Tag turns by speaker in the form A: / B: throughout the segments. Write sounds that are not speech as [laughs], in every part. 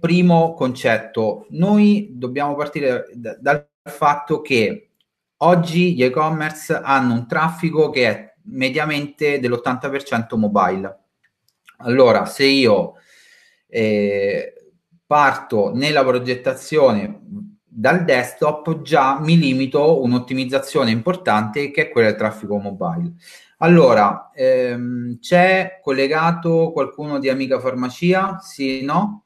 A: primo concetto, noi dobbiamo partire d- dal fatto che oggi gli e-commerce hanno un traffico che è mediamente dell'80% mobile. Allora, se io eh, parto nella progettazione dal desktop, già mi limito un'ottimizzazione importante che è quella del traffico mobile. Allora, ehm, c'è collegato qualcuno di Amica Farmacia? Sì, no?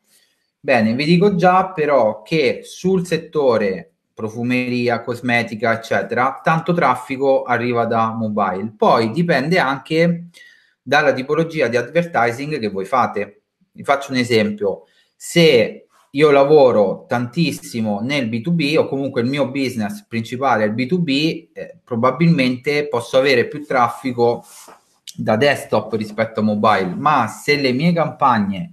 A: Bene, vi dico già però che sul settore profumeria, cosmetica, eccetera, tanto traffico arriva da mobile. Poi dipende anche dalla tipologia di advertising che voi fate. Vi faccio un esempio. Se io lavoro tantissimo nel B2B o comunque il mio business principale è il B2B, eh, probabilmente posso avere più traffico da desktop rispetto a mobile, ma se le mie campagne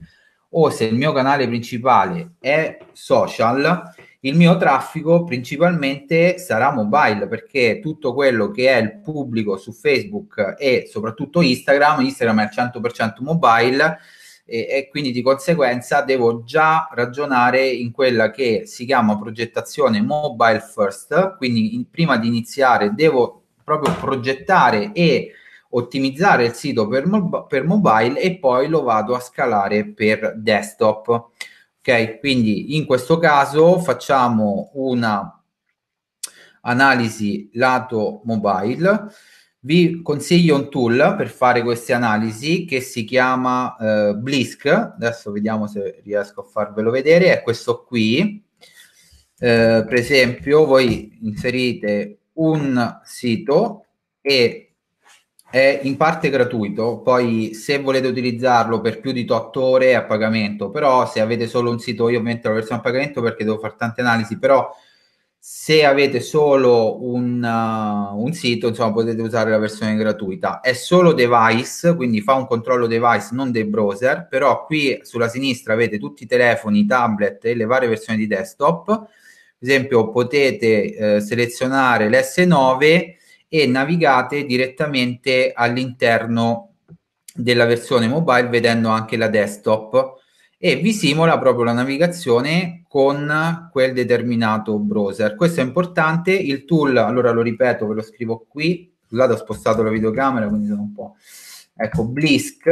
A: o se il mio canale principale è social, il mio traffico principalmente sarà mobile perché tutto quello che è il pubblico su Facebook e soprattutto Instagram, Instagram è al 100% mobile e, e, quindi di conseguenza devo già ragionare in quella che si chiama progettazione mobile first, quindi in, prima di iniziare devo proprio progettare e ottimizzare il sito per, mob- per mobile e poi lo vado a scalare per desktop. Ok, quindi in questo caso facciamo una analisi lato mobile. Vi consiglio un tool per fare queste analisi che si chiama eh, Blisk. Adesso vediamo se riesco a farvelo vedere. È questo qui. Eh, per esempio, voi inserite un sito e è in parte gratuito, poi se volete utilizzarlo per più di 8 ore è a pagamento, però se avete solo un sito, io ovviamente la versione a pagamento perché devo fare tante analisi, però se avete solo un, uh, un sito, insomma, potete usare la versione gratuita. È solo device, quindi fa un controllo device, non dei browser, però qui sulla sinistra avete tutti i telefoni, i tablet e le varie versioni di desktop. Ad esempio potete eh, selezionare l'S9 e navigate direttamente all'interno della versione mobile vedendo anche la desktop e vi simula proprio la navigazione con quel determinato browser. Questo è importante, il tool, allora lo ripeto, ve lo scrivo qui, scusate ho spostato la videocamera quindi sono un po'... Ecco, Blisk,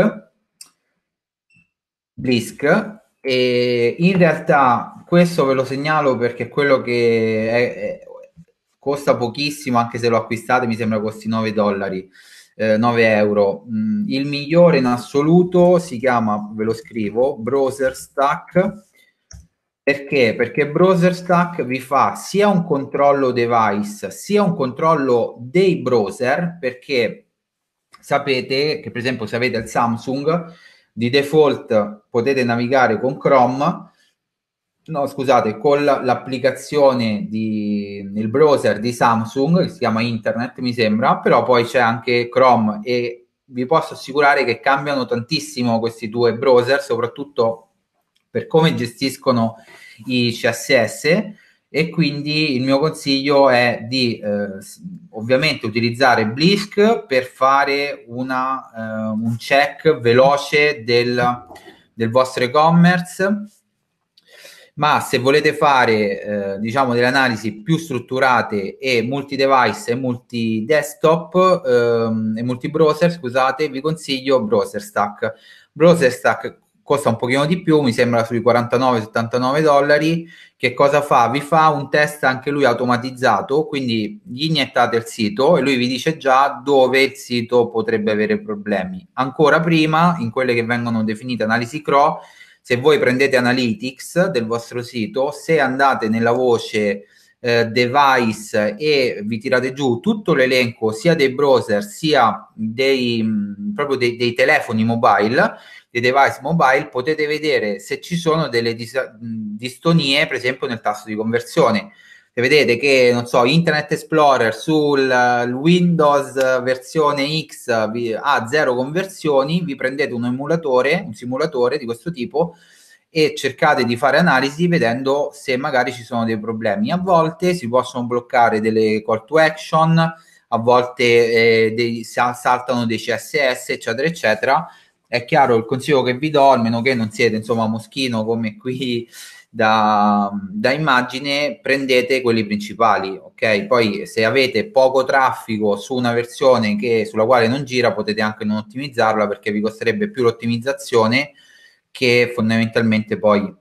A: Blisk, e in realtà questo ve lo segnalo perché è quello che è, è costa pochissimo anche se lo acquistate mi sembra costi 9 dollari eh, 9 euro mm, il migliore in assoluto si chiama ve lo scrivo browser stack perché? Perché Browser Stack vi fa sia un controllo device sia un controllo dei browser perché sapete che per esempio se avete il Samsung di default potete navigare con Chrome no, scusate, con l'applicazione di, nel browser di Samsung, che si chiama Internet, mi sembra, però poi c'è anche Chrome e vi posso assicurare che cambiano tantissimo questi due browser, soprattutto per come gestiscono i CSS e quindi il mio consiglio è di eh, ovviamente utilizzare Blisk per fare una, eh, un check veloce del, del vostro e-commerce ma se volete fare eh, diciamo delle analisi più strutturate e multi device e multi desktop ehm, e multi browser scusate vi consiglio browser stack browser stack costa un pochino di più mi sembra sui 49-79 dollari che cosa fa? vi fa un test anche lui automatizzato quindi gli iniettate il sito e lui vi dice già dove il sito potrebbe avere problemi ancora prima in quelle che vengono definite analisi CRO se voi prendete Analytics del vostro sito, se andate nella voce eh, device e vi tirate giù tutto l'elenco sia dei browser sia dei, mm, proprio dei, dei telefoni mobile, dei device mobile, potete vedere se ci sono delle dis- mm, distonie, per esempio nel tasso di conversione e vedete che, non so, Internet Explorer sul eh, Windows versione X ha zero conversioni, vi prendete un emulatore, un simulatore di questo tipo e cercate di fare analisi vedendo se magari ci sono dei problemi. A volte si possono bloccare delle call to action, a volte eh, dei, saltano dei CSS, eccetera, eccetera. È chiaro il consiglio che vi do, almeno che non siete, insomma, moschino come qui da, da immagine prendete quelli principali, ok? Poi se avete poco traffico su una versione che, sulla quale non gira potete anche non ottimizzarla perché vi costerebbe più l'ottimizzazione che fondamentalmente poi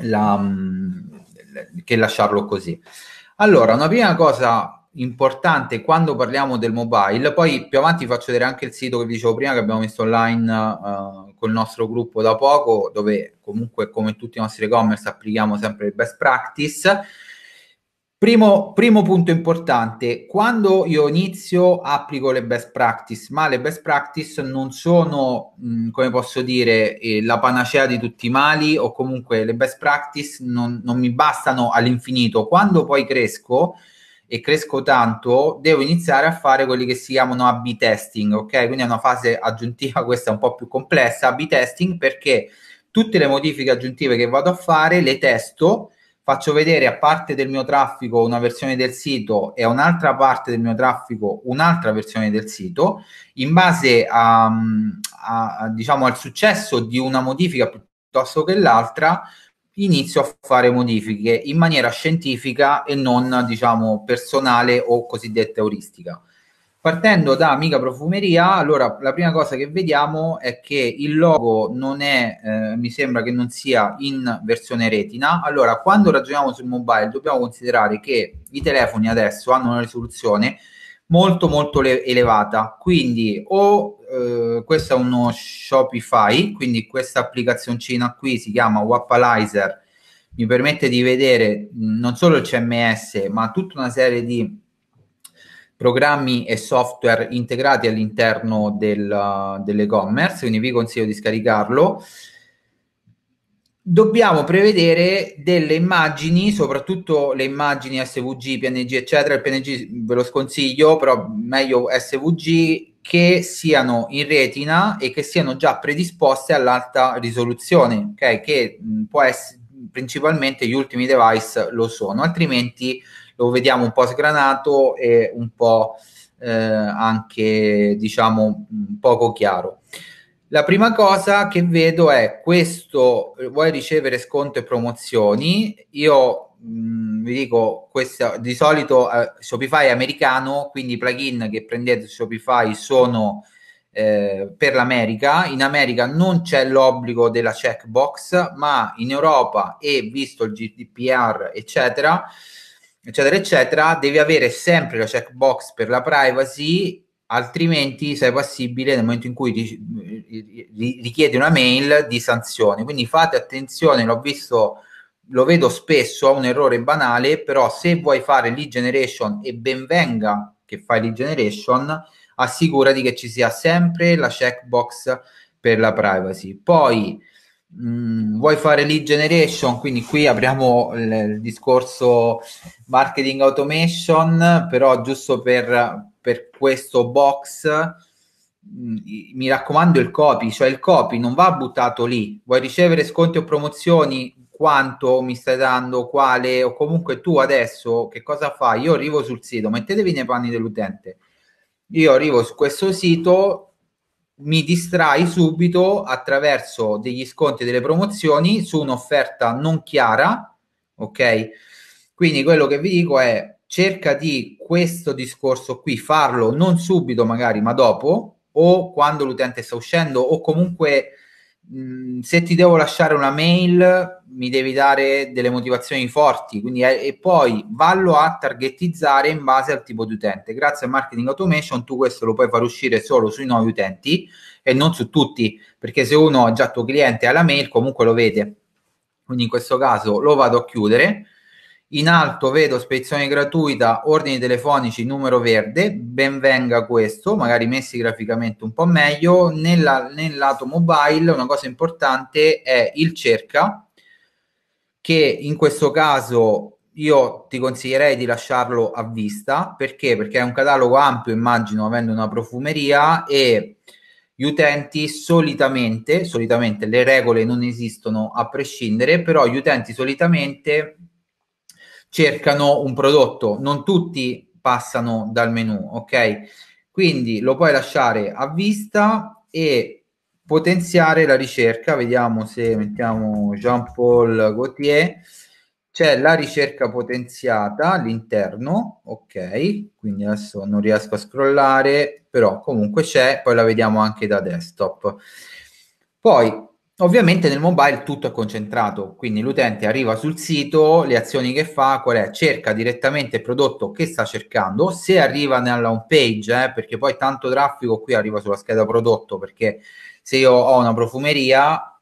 A: la, mm, che lasciarlo così. Allora, una prima cosa importante quando parliamo del mobile, poi più avanti vi faccio vedere anche il sito che vi dicevo prima che abbiamo messo online uh, col nostro gruppo da poco, dove comunque come tutti i nostri e-commerce applichiamo sempre le best practice. Primo, primo, punto importante, quando io inizio applico le best practice, ma le best practice non sono, mh, mm, come posso dire, eh, la panacea di tutti i mali o comunque le best practice non, non mi bastano all'infinito. Quando poi cresco, e cresco tanto, devo iniziare a fare quelli che si chiamano A-B testing, ok? Quindi è una fase aggiuntiva, [laughs] questa è un po' più complessa, A-B testing perché tutte le modifiche aggiuntive che vado a fare le testo, faccio vedere a parte del mio traffico una versione del sito e a un'altra parte del mio traffico un'altra versione del sito, in base a, a, diciamo, al successo di una modifica piuttosto che l'altra, inizio a fare modifiche in maniera scientifica e non diciamo personale o cosiddetta euristica. Partendo da Amica Profumeria, allora la prima cosa che vediamo è che il logo non è, eh, mi sembra che non sia in versione retina. Allora, quando ragioniamo sul mobile dobbiamo considerare che i telefoni adesso hanno una risoluzione molto molto le- elevata. Quindi o eh, questo è uno Shopify, quindi questa applicazioncina qui si chiama Wappalizer, mi permette di vedere non solo il CMS, ma tutta una serie di programmi e software integrati all'interno del, uh, dell'e-commerce, quindi vi consiglio di scaricarlo dobbiamo prevedere delle immagini, soprattutto le immagini SVG, PNG, eccetera. Il PNG ve lo sconsiglio, però meglio SVG che siano in retina e che siano già predisposte all'alta risoluzione, okay? che mm, può essere principalmente gli ultimi device lo sono, altrimenti lo vediamo un po' sgranato e un po' eh, anche diciamo mm, poco chiaro. La prima cosa che vedo è questo, vuoi ricevere sconto e promozioni? Io mh, mm, vi dico, questo, di solito eh, Shopify è americano, quindi i plugin che prendete su Shopify sono eh, per l'America. In America non c'è l'obbligo della checkbox, ma in Europa e visto il GDPR, eccetera, eccetera, eccetera, devi avere sempre la checkbox per la privacy altrimenti sei passibile nel momento in cui ti mm, richiede una mail di sanzione. Quindi fate attenzione, l'ho visto, lo vedo spesso, è un errore banale, però se vuoi fare lead generation e ben venga che fai lead generation, assicurati che ci sia sempre la checkbox per la privacy. Poi mh, mm, vuoi fare lead generation, quindi qui apriamo il, il discorso marketing automation, però giusto per per questo box mm, mi raccomando il copy, cioè il copy non va buttato lì. Vuoi ricevere sconti o promozioni? Quanto mi stai dando? Quale? O comunque tu adesso che cosa fai? Io arrivo sul sito, mettetevi nei panni dell'utente. Io arrivo su questo sito, mi distrai subito attraverso degli sconti e delle promozioni su un'offerta non chiara, ok? Quindi quello che vi dico è cerca di questo discorso qui farlo non subito magari, ma dopo o quando l'utente sta uscendo o comunque mh, se ti devo lasciare una mail mi devi dare delle motivazioni forti quindi, eh, e poi vallo a targetizzare in base al tipo di utente grazie al marketing automation tu questo lo puoi far uscire solo sui nuovi utenti e non su tutti perché se uno è già tuo cliente ha la mail comunque lo vede quindi in questo caso lo vado a chiudere in alto vedo spedizione gratuita, ordini telefonici, numero verde, benvenga questo, magari messi graficamente un po' meglio. Nella, nel lato mobile una cosa importante è il cerca, che in questo caso io ti consiglierei di lasciarlo a vista, perché? Perché è un catalogo ampio, immagino, avendo una profumeria e gli utenti solitamente, solitamente le regole non esistono a prescindere, però gli utenti solitamente cercano un prodotto, non tutti passano dal menu, ok? Quindi lo puoi lasciare a vista e potenziare la ricerca, vediamo se mettiamo Jean-Paul Gaultier, c'è la ricerca potenziata all'interno, ok? Quindi adesso non riesco a scrollare, però comunque c'è, poi la vediamo anche da desktop. Poi Ovviamente nel mobile tutto è concentrato, quindi l'utente arriva sul sito, le azioni che fa, qual è? Cerca direttamente il prodotto che sta cercando, se arriva nella home page, eh, perché poi tanto traffico qui arriva sulla scheda prodotto, perché se io ho una profumeria,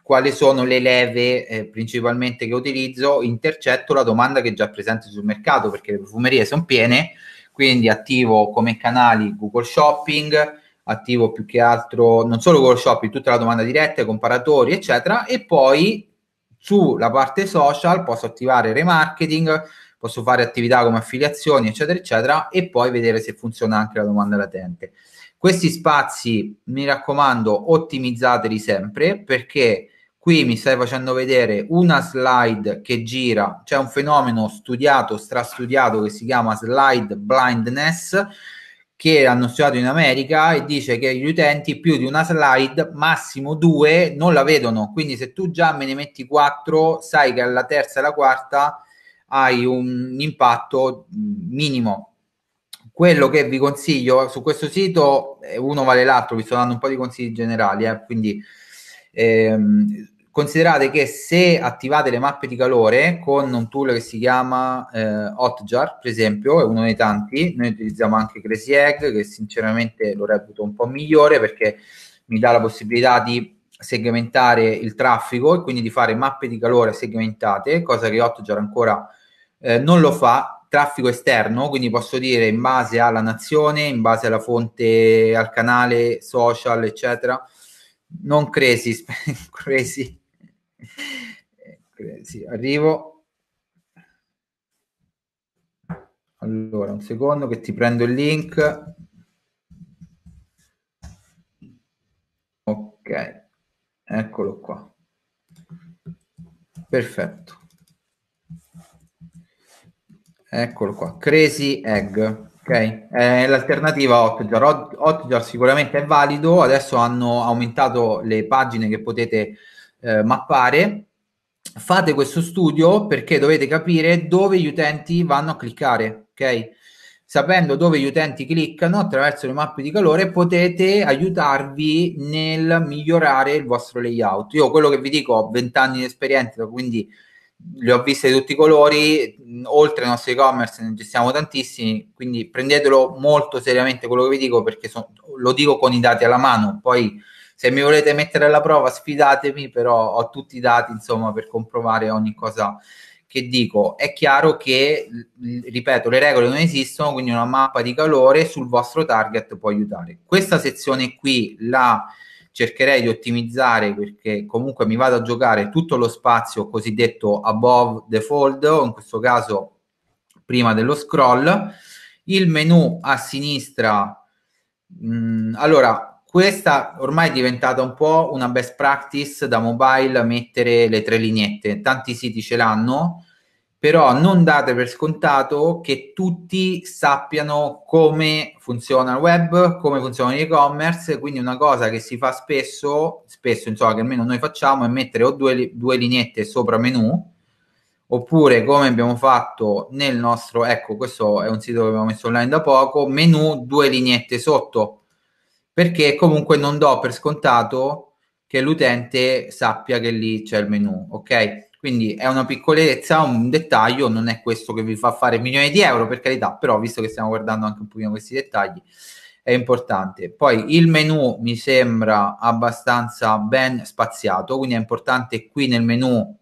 A: quali sono le leve eh, principalmente che utilizzo? Intercetto la domanda che è già presente sul mercato, perché le profumerie sono piene, quindi attivo come canali Google Shopping, attivo più che altro non solo workshop, in tutta la domanda diretta, comparatori, eccetera, e poi sulla parte social posso attivare remarketing, posso fare attività come affiliazioni, eccetera, eccetera, e poi vedere se funziona anche la domanda latente. Questi spazi, mi raccomando, ottimizzateli sempre perché qui mi stai facendo vedere una slide che gira, c'è un fenomeno studiato, strastudiato che si chiama slide blindness che hanno studiato in America e dice che gli utenti più di una slide, massimo due, non la vedono. Quindi se tu già me ne metti quattro, sai che alla terza e alla quarta hai un impatto mm, minimo. Quello che vi consiglio su questo sito, eh, uno vale l'altro, vi sto dando un po' di consigli generali, eh, quindi ehm, Considerate che se attivate le mappe di calore con un tool che si chiama eh, Hotjar, per esempio, è uno dei tanti, noi utilizziamo anche Crazy Egg, che sinceramente lo reputo un po' migliore perché mi dà la possibilità di segmentare il traffico e quindi di fare mappe di calore segmentate, cosa che Hotjar ancora eh, non lo fa, traffico esterno, quindi posso dire in base alla nazione, in base alla fonte, al canale social, eccetera. Non crazy, [laughs] crazy eh, sì, arrivo. Allora, un secondo che ti prendo il link. Ok, eccolo qua. Perfetto. Eccolo qua, Crazy Egg. Ok, è l'alternativa Hotjar. Hotjar sicuramente è valido, adesso hanno aumentato le pagine che potete eh, mappare, fate questo studio perché dovete capire dove gli utenti vanno a cliccare, ok? Sapendo dove gli utenti cliccano attraverso le mappe di calore potete aiutarvi nel migliorare il vostro layout. Io quello che vi dico, ho 20 anni di esperienza, quindi le ho viste di tutti i colori, oltre ai nostri e-commerce ne gestiamo tantissimi, quindi prendetelo molto seriamente quello che vi dico perché so, lo dico con i dati alla mano, poi se mi volete mettere alla prova sfidatemi, però ho tutti i dati insomma per comprovare ogni cosa che dico. È chiaro che, ripeto, le regole non esistono, quindi una mappa di calore sul vostro target può aiutare. Questa sezione qui la cercherei di ottimizzare perché comunque mi vado a giocare tutto lo spazio cosiddetto above the fold, o in questo caso prima dello scroll. Il menu a sinistra, mh, mm, allora questa ormai è diventata un po' una best practice da mobile mettere le tre lineette, tanti siti ce l'hanno, però non date per scontato che tutti sappiano come funziona il web, come funziona le commerce quindi una cosa che si fa spesso, spesso insomma che almeno noi facciamo, è mettere o due, due lineette sopra menu, oppure come abbiamo fatto nel nostro, ecco questo è un sito che abbiamo messo online da poco, menu, due lineette sotto, perché comunque non do per scontato che l'utente sappia che lì c'è il menu, ok? Quindi è una piccolezza, un dettaglio, non è questo che vi fa fare milioni di euro, per carità, però visto che stiamo guardando anche un pochino questi dettagli, è importante. Poi il menu mi sembra abbastanza ben spaziato, quindi è importante qui nel menu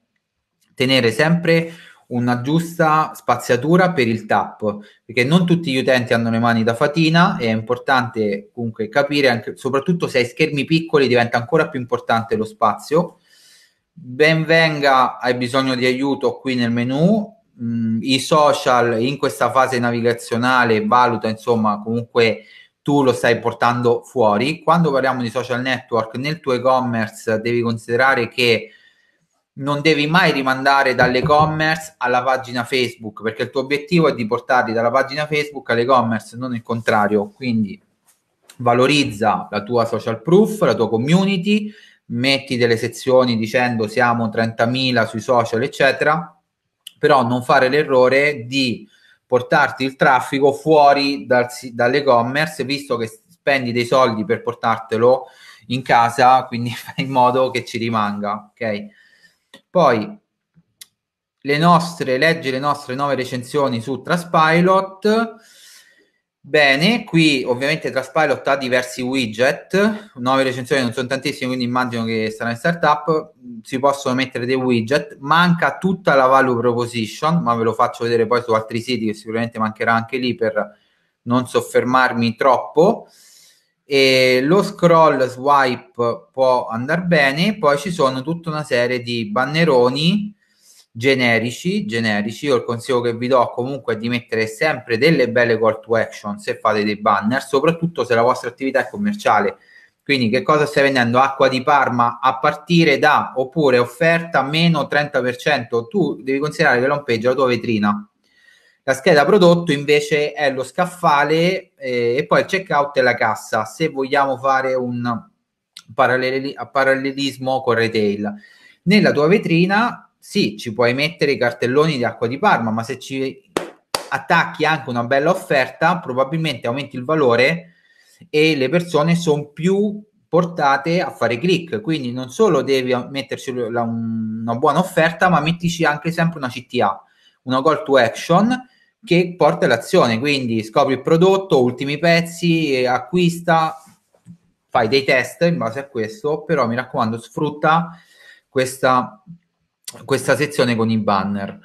A: tenere sempre una giusta spaziatura per il tap, perché non tutti gli utenti hanno le mani da fatina e è importante comunque capire, anche, soprattutto se hai schermi piccoli diventa ancora più importante lo spazio. Benvenga, hai bisogno di aiuto qui nel menu, mm, i social in questa fase navigazionale valuta insomma comunque tu lo stai portando fuori. Quando parliamo di social network nel tuo e-commerce devi considerare che non devi mai rimandare dall'e-commerce alla pagina Facebook, perché il tuo obiettivo è di portarli dalla pagina Facebook all'e-commerce, non il contrario. Quindi valorizza la tua social proof, la tua community, metti delle sezioni dicendo siamo 30.000 sui social, eccetera, però non fare l'errore di portarti il traffico fuori dal, dall'e-commerce, visto che spendi dei soldi per portartelo in casa, quindi [laughs] fai in modo che ci rimanga, ok? Poi le nostre, leggi le nostre nuove recensioni su Traspilot. Bene, qui ovviamente Traspilot ha diversi widget, nuove recensioni non sono tantissime, quindi immagino che saranno in startup, si possono mettere dei widget, manca tutta la value proposition, ma ve lo faccio vedere poi su altri siti che sicuramente mancherà anche lì per non soffermarmi troppo e lo scroll swipe può andare bene, poi ci sono tutta una serie di banneroni generici, generici. Io il consiglio che vi do comunque è di mettere sempre delle belle call to action se fate dei banner, soprattutto se la vostra attività è commerciale. Quindi che cosa stai vendendo? Acqua di Parma a partire da oppure offerta meno 30%. Tu devi considerare che l'home page è la tua vetrina. La scheda prodotto invece è lo scaffale eh, e poi il checkout e la cassa, se vogliamo fare un paralleli- parallelismo con retail. Nella tua vetrina, sì, ci puoi mettere i cartelloni di acqua di Parma, ma se ci attacchi anche una bella offerta, probabilmente aumenti il valore e le persone sono più portate a fare click. Quindi non solo devi metterci una buona offerta, ma mettici anche sempre una CTA una call to action che porta all'azione, quindi scopri il prodotto, ultimi pezzi, eh, acquista, fai dei test in base a questo, però mi raccomando sfrutta questa, questa sezione con i banner.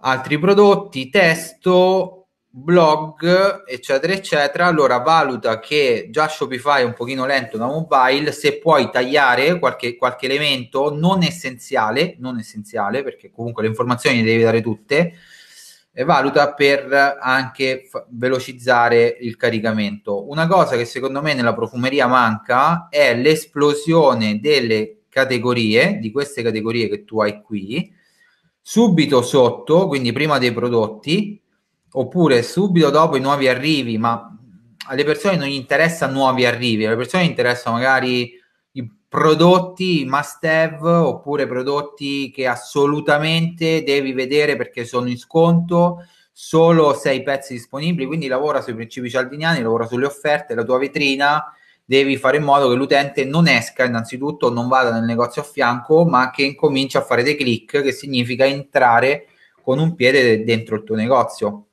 A: Altri prodotti, testo, blog, eccetera, eccetera, allora valuta che già Shopify è un pochino lento da mobile, se puoi tagliare qualche, qualche elemento non essenziale, non essenziale, perché comunque le informazioni le devi dare tutte, e valuta per anche f- velocizzare il caricamento. Una cosa che secondo me nella profumeria manca è l'esplosione delle categorie, di queste categorie che tu hai qui, subito sotto, quindi prima dei prodotti, oppure subito dopo i nuovi arrivi, ma alle persone non interessano nuovi arrivi, alle persone interessano magari i prodotti must have oppure prodotti che assolutamente devi vedere perché sono in sconto, solo sei pezzi disponibili, quindi lavora sui principi cialdiniani, lavora sulle offerte, la tua vetrina, devi fare in modo che l'utente non esca innanzitutto, non vada nel negozio a fianco, ma che incominci a fare dei click, che significa entrare con un piede dentro il tuo negozio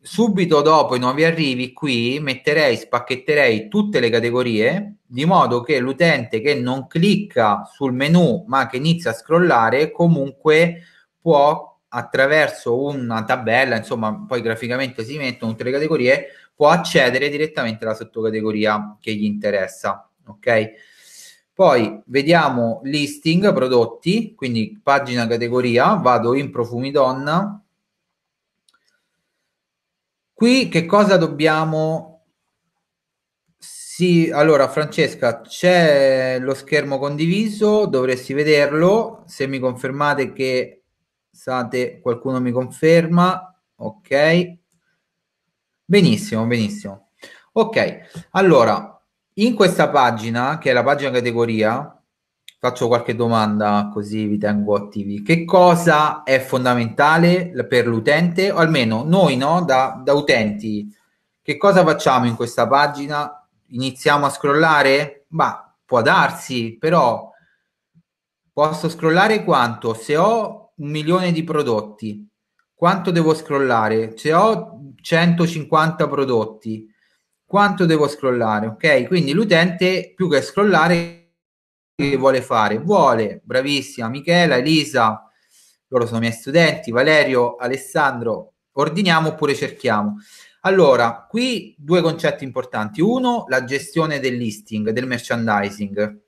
A: subito dopo i nuovi arrivi qui metterei, spacchetterei tutte le categorie di modo che l'utente che non clicca sul menu ma che inizia a scrollare comunque può attraverso una tabella, insomma poi graficamente si mettono tutte le categorie, può accedere direttamente alla sottocategoria che gli interessa. Ok? Poi vediamo listing prodotti, quindi pagina categoria, vado in profumi donna Qui che cosa dobbiamo... Sì, allora Francesca, c'è lo schermo condiviso, dovresti vederlo, se mi confermate che state, qualcuno mi conferma, ok. Benissimo, benissimo. Ok, allora, in questa pagina, che è la pagina categoria, faccio qualche domanda così vi tengo attivi. Che cosa è fondamentale per l'utente, o almeno noi no, da, da utenti? Che cosa facciamo in questa pagina? Iniziamo a scrollare? Ma può darsi, però posso scrollare quanto? Se ho un milione di prodotti, quanto devo scrollare? Se ho 150 prodotti, quanto devo scrollare? Ok, quindi l'utente più che scrollare che vuole fare? Vuole, bravissima Michela, Elisa, loro sono i miei studenti, Valerio, Alessandro, ordiniamo oppure cerchiamo. Allora, qui due concetti importanti. Uno, la gestione del listing, del merchandising.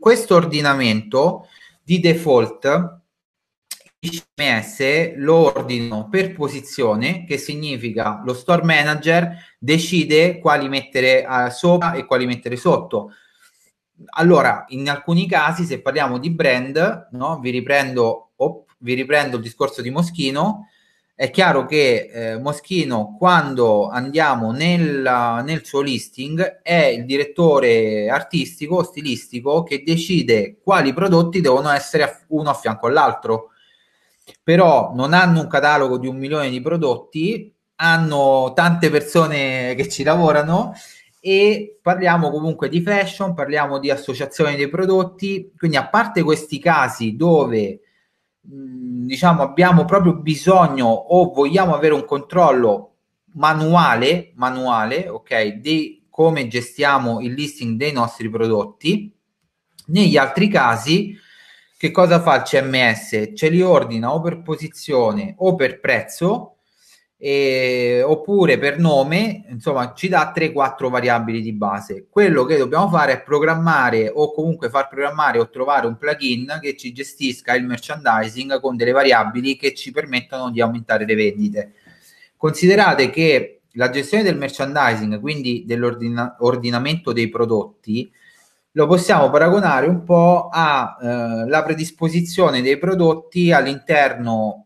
A: Questo ordinamento di default CMS lo ordino per posizione, che significa lo store manager decide quali mettere eh, sopra e quali mettere sotto allora, in alcuni casi, se parliamo di brand, no? vi, riprendo, op, vi, riprendo, il discorso di Moschino, è chiaro che eh, Moschino, quando andiamo nella, nel suo listing, è il direttore artistico, stilistico, che decide quali prodotti devono essere uno a fianco all'altro. Però non hanno un catalogo di un milione di prodotti, hanno tante persone che ci lavorano e parliamo comunque di fashion, parliamo di associazione dei prodotti, quindi a parte questi casi dove mm, diciamo abbiamo proprio bisogno o vogliamo avere un controllo manuale, manuale, ok, di come gestiamo il listing dei nostri prodotti, negli altri casi che cosa fa il CMS? Ce li ordina o per posizione o per prezzo eh, oppure per nome, insomma, ci dà 3-4 variabili di base. Quello che dobbiamo fare è programmare o comunque far programmare o trovare un plugin che ci gestisca il merchandising con delle variabili che ci permettano di aumentare le vendite. Considerate che la gestione del merchandising, quindi dell'ordinamento dei prodotti, lo possiamo paragonare un po' alla eh, predisposizione dei prodotti all'interno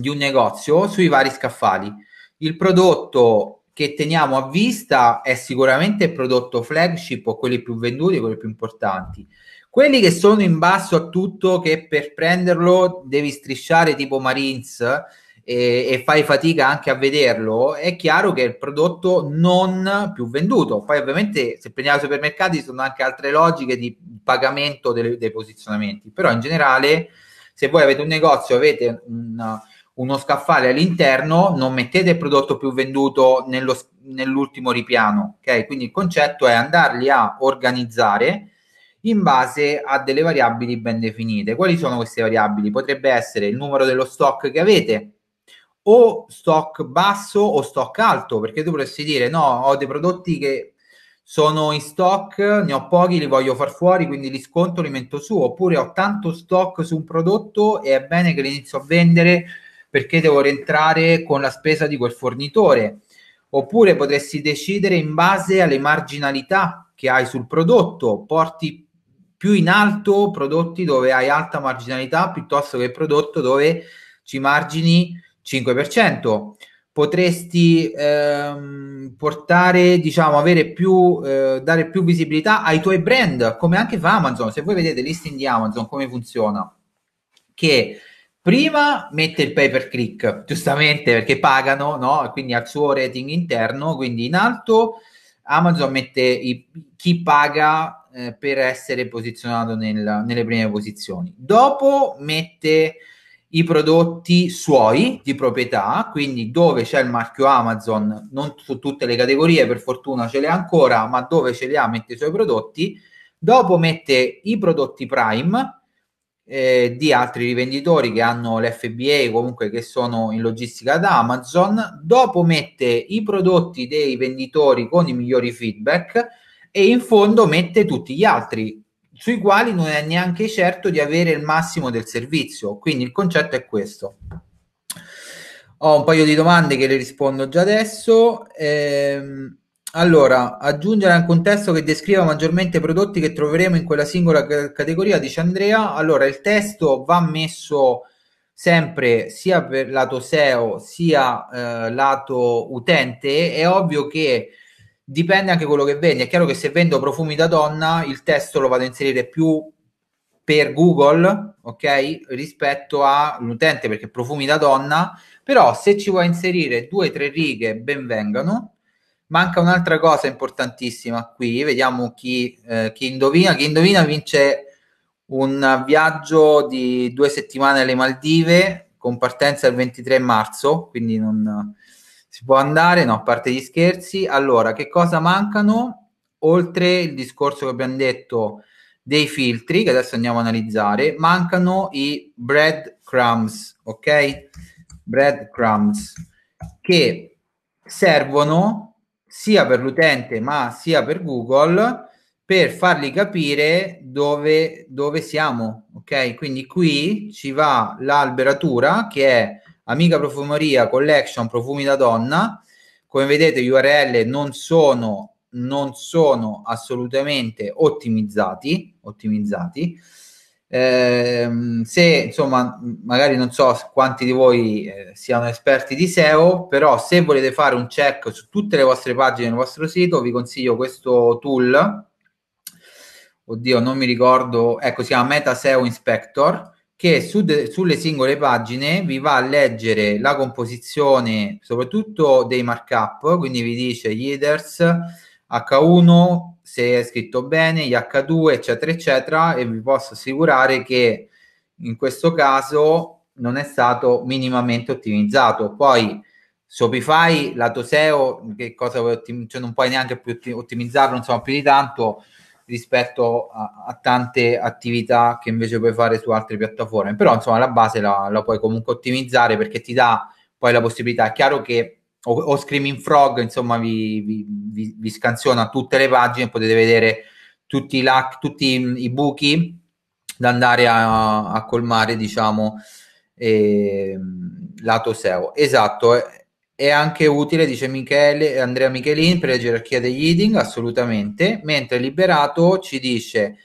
A: di un negozio sui vari scaffali. Il prodotto che teniamo a vista è sicuramente il prodotto flagship o quelli più venduti, quelli più importanti. Quelli che sono in basso a tutto, che per prenderlo devi strisciare tipo Marines e, eh, e fai fatica anche a vederlo, è chiaro che è il prodotto non più venduto. Poi ovviamente se prendiamo i supermercati sono anche altre logiche di pagamento delle, dei posizionamenti, però in generale se voi avete un negozio, avete un uno scaffale all'interno, non mettete il prodotto più venduto nello, nell'ultimo ripiano, ok? Quindi il concetto è andarli a organizzare in base a delle variabili ben definite. Quali sono queste variabili? Potrebbe essere il numero dello stock che avete, o stock basso o stock alto, perché tu potresti dire no, ho dei prodotti che sono in stock, ne ho pochi, li voglio far fuori, quindi li sconto, li metto su, oppure ho tanto stock su un prodotto e è bene che li inizio a vendere perché devo rientrare con la spesa di quel fornitore. Oppure potresti decidere in base alle marginalità che hai sul prodotto, porti più in alto prodotti dove hai alta marginalità piuttosto che prodotto dove ci margini 5%. Potresti ehm, portare, diciamo, avere più, eh, dare più visibilità ai tuoi brand, come anche fa Amazon. Se voi vedete listing di Amazon, come funziona, che Prima mette il pay per click, giustamente perché pagano, no? Quindi al suo rating interno, quindi in alto Amazon mette i, chi paga eh, per essere posizionato nel, nelle prime posizioni. Dopo mette i prodotti suoi di proprietà, quindi dove c'è il marchio Amazon, non su tutte le categorie, per fortuna ce le ancora, ma dove ce le ha mette i suoi prodotti. Dopo mette i prodotti Prime eh, di altri rivenditori che hanno l'FBA comunque che sono in logistica da Amazon, dopo mette i prodotti dei venditori con i migliori feedback e in fondo mette tutti gli altri sui quali non è neanche certo di avere il massimo del servizio. Quindi il concetto è questo. Ho un paio di domande che le rispondo già adesso. Ehm allora, aggiungere al contesto che descriva maggiormente i prodotti che troveremo in quella singola c- categoria, dice Andrea. Allora, il testo va messo sempre sia per lato SEO sia eh, lato utente. È ovvio che dipende anche quello che vendi. È chiaro che se vendo profumi da donna, il testo lo vado a inserire più per Google, ok, rispetto all'utente perché profumi da donna, però se ci vuoi inserire due o tre righe ben vengano Manca un'altra cosa importantissima qui, vediamo chi, eh, chi indovina. Chi indovina vince un viaggio di due settimane alle Maldive con partenza il 23 marzo, quindi non eh, si può andare, no, a parte gli scherzi. Allora, che cosa mancano? Oltre il discorso che abbiamo detto dei filtri, che adesso andiamo a analizzare, mancano i breadcrumbs, ok? Breadcrumbs, che servono sia per l'utente ma sia per Google per fargli capire dove, dove siamo. Ok, quindi qui ci va l'alberatura che è Amica Profumeria Collection Profumi da Donna. Come vedete, gli URL non sono, non sono assolutamente ottimizzati. ottimizzati Ehm, se insomma, magari non so quanti di voi eh, siano esperti di SEO, però se volete fare un check su tutte le vostre pagine del vostro sito, vi consiglio questo tool. Oddio, non mi ricordo, ecco, si chiama Meta SEO Inspector che su de- sulle singole pagine vi va a leggere la composizione soprattutto dei markup, quindi vi dice gli headers H1, se è scritto bene, gli H2, eccetera, eccetera, e vi posso assicurare che in questo caso non è stato minimamente ottimizzato. Poi Shopify, lato SEO, che cosa vuoi ottimizzare? Cioè, non puoi neanche più ottimizzarlo, insomma, più di tanto rispetto a, a, tante attività che invece puoi fare su altre piattaforme. Però, insomma, la base la, la puoi comunque ottimizzare perché ti dà poi la possibilità. È chiaro che o, o Screaming Frog, insomma, vi, vi, vi, vi, scansiona tutte le pagine, potete vedere tutti, la, tutti i buchi da andare a, a colmare, diciamo, eh, lato SEO. Esatto, è, è anche utile, dice Michele, Andrea Michelin, per la gerarchia degli eating, assolutamente, mentre Liberato ci dice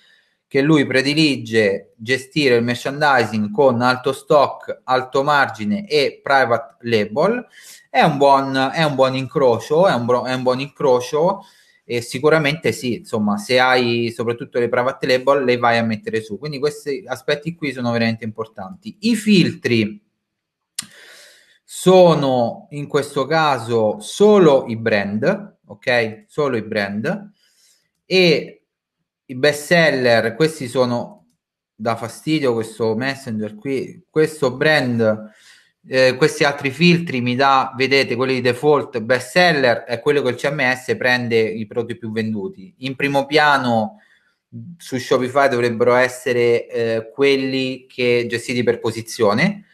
A: che lui predilige gestire il merchandising con alto stock, alto margine e private label. È un buon, è un buon incrocio, è un, è un buon incrocio e sicuramente sì, insomma, se hai soprattutto le private label le vai a mettere su. Quindi questi aspetti qui sono veramente importanti. I filtri sono in questo caso solo i brand, ok? Solo i brand e i best seller, questi sono da fastidio, questo Messenger qui, questo brand, eh, questi altri filtri mi dà, vedete, quelli di default best seller è quello che il CMS prende i prodotti più venduti. In primo piano su Shopify dovrebbero essere eh, quelli che gestiti per posizione,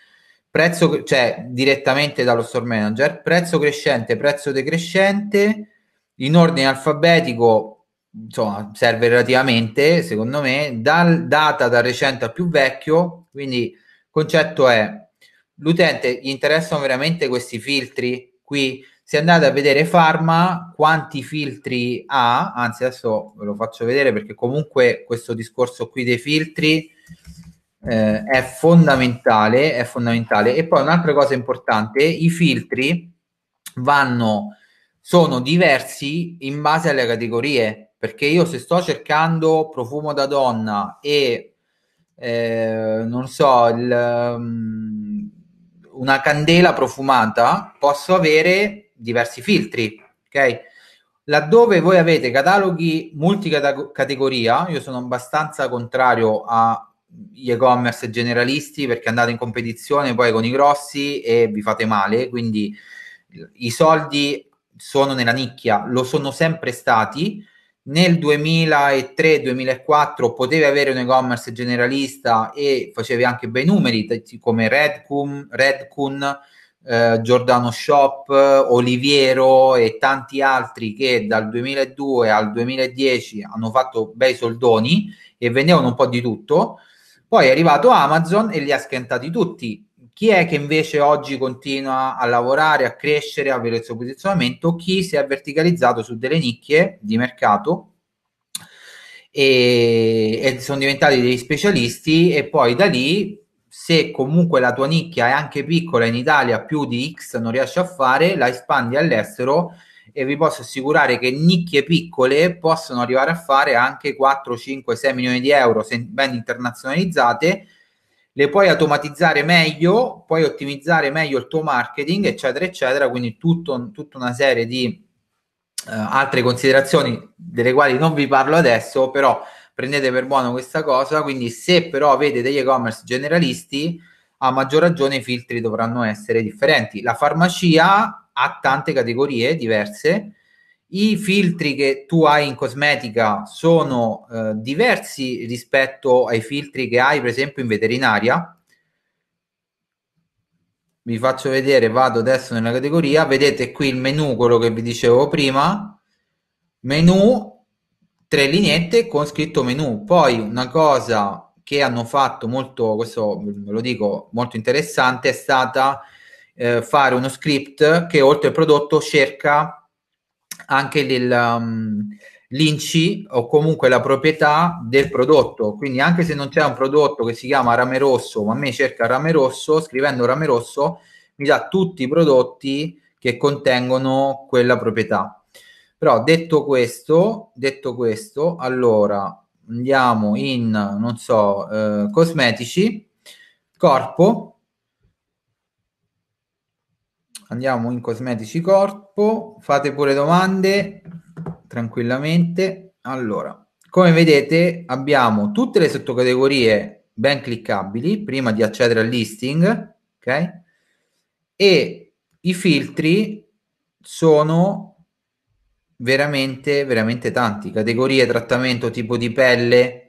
A: prezzo, cioè direttamente dallo store manager, prezzo crescente, prezzo decrescente, in ordine alfabetico insomma, serve relativamente, secondo me, dal, data da recente al più vecchio, quindi il concetto è, l'utente gli interessano veramente questi filtri qui? Se andate a vedere Pharma, quanti filtri ha, anzi adesso ve lo faccio vedere perché comunque questo discorso qui dei filtri eh, è, fondamentale, è fondamentale. E poi un'altra cosa importante, i filtri vanno, sono diversi in base alle categorie perché io se sto cercando profumo da donna e eh, non so, il, um, una candela profumata, posso avere diversi filtri, ok? Laddove voi avete cataloghi multicategoria, io sono abbastanza contrario agli e-commerce generalisti perché andate in competizione poi con i grossi e vi fate male, quindi i soldi sono nella nicchia, lo sono sempre stati, nel 2003-2004 potevi avere un e-commerce generalista e facevi anche bei numeri come Redcun, Redcun eh, Giordano Shop, Oliviero e tanti altri che dal 2002 al 2010 hanno fatto bei soldoni e vendevano un po' di tutto. Poi è arrivato Amazon e li ha schiantati tutti chi è che invece oggi continua a lavorare, a crescere, a avere il suo posizionamento? Chi si è verticalizzato su delle nicchie di mercato e, e sono diventati degli specialisti e poi da lì se comunque la tua nicchia è anche piccola in Italia più di X non riesci a fare, la espandi all'estero e vi posso assicurare che nicchie piccole possono arrivare a fare anche 4, 5, 6 milioni di euro se ben internazionalizzate le puoi automatizzare meglio, puoi ottimizzare meglio il tuo marketing, eccetera, eccetera, quindi tutto, tutta una serie di eh, altre considerazioni delle quali non vi parlo adesso, però prendete per buono questa cosa, quindi se però avete degli e-commerce generalisti, a maggior ragione i filtri dovranno essere differenti. La farmacia ha tante categorie diverse, i filtri che tu hai in cosmetica sono eh, diversi rispetto ai filtri che hai per esempio in veterinaria vi faccio vedere vado adesso nella categoria vedete qui il menu quello che vi dicevo prima menu tre lineette con scritto menu poi una cosa che hanno fatto molto questo ve lo dico molto interessante è stata eh, fare uno script che oltre al prodotto cerca anche l'INCI um, o comunque la proprietà del prodotto. Quindi anche se non c'è un prodotto che si chiama rame rosso, ma a me cerca rame rosso, scrivendo rame rosso mi dà tutti i prodotti che contengono quella proprietà. Però detto questo, detto questo allora andiamo in, non so, eh, cosmetici, corpo, Andiamo in cosmetici corpo, fate pure domande tranquillamente. Allora, come vedete abbiamo tutte le sottocategorie ben cliccabili prima di accedere al listing, ok? E i filtri sono veramente, veramente tanti. Categorie, trattamento, tipo di pelle,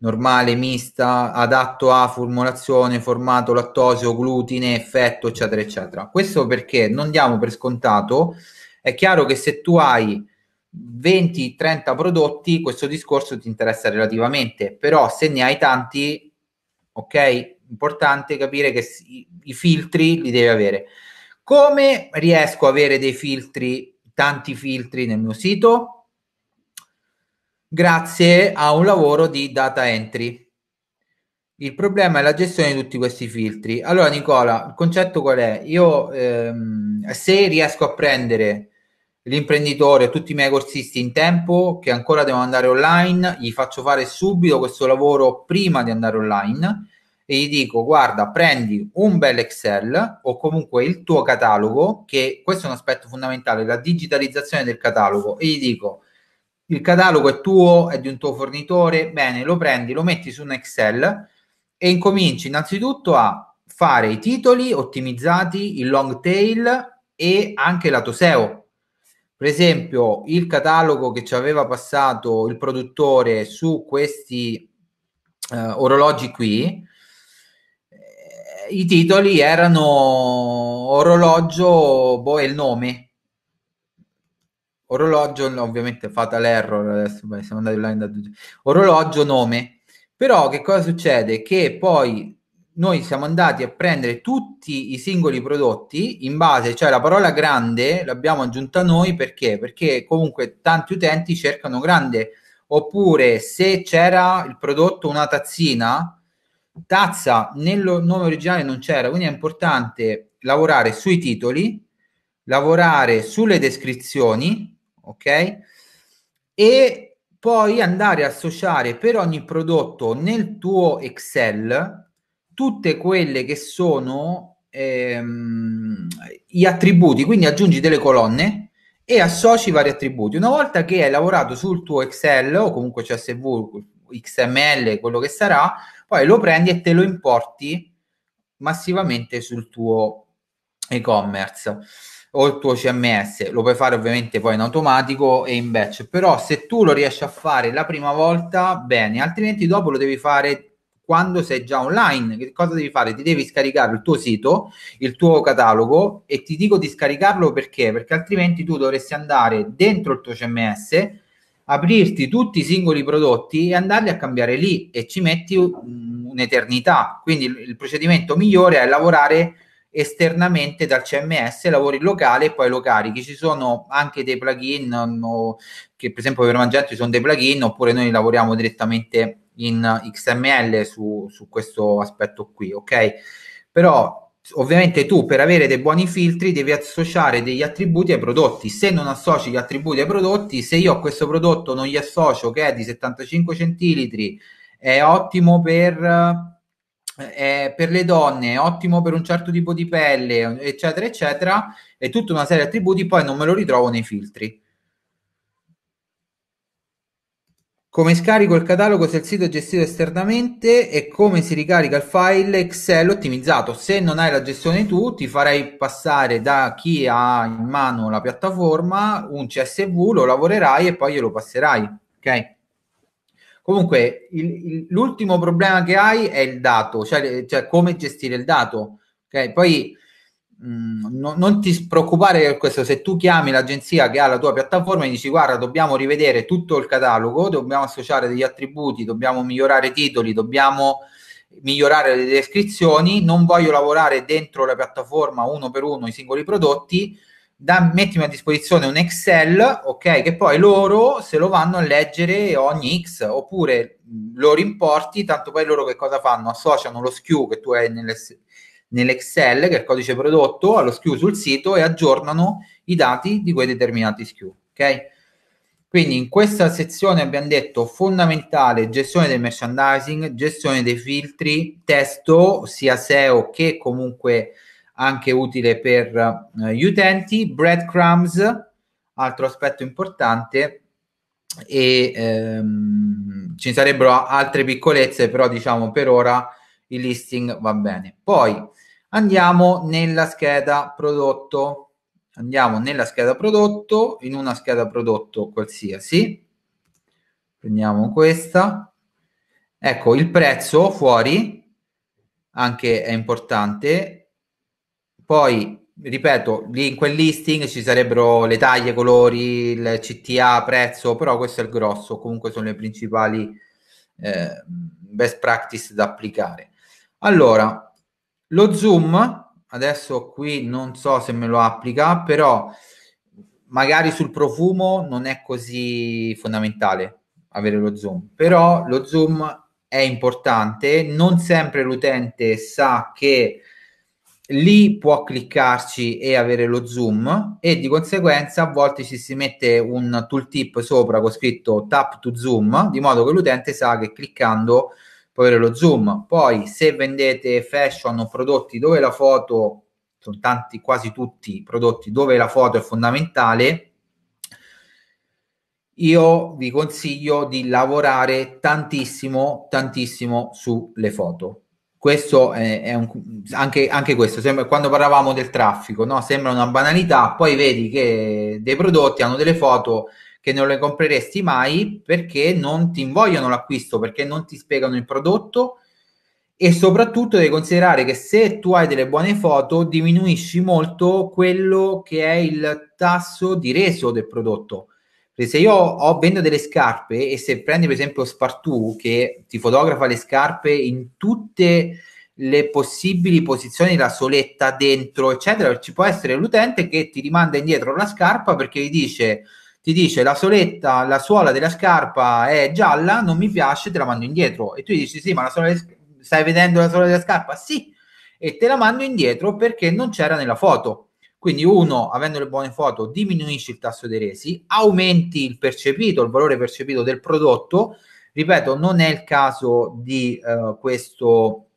A: normale, mista, adatto a formulazione, formato lattosio, glutine, effetto, eccetera, eccetera. Questo perché non diamo per scontato, è chiaro che se tu hai 20-30 prodotti, questo discorso ti interessa relativamente, però se ne hai tanti, ok? Importante capire che i filtri li devi avere. Come riesco ad avere dei filtri, tanti filtri nel mio sito? grazie a un lavoro di data entry. Il problema è la gestione di tutti questi filtri. Allora, Nicola, il concetto qual è? Io ehm, se riesco a prendere l'imprenditore, tutti i miei corsisti in tempo che ancora devono andare online, gli faccio fare subito questo lavoro prima di andare online e gli dico guarda, prendi un bel Excel o comunque il tuo catalogo, che questo è un aspetto fondamentale, la digitalizzazione del catalogo e gli dico il catalogo è tuo, è di un tuo fornitore, bene, lo prendi, lo metti su un Excel e incominci innanzitutto a fare i titoli ottimizzati, il long tail e anche lato SEO. Per esempio, il catalogo che ci aveva passato il produttore su questi eh, orologi qui, eh, i titoli erano orologio boh, è il nome, orologio, ovviamente fatal error, adesso beh, siamo andati online da orologio nome, però che cosa succede? Che poi noi siamo andati a prendere tutti i singoli prodotti in base, cioè la parola grande l'abbiamo aggiunta noi perché? Perché comunque tanti utenti cercano grande, oppure se c'era il prodotto una tazzina, tazza nel nome originale non c'era, quindi è importante lavorare sui titoli, lavorare sulle descrizioni ok? E poi andare a associare per ogni prodotto nel tuo Excel tutte quelle che sono ehm, gli attributi, quindi aggiungi delle colonne e associ vari attributi. Una volta che hai lavorato sul tuo Excel o comunque CSV, XML, quello che sarà, poi lo prendi e te lo importi massivamente sul tuo e-commerce o il tuo CMS, lo puoi fare ovviamente poi in automatico e in batch, però se tu lo riesci a fare la prima volta, bene, altrimenti dopo lo devi fare quando sei già online. Che cosa devi fare? Ti devi scaricare il tuo sito, il tuo catalogo e ti dico di scaricarlo perché? Perché altrimenti tu dovresti andare dentro il tuo CMS, aprirti tutti i singoli prodotti e andarli a cambiare lì e ci metti un'eternità. Quindi il procedimento migliore è lavorare esternamente dal CMS, lavori locale e poi lo carichi. Ci sono anche dei plugin, no, che per esempio per Mangiato ci sono dei plugin, oppure noi lavoriamo direttamente in XML su, su questo aspetto qui, ok? Però ovviamente tu per avere dei buoni filtri devi associare degli attributi ai prodotti. Se non associ gli attributi ai prodotti, se io a questo prodotto non gli associo che è di 75 centilitri, è ottimo per eh, per le donne, ottimo per un certo tipo di pelle, eccetera, eccetera, e tutta una serie di attributi, poi non me lo ritrovo nei filtri. Come scarico il catalogo se il sito è gestito esternamente e come si ricarica il file Excel ottimizzato. Se non hai la gestione tu, ti farei passare da chi ha in mano la piattaforma un CSV, lo lavorerai e poi glielo passerai. Ok? Comunque, il, il, l'ultimo problema che hai è il dato, cioè, cioè come gestire il dato. Okay? Poi mh, mm, no, non ti preoccupare per questo, se tu chiami l'agenzia che ha la tua piattaforma e dici guarda, dobbiamo rivedere tutto il catalogo, dobbiamo associare degli attributi, dobbiamo migliorare i titoli, dobbiamo migliorare le descrizioni, non voglio lavorare dentro la piattaforma uno per uno i singoli prodotti, da, mettimi a disposizione un Excel, ok, che poi loro se lo vanno a leggere ogni X, oppure lo rimporti, tanto poi loro che cosa fanno? Associano lo SKU che tu hai nell'Excel, che è il codice prodotto, allo SKU sul sito e aggiornano i dati di quei determinati SKU, ok? Quindi in questa sezione abbiamo detto fondamentale gestione del merchandising, gestione dei filtri, testo, sia SEO che comunque anche utile per eh, gli utenti, breadcrumbs, altro aspetto importante, e ehm, ci sarebbero altre piccolezze, però diciamo per ora il listing va bene. Poi andiamo nella scheda prodotto, andiamo nella scheda prodotto, in una scheda prodotto qualsiasi, prendiamo questa, ecco il prezzo fuori, anche è importante, poi, ripeto, lì in quel listing ci sarebbero le taglie, colori, il CTA, prezzo, però questo è il grosso, comunque sono le principali eh, best practice da applicare. Allora, lo zoom, adesso qui non so se me lo applica, però magari sul profumo non è così fondamentale avere lo zoom, però lo zoom è importante, non sempre l'utente sa che lì può cliccarci e avere lo zoom e di conseguenza a volte ci si mette un tooltip sopra con scritto tap to zoom di modo che l'utente sa che cliccando può avere lo zoom poi se vendete fashion o prodotti dove la foto sono tanti quasi tutti i prodotti dove la foto è fondamentale io vi consiglio di lavorare tantissimo tantissimo sulle foto questo è, è un, anche, anche, questo, sembra, quando parlavamo del traffico, no? sembra una banalità, poi vedi che dei prodotti hanno delle foto che non le compreresti mai perché non ti invogliono l'acquisto, perché non ti spiegano il prodotto e soprattutto devi considerare che se tu hai delle buone foto diminuisci molto quello che è il tasso di reso del prodotto se io ho, vendo delle scarpe e se prendi per esempio Spartu che ti fotografa le scarpe in tutte le possibili posizioni, la soletta dentro, eccetera, ci può essere l'utente che ti rimanda indietro la scarpa perché gli dice ti dice la soletta, la suola della scarpa è gialla, non mi piace, te la mando indietro. E tu gli dici sì, ma la suola de... stai vedendo la suola della scarpa? Sì, e te la mando indietro perché non c'era nella foto. Quindi uno, avendo le buone foto, diminuisci il tasso di resi, aumenti il percepito, il valore percepito del prodotto. Ripeto, non è il caso di eh, questo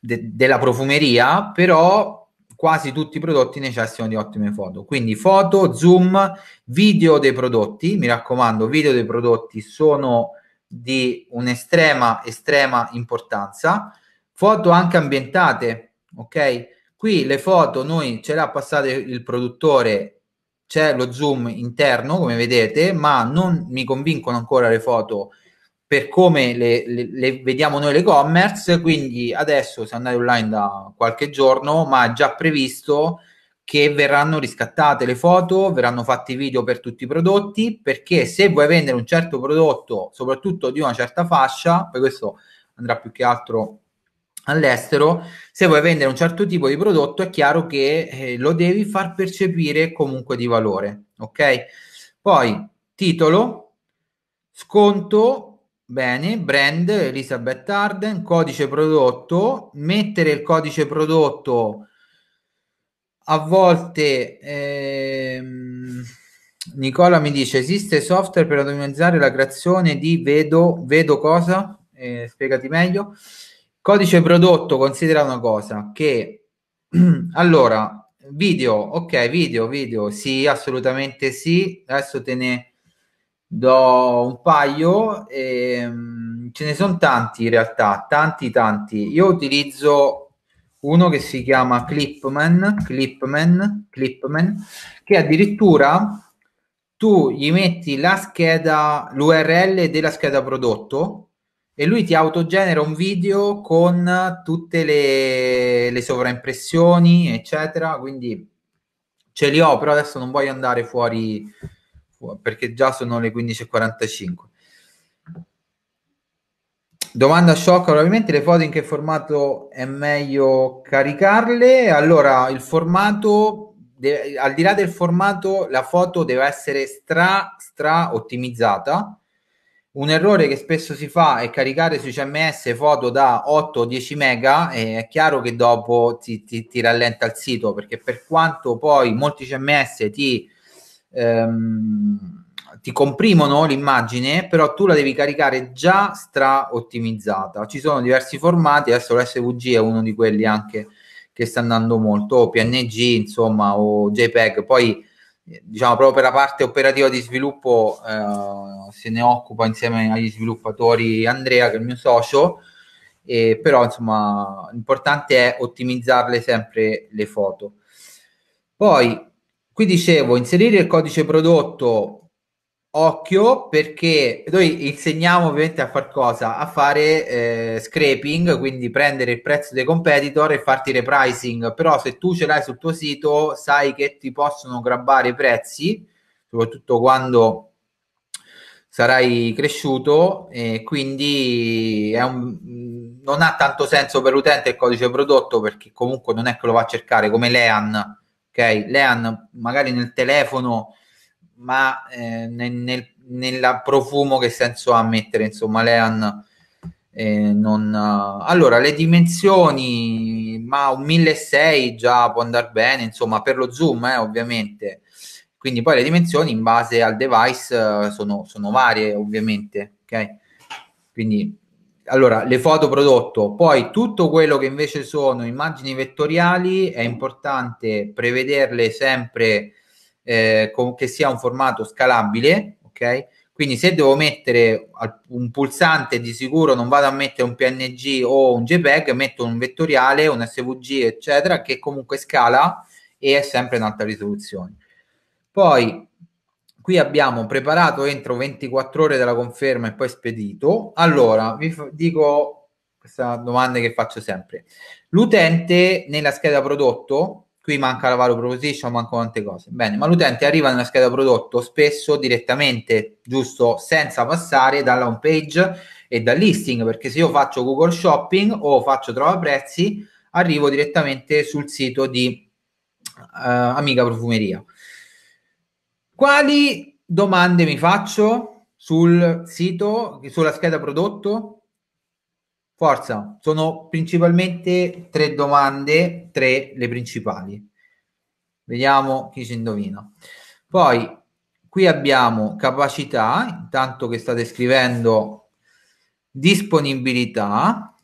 A: de- della profumeria, però quasi tutti i prodotti necessitano di ottime foto. Quindi foto, zoom, video dei prodotti, mi raccomando, video dei prodotti sono di un'estrema estrema importanza. Foto anche ambientate, ok? Qui le foto noi ce le ha passate il produttore, c'è lo zoom interno come vedete, ma non mi convincono ancora le foto per come le, le, le vediamo noi le commerce, quindi adesso se andate online da qualche giorno, ma è già previsto che verranno riscattate le foto, verranno fatti video per tutti i prodotti, perché se vuoi vendere un certo prodotto, soprattutto di una certa fascia, poi questo andrà più che altro all'estero, se vuoi vendere un certo tipo di prodotto è chiaro che eh, lo devi far percepire comunque di valore, ok? Poi titolo, sconto, bene, brand Elizabeth Arden, codice prodotto, mettere il codice prodotto a volte ehm, Nicola mi dice esiste software per automatizzare la creazione di vedo, vedo cosa? Eh, spiegati meglio Codice prodotto, considera una cosa che [clears throat] allora video, ok, video, video, sì, assolutamente sì. Adesso te ne do un paio e, ehm, ce ne sono tanti in realtà, tanti tanti. Io utilizzo uno che si chiama Clipman, Clipman, Clipman, che addirittura tu gli metti la scheda, l'URL della scheda prodotto e lui ti autogenera un video con tutte le, le sovraimpressioni, eccetera. Quindi ce li ho, però adesso non voglio andare fuori perché già sono le 15.45. Domanda shock, probabilmente le foto in che formato è meglio caricarle? Allora, il formato, al di là del formato, la foto deve essere stra, stra ottimizzata un errore che spesso si fa è caricare sui CMS foto da 8 o 10 mega e è chiaro che dopo ti, ti, ti rallenta il sito perché per quanto poi molti CMS ti, ehm, ti comprimono l'immagine, però tu la devi caricare già stra ottimizzata. Ci sono diversi formati, adesso l'SVG è uno di quelli anche che sta andando molto, o PNG insomma o JPEG, poi diciamo proprio per la parte operativa di sviluppo eh, se ne occupa insieme agli sviluppatori Andrea che è il mio socio eh, però insomma l'importante è ottimizzarle sempre le foto poi qui dicevo inserire il codice prodotto occhio perché noi insegniamo ovviamente a far cosa? A fare eh, scraping, quindi prendere il prezzo dei competitor e farti repricing, però se tu ce l'hai sul tuo sito sai che ti possono grabbare i prezzi, soprattutto quando sarai cresciuto e quindi un, non ha tanto senso per l'utente il codice prodotto perché comunque non è che lo va a cercare come Lean, ok? Lean magari nel telefono ma eh, nel, nel, nella profumo che senso ha mettere insomma Lean eh, non eh, allora le dimensioni ma un 1600 già può andare bene insomma per lo zoom eh, ovviamente quindi poi le dimensioni in base al device eh, sono, sono varie ovviamente ok quindi allora le foto prodotto poi tutto quello che invece sono immagini vettoriali è importante prevederle sempre eh, con, che sia un formato scalabile, ok? Quindi se devo mettere un pulsante di sicuro non vado a mettere un PNG o un JPEG, metto un vettoriale, un SVG, eccetera, che comunque scala e è sempre in alta risoluzione. Poi qui abbiamo preparato entro 24 ore dalla conferma e poi spedito. Allora, vi f- dico questa domanda che faccio sempre. L'utente nella scheda prodotto qui manca la value proposition, mancano tante cose. Bene, ma l'utente arriva nella scheda prodotto spesso direttamente, giusto, senza passare dalla home page e dal listing, perché se io faccio Google Shopping o faccio Trova Prezzi, arrivo direttamente sul sito di uh, Amica Profumeria. Quali domande mi faccio sul sito, sulla scheda prodotto? Forza, sono principalmente tre domande, tre le principali. Vediamo chi ci indovina. Poi qui abbiamo capacità, intanto che state scrivendo disponibilità,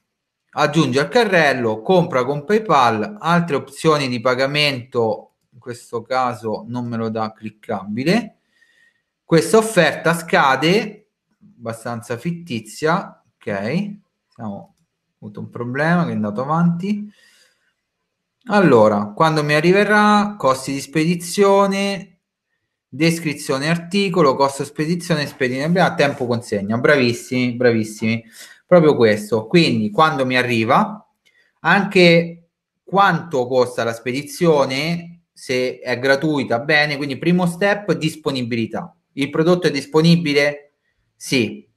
A: aggiunge al carrello, compra con PayPal, altre opzioni di pagamento, in questo caso non me lo dà cliccabile. Questa offerta scade, abbastanza fittizia, ok? abbiamo avuto un problema che è andato avanti. Allora, quando mi arriverà, costi di spedizione, descrizione articolo, costo spedizione, spedizione, tempo consegna. Bravissimi, bravissimi. Proprio questo. Quindi, quando mi arriva, anche quanto costa la spedizione, se è gratuita, bene. Quindi, primo step, disponibilità. Il prodotto è disponibile? Sì.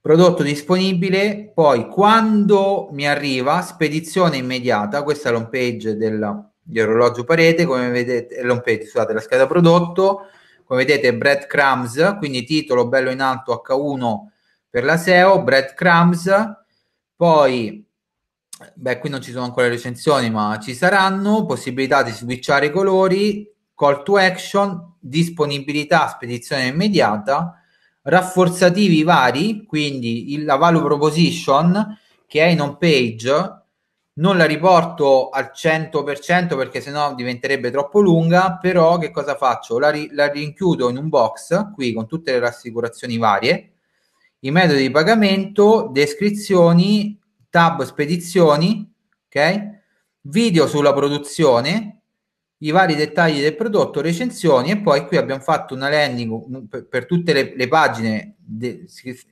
A: Prodotto disponibile, poi quando mi arriva, spedizione immediata, questa è l'home page dell'orologio parete, come vedete, l'home page, scusate, la scheda prodotto, come vedete breadcrumbs, quindi titolo bello in alto H1 per la SEO, breadcrumbs, poi beh qui non ci sono ancora le recensioni ma ci saranno, possibilità di switchare i colori, call to action, disponibilità, spedizione immediata rafforzativi vari, quindi il, la value proposition che è in home page, non la riporto al 100% perché sennò diventerebbe troppo lunga, però che cosa faccio? La, ri, la rinchiudo in un box, qui con tutte le rassicurazioni varie, i metodi di pagamento, descrizioni, tab spedizioni, ok? Video sulla produzione, i vari dettagli del prodotto, recensioni e poi qui abbiamo fatto una landing per, per tutte le, le pagine, de,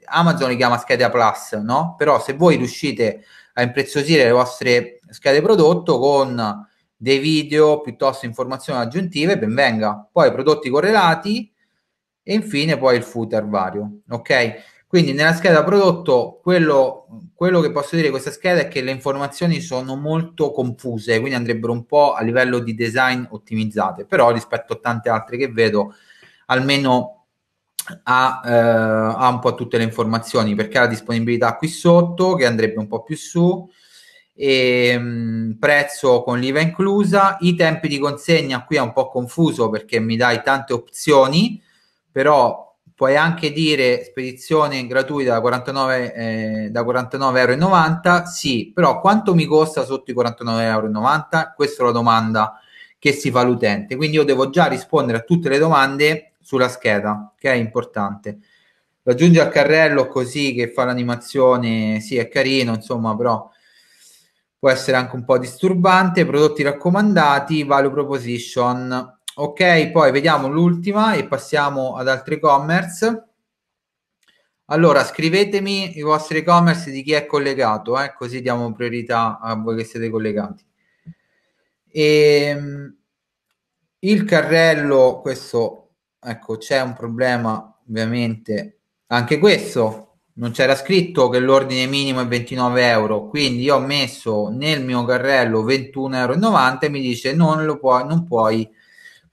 A: Amazon li chiama scheda plus, no? Però se voi riuscite a impreziosire le vostre schede prodotto con dei video piuttosto informazioni aggiuntive, ben venga. Poi prodotti correlati e infine poi il footer vario, ok? Quindi nella scheda prodotto, quello, quello, che posso dire di questa scheda è che le informazioni sono molto confuse, quindi andrebbero un po' a livello di design ottimizzate, però rispetto a tante altre che vedo, almeno ha, eh, ha un po' tutte le informazioni, perché ha la disponibilità qui sotto, che andrebbe un po' più su, e, ehm, mh, prezzo con l'IVA inclusa, i tempi di consegna qui è un po' confuso perché mi dai tante opzioni, però puoi anche dire spedizione gratuita da 49,90 eh, da 49 euro, sì, però quanto mi costa sotto i 49,90 euro? Questa è la domanda che si fa l'utente, quindi io devo già rispondere a tutte le domande sulla scheda, che è importante. Lo aggiungi al carrello così che fa l'animazione, sì è carino, insomma, però può essere anche un po' disturbante. Prodotti raccomandati, value proposition Ok, poi vediamo l'ultima e passiamo ad altri e-commerce. Allora, scrivetemi i vostri e-commerce di chi è collegato, eh, così diamo priorità a voi che siete collegati. E, ehm, il carrello, questo, ecco, c'è un problema ovviamente, anche questo, non c'era scritto che l'ordine minimo è 29 euro, quindi io ho messo nel mio carrello 21,90 euro e mi dice non, lo puoi, non puoi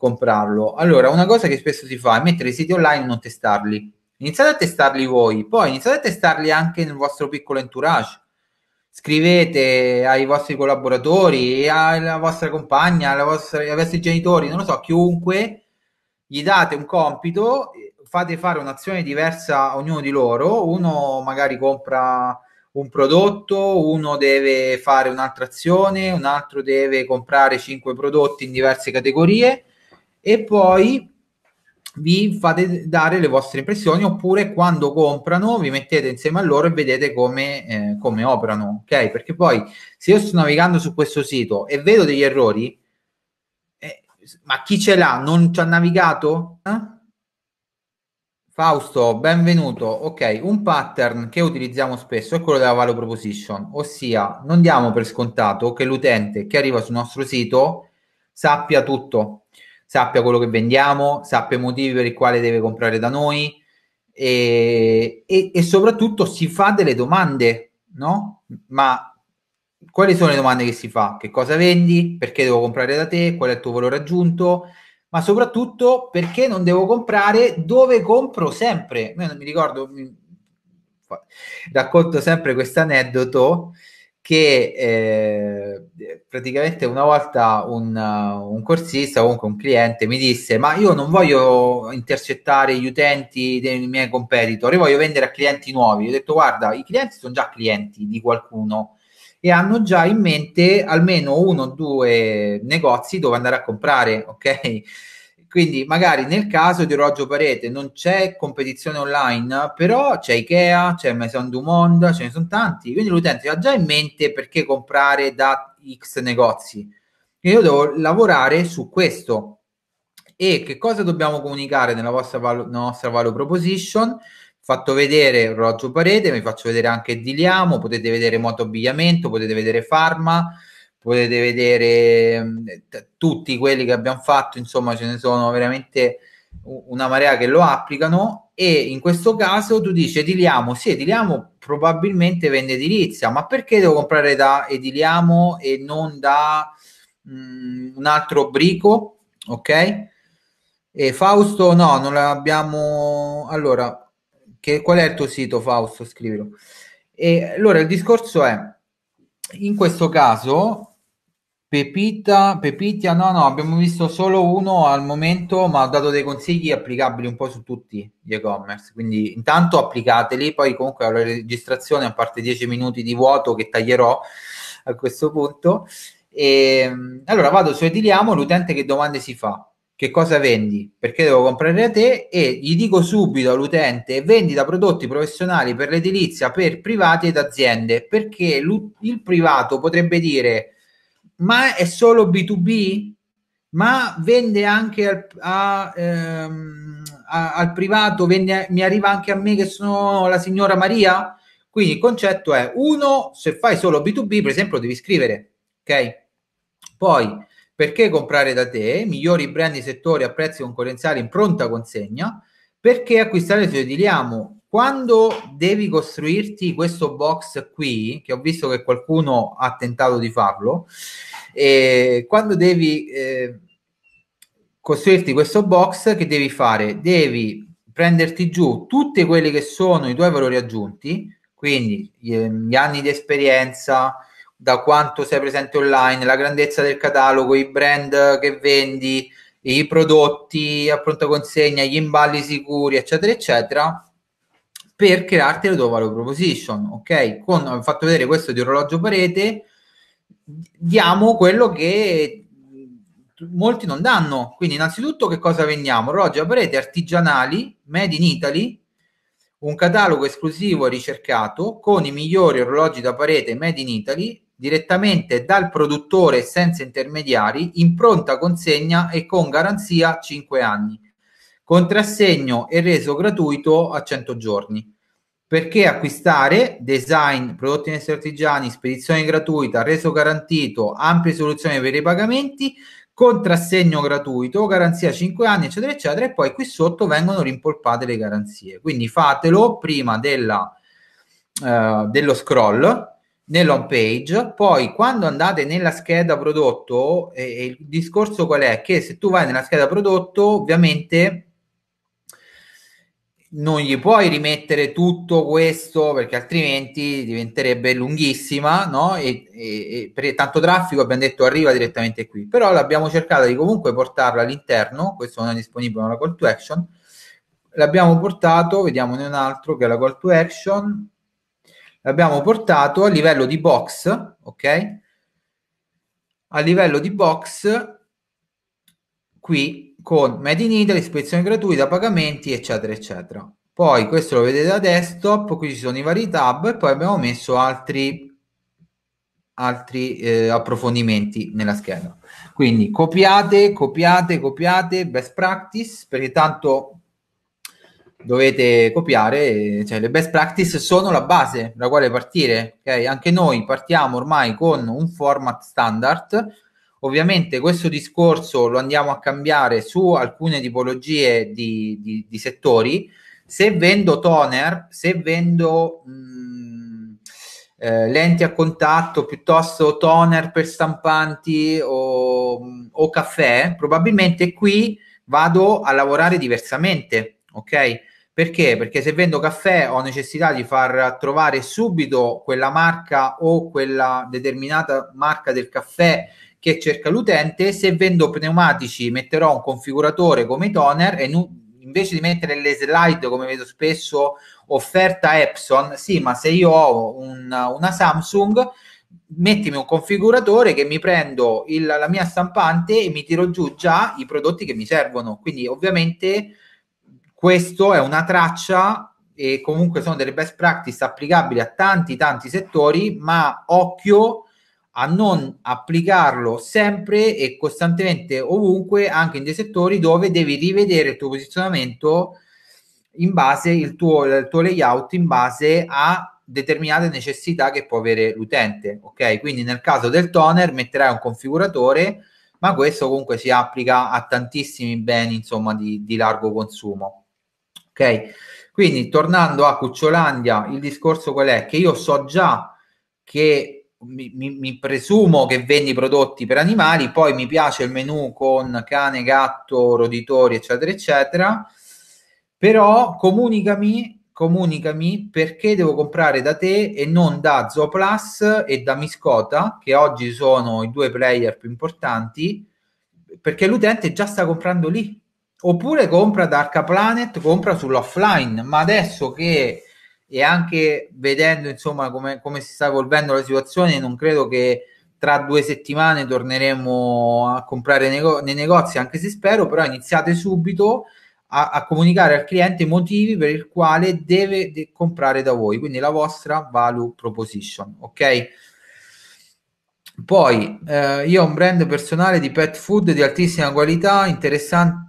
A: comprarlo. Allora, una cosa che spesso si fa è mettere i siti online e non testarli. Iniziate a testarli voi, poi iniziate a testarli anche nel vostro piccolo entourage. Scrivete ai vostri collaboratori, alla vostra compagna, vostra, ai vostri genitori, non lo so, chiunque, gli date un compito, fate fare un'azione diversa a ognuno di loro. Uno magari compra un prodotto, uno deve fare un'altra azione, un altro deve comprare cinque prodotti in diverse categorie e poi vi fate dare le vostre impressioni oppure quando comprano vi mettete insieme a loro e vedete come, eh, come operano, ok? Perché poi se io sto navigando su questo sito e vedo degli errori, eh, ma chi ce l'ha? Non ci ha navigato? Eh? Fausto, benvenuto. Ok, un pattern che utilizziamo spesso è quello della value proposition, ossia non diamo per scontato che l'utente che arriva sul nostro sito sappia tutto sappia quello che vendiamo, sappia i motivi per i quali deve comprare da noi e, e, e soprattutto si fa delle domande, no? Ma quali sono le domande che si fa? Che cosa vendi? Perché devo comprare da te? Qual è il tuo valore aggiunto? Ma soprattutto perché non devo comprare dove compro sempre? Io non mi ricordo, mi... racconto sempre questo aneddoto che eh, praticamente una volta un, un corsista o comunque un cliente mi disse ma io non voglio intercettare gli utenti dei miei competitor, io voglio vendere a clienti nuovi. Io ho detto guarda, i clienti sono già clienti di qualcuno e hanno già in mente almeno uno o due negozi dove andare a comprare, ok? Quindi magari nel caso di orologio parete non c'è competizione online, però c'è Ikea, c'è Maison du Monde, ce ne sono tanti. Quindi l'utente ha già in mente perché comprare da X negozi. Io devo lavorare su questo. E che cosa dobbiamo comunicare nella, vostra val- nella nostra value proposition? Fatto vedere orologio parete, vi faccio vedere anche Diliamo, potete vedere moto abbigliamento, potete vedere Pharma, potete vedere t- tutti quelli che abbiamo fatto, insomma ce ne sono veramente una marea che lo applicano e in questo caso tu dici ediliamo, sì ediliamo probabilmente vende edilizia, ma perché devo comprare da ediliamo e non da mh, un altro brico, ok? E Fausto no, non l'abbiamo... Allora, che, qual è il tuo sito Fausto? Scrivilo. E allora il discorso è, in questo caso Pepita, Pepitia, no, no, abbiamo visto solo uno al momento, ma ho dato dei consigli applicabili un po' su tutti gli e-commerce. Quindi intanto applicateli, poi comunque alla registrazione, a parte 10 minuti di vuoto che taglierò a questo punto. E, ehm, allora vado su Ediliamo, l'utente che domande si fa? Che cosa vendi? Perché devo comprare da te? E gli dico subito all'utente, vendita prodotti professionali per l'edilizia, per privati ed aziende, perché il privato potrebbe dire ma è solo B2B? Ma vende anche al, a, ehm, a, al privato, vende, mi arriva anche a me che sono la signora Maria? Quindi il concetto è, uno, se fai solo B2B, per esempio, devi scrivere, ok? Poi, perché comprare da te? Migliori brand di settore a prezzi concorrenziali in pronta consegna. Perché acquistare se utiliamo quando devi costruirti questo box qui, che ho visto che qualcuno ha tentato di farlo, eh, quando devi eh, costruirti questo box, che devi fare? Devi prenderti giù tutti quelli che sono i tuoi valori aggiunti, quindi gli anni di esperienza, da quanto sei presente online, la grandezza del catalogo, i brand che vendi, i prodotti a pronta consegna, gli imballi sicuri, eccetera, eccetera, per crearti la tua value proposition, ok? Con, ho fatto vedere questo di orologio parete, diamo quello che molti non danno. Quindi innanzitutto che cosa vendiamo? Orologi a parete artigianali, made in Italy, un catalogo esclusivo ricercato con i migliori orologi da parete made in Italy direttamente dal produttore senza intermediari in pronta consegna e con garanzia 5 anni. Contrassegno e reso gratuito a 100 giorni perché acquistare design, prodotti in essere artigiani, spedizione gratuita, reso garantito, ampie soluzioni per i pagamenti, contrassegno gratuito, garanzia 5 anni, eccetera, eccetera, e poi qui sotto vengono rimpolpate le garanzie. Quindi fatelo prima della, eh, dello scroll nell'home page, poi quando andate nella scheda prodotto, eh, il discorso qual è? Che se tu vai nella scheda prodotto, ovviamente non gli puoi rimettere tutto questo perché altrimenti diventerebbe lunghissima, no? E, e, e per tanto traffico abbiamo detto arriva direttamente qui, però l'abbiamo cercata di comunque portarla all'interno, questo non è disponibile una call to action, l'abbiamo portato, vediamone un altro che è la call to action, l'abbiamo portato a livello di box, ok? A livello di box qui con Made in Italy, ispezione gratuita, pagamenti, eccetera, eccetera. Poi questo lo vedete da desktop, qui ci sono i vari tab e poi abbiamo messo altri, altri eh, approfondimenti nella scheda. Quindi copiate, copiate, copiate, best practice, perché tanto dovete copiare, cioè le best practice sono la base da quale partire, ok? Anche noi partiamo ormai con un format standard, Ovviamente questo discorso lo andiamo a cambiare su alcune tipologie di, di, di settori. Se vendo toner, se vendo mh, mm, eh, lenti a contatto piuttosto toner per stampanti o, mm, o caffè, probabilmente qui vado a lavorare diversamente, ok? Perché? Perché se vendo caffè ho necessità di far trovare subito quella marca o quella determinata marca del caffè che cerca l'utente, se vendo pneumatici metterò un configuratore come toner e nu- invece di mettere le slide come vedo spesso offerta Epson, sì, ma se io ho un, una Samsung mettimi un configuratore che mi prendo il, la mia stampante e mi tiro giù già i prodotti che mi servono. Quindi ovviamente questo è una traccia e comunque sono delle best practice applicabili a tanti tanti settori, ma occhio a non applicarlo sempre e costantemente ovunque, anche in dei settori dove devi rivedere il tuo posizionamento in base il tuo, il tuo layout in base a determinate necessità che può avere l'utente. Ok, quindi nel caso del toner metterai un configuratore, ma questo comunque si applica a tantissimi beni insomma di, di largo consumo. Ok, quindi tornando a Cucciolandia, il discorso qual è? Che io so già che mi, mi, mi, presumo che vendi prodotti per animali, poi mi piace il menu con cane, gatto, roditori, eccetera, eccetera, però comunicami, comunicami perché devo comprare da te e non da Zooplus e da Miscota, che oggi sono i due player più importanti, perché l'utente già sta comprando lì. Oppure compra da Arca Planet, compra sull'offline, ma adesso che e anche vedendo insomma come, come si sta evolvendo la situazione, non credo che tra due settimane torneremo a comprare nego- nei negozi, anche se spero, però iniziate subito a, a comunicare al cliente i motivi per il quale deve de- comprare da voi, quindi la vostra value proposition, ok? Poi eh, io ho un brand personale di pet food di altissima qualità, interessante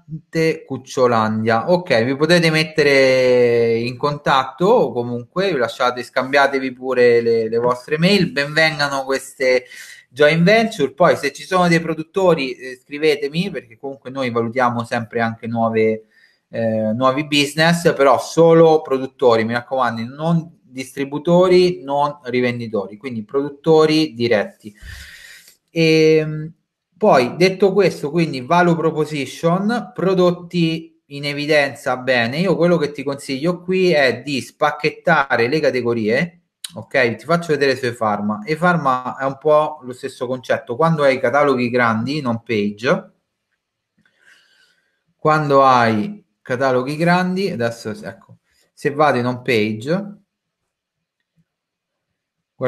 A: Cucciolandia. Ok, vi potete mettere in contatto o comunque lasciate, scambiatevi pure le, le vostre mail, benvengano queste joint venture. Poi se ci sono dei produttori eh, scrivetemi perché comunque noi valutiamo sempre anche nuove, eh, nuovi business, però solo produttori, mi raccomando, non distributori non rivenditori, quindi produttori diretti. E, ehm, poi detto questo, quindi value proposition, prodotti in evidenza bene, io quello che ti consiglio qui è di spacchettare le categorie. Ok, ti faccio vedere su E pharma è un po' lo stesso concetto. Quando hai cataloghi grandi, non page, quando hai cataloghi grandi, adesso ecco, se vado in home page,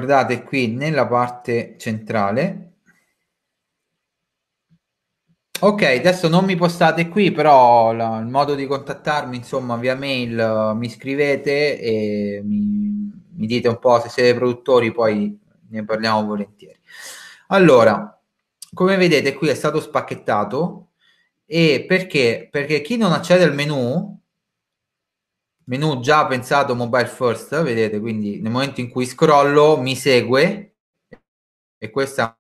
A: guardate qui nella parte centrale ok adesso non mi postate qui però la, il modo di contattarmi insomma via mail eh, mi scrivete e mi, mi dite un po' se siete produttori poi ne parliamo volentieri allora come vedete qui è stato spacchettato e perché perché chi non accede al menu menu già pensato mobile first, vedete, quindi nel momento in cui scrollo mi segue e questa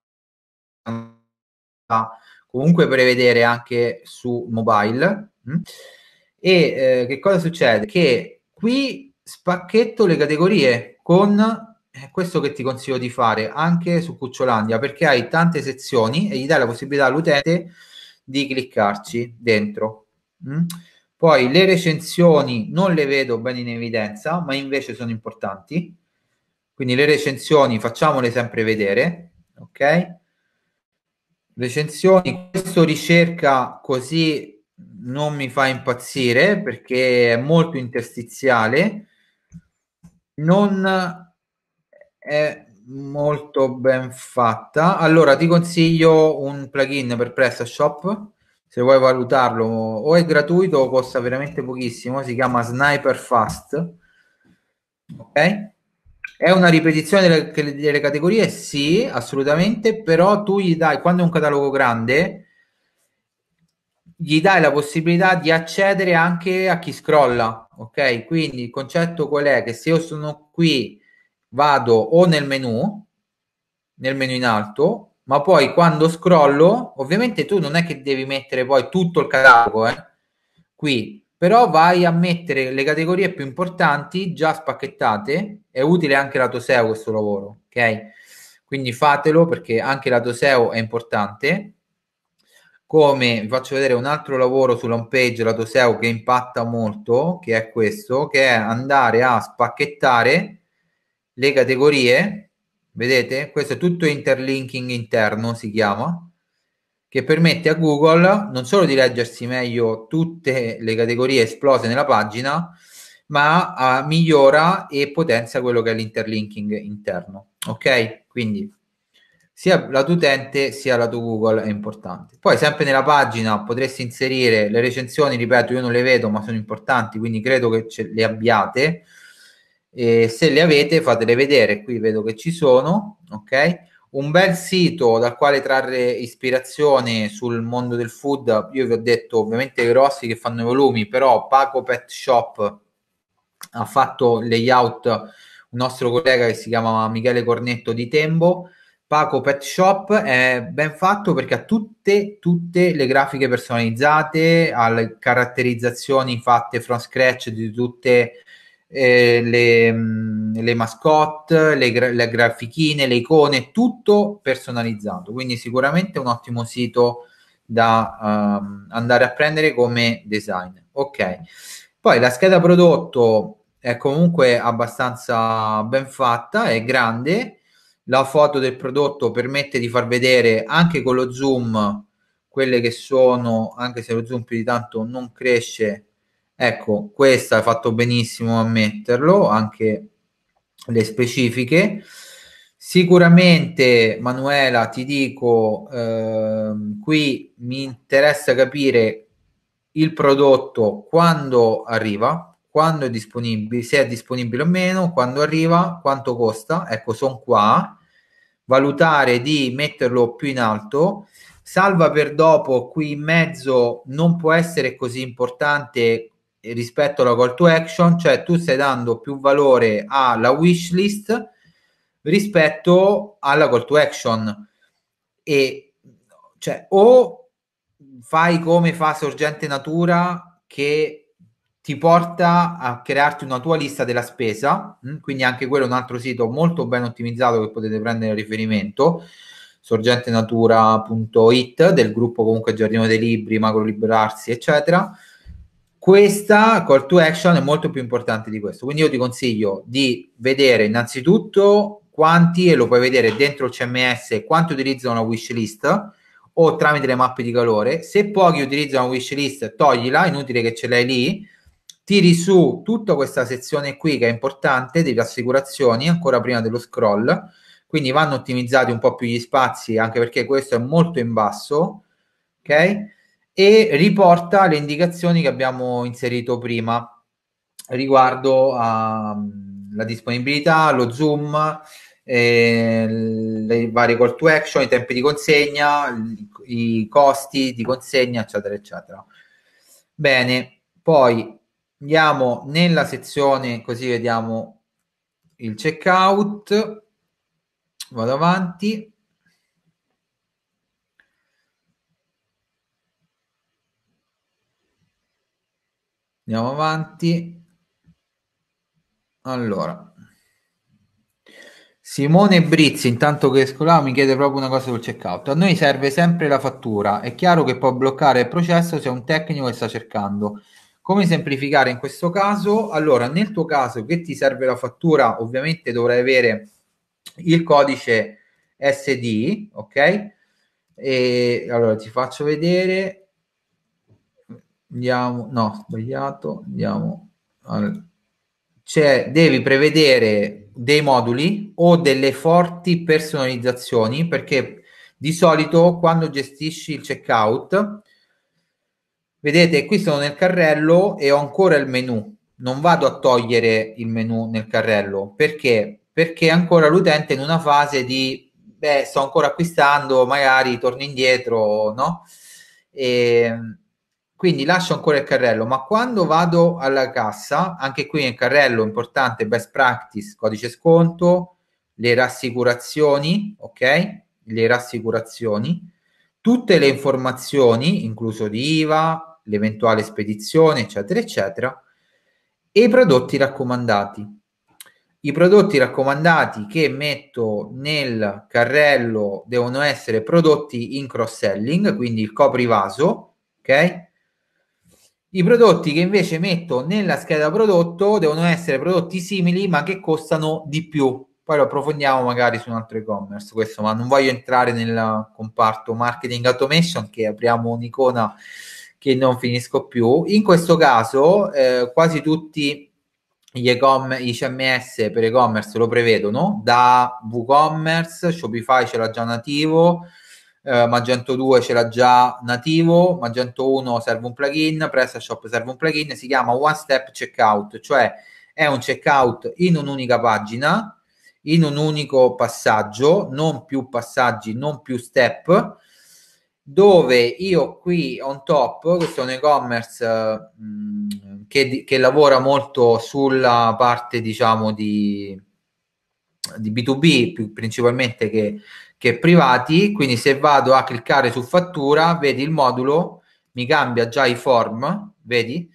A: comunque prevedere anche su mobile. Mm. E eh, che cosa succede? Che qui spacchetto le categorie con eh, questo che ti consiglio di fare anche su Cucciolandia perché hai tante sezioni e gli dai la possibilità all'utente di cliccarci dentro. Mm? Poi le recensioni non le vedo bene in evidenza, ma invece sono importanti. Quindi le recensioni facciamole sempre vedere, ok? Recensioni, questo ricerca così non mi fa impazzire perché è molto interstiziale, non è molto ben fatta. Allora ti consiglio un plugin per PrestaShop se vuoi valutarlo, o è gratuito o costa veramente pochissimo, si chiama Sniper Fast. Ok? È una ripetizione delle, delle, categorie? Sì, assolutamente, però tu gli dai, quando è un catalogo grande, gli dai la possibilità di accedere anche a chi scrolla, ok? Quindi il concetto qual è? Che se io sono qui, vado o nel menu, nel menu in alto, ma poi quando scrollo, ovviamente tu non è che devi mettere poi tutto il catalogo eh, qui, però vai a mettere le categorie più importanti già spacchettate, è utile anche lato SEO questo lavoro, ok? Quindi fatelo perché anche lato SEO è importante. Come vi faccio vedere un altro lavoro sulla home page lato SEO che impatta molto, che è questo, che è andare a spacchettare le categorie Vedete? Questo è tutto interlinking interno, si chiama, che permette a Google non solo di leggersi meglio tutte le categorie esplose nella pagina, ma a, ah, migliora e potenzia quello che è l'interlinking interno. Ok? Quindi sia lato utente sia lato Google è importante. Poi sempre nella pagina potresti inserire le recensioni, ripeto, io non le vedo, ma sono importanti, quindi credo che le abbiate e se le avete fatele vedere, qui vedo che ci sono, ok? Un bel sito dal quale trarre ispirazione sul mondo del food, io vi ho detto ovviamente i grossi che fanno i volumi, però Paco Pet Shop ha fatto layout un nostro collega che si chiama Michele Cornetto di Tembo, Paco Pet Shop è ben fatto perché ha tutte, tutte, le grafiche personalizzate, ha le caratterizzazioni fatte from scratch di tutte eh, le, mm, le, mascotte, le, gra- le grafichine, le icone, tutto personalizzato. Quindi sicuramente un ottimo sito da um, andare a prendere come design. Ok, poi la scheda prodotto è comunque abbastanza ben fatta, è grande. La foto del prodotto permette di far vedere anche con lo zoom quelle che sono, anche se lo zoom più di tanto non cresce, Ecco, questa ha fatto benissimo a metterlo, anche le specifiche. Sicuramente, Manuela, ti dico, eh, qui mi interessa capire il prodotto quando arriva, quando è disponibile, se è disponibile o meno, quando arriva, quanto costa. Ecco, sono qua. Valutare di metterlo più in alto. Salva per dopo, qui in mezzo non può essere così importante rispetto alla call to action, cioè tu stai dando più valore alla wish list rispetto alla call to action e cioè o fai come fa Sorgente Natura che ti porta a crearti una tua lista della spesa, hm? quindi anche quello è un altro sito molto ben ottimizzato che potete prendere riferimento sorgentenatura.it del gruppo comunque Giardino dei Libri, Macro Liberarsi, eccetera questa call to action è molto più importante di questo, quindi io ti consiglio di vedere innanzitutto quanti, e lo puoi vedere dentro il CMS, quanti utilizzano la wishlist o tramite le mappe di calore. Se pochi utilizzano la wishlist, toglila, inutile che ce l'hai lì, tiri su tutta questa sezione qui che è importante delle assicurazioni ancora prima dello scroll quindi vanno ottimizzati un po' più gli spazi anche perché questo è molto in basso ok e riporta le indicazioni che abbiamo inserito prima riguardo alla mm, disponibilità, lo zoom, eh, le varie call to action, i tempi di consegna, i costi di consegna, eccetera, eccetera. Bene, poi andiamo nella sezione, così vediamo il checkout. Vado avanti. Andiamo avanti. Allora. Simone Brizzi, intanto che scolavo, mi chiede proprio una cosa sul checkout. A noi serve sempre la fattura. È chiaro che può bloccare il processo se un tecnico che sta cercando. Come semplificare in questo caso? Allora, nel tuo caso che ti serve la fattura, ovviamente dovrai avere il codice SD, ok? E allora ti faccio vedere Andiamo, no, sbagliato, andiamo. Allora, cioè, devi prevedere dei moduli o delle forti personalizzazioni perché di solito quando gestisci il checkout, vedete qui sono nel carrello e ho ancora il menu. Non vado a togliere il menu nel carrello perché? Perché ancora l'utente è in una fase di beh, sto ancora acquistando, magari torno indietro, no? E, ehm, quindi lascio ancora il carrello, ma quando vado alla cassa, anche qui nel carrello importante best practice, codice sconto, le rassicurazioni, ok? Le rassicurazioni, tutte le informazioni, incluso di IVA, l'eventuale spedizione, eccetera, eccetera, e i prodotti raccomandati i prodotti raccomandati che metto nel carrello devono essere prodotti in cross selling, quindi il coprivaso, ok? I prodotti che invece metto nella scheda prodotto devono essere prodotti simili ma che costano di più. Poi lo approfondiamo magari su un altro e-commerce, questo, ma non voglio entrare nel comparto marketing automation che apriamo un'icona che non finisco più. In questo caso eh, quasi tutti gli e-commerce, i CMS per e-commerce lo prevedono, da WooCommerce, Shopify ce l'ha già nativo, eh, Magento 2 c'era già nativo, Magento 1 serve un plugin, PrestaShop serve un plugin, si chiama One Step Checkout, cioè è un checkout in un'unica pagina, in un unico passaggio, non più passaggi, non più step, dove io qui on top, questo è un e-commerce mh, mm, che, che, lavora molto sulla parte diciamo di, di B2B più, principalmente che che privati, quindi se vado a cliccare su fattura, vedi il modulo, mi cambia già i form, vedi?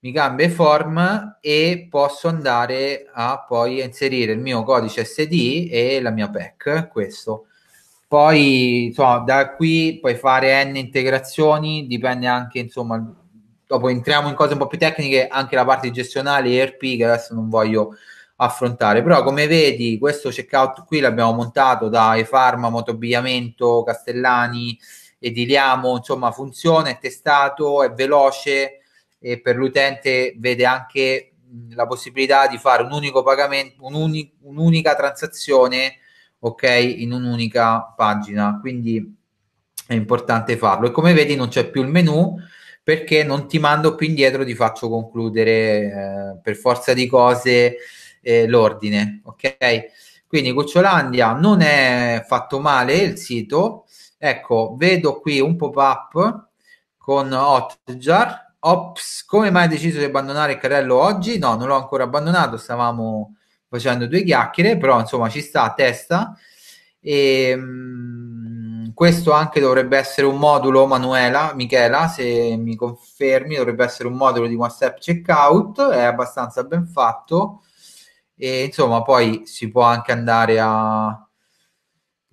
A: Mi cambia i form e posso andare a poi inserire il mio codice SD e la mia PEC, questo. Poi, insomma, da qui puoi fare N integrazioni, dipende anche, insomma, dopo entriamo in cose un po' più tecniche, anche la parte gestionale, ERP, che adesso non voglio affrontare. Però come vedi questo checkout qui l'abbiamo montato da Efarma, Motobigliamento, Castellani, Ediliamo, insomma funziona, è testato, è veloce e per l'utente vede anche la possibilità di fare un unico pagamento, un'uni, un'unica transazione, ok, in un'unica pagina. Quindi è importante farlo. E come vedi non c'è più il menu perché non ti mando più indietro, ti faccio concludere eh, per forza di cose eh, l'ordine, ok? Quindi Gocciolandia non è fatto male il sito, ecco, vedo qui un pop-up con Hotjar, Ops, come mai hai deciso di abbandonare il carrello oggi? No, non l'ho ancora abbandonato, stavamo facendo due chiacchiere, però insomma ci sta a testa. E, ehm, mh, questo anche dovrebbe essere un modulo, Manuela, Michela, se mi confermi, dovrebbe essere un modulo di One Step Checkout, è abbastanza ben fatto. E insomma, poi si può anche andare a,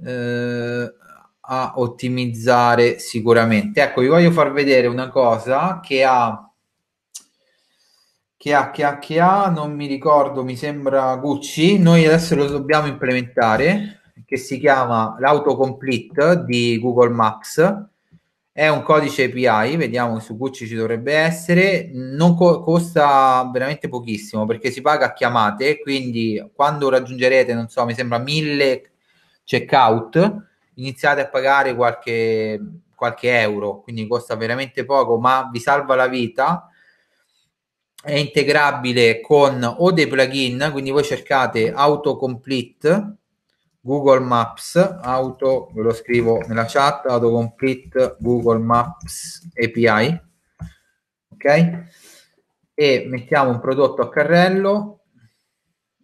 A: eh, a ottimizzare sicuramente. Ecco, vi voglio far vedere una cosa che ha che ha, che ha, che ha, non mi ricordo, mi sembra Gucci, noi adesso lo dobbiamo implementare, che si chiama l'autocomplete di Google Maps è un codice API, vediamo su Gucci ci dovrebbe essere, non co- costa veramente pochissimo perché si paga a chiamate, quindi quando raggiungerete, non so, mi sembra 1000 checkout, iniziate a pagare qualche, qualche euro, quindi costa veramente poco, ma vi salva la vita. È integrabile con o dei plugin, quindi voi cercate autocomplete Google Maps, auto, ve lo scrivo nella chat, autocomplete Google Maps API, ok? E mettiamo un prodotto a carrello,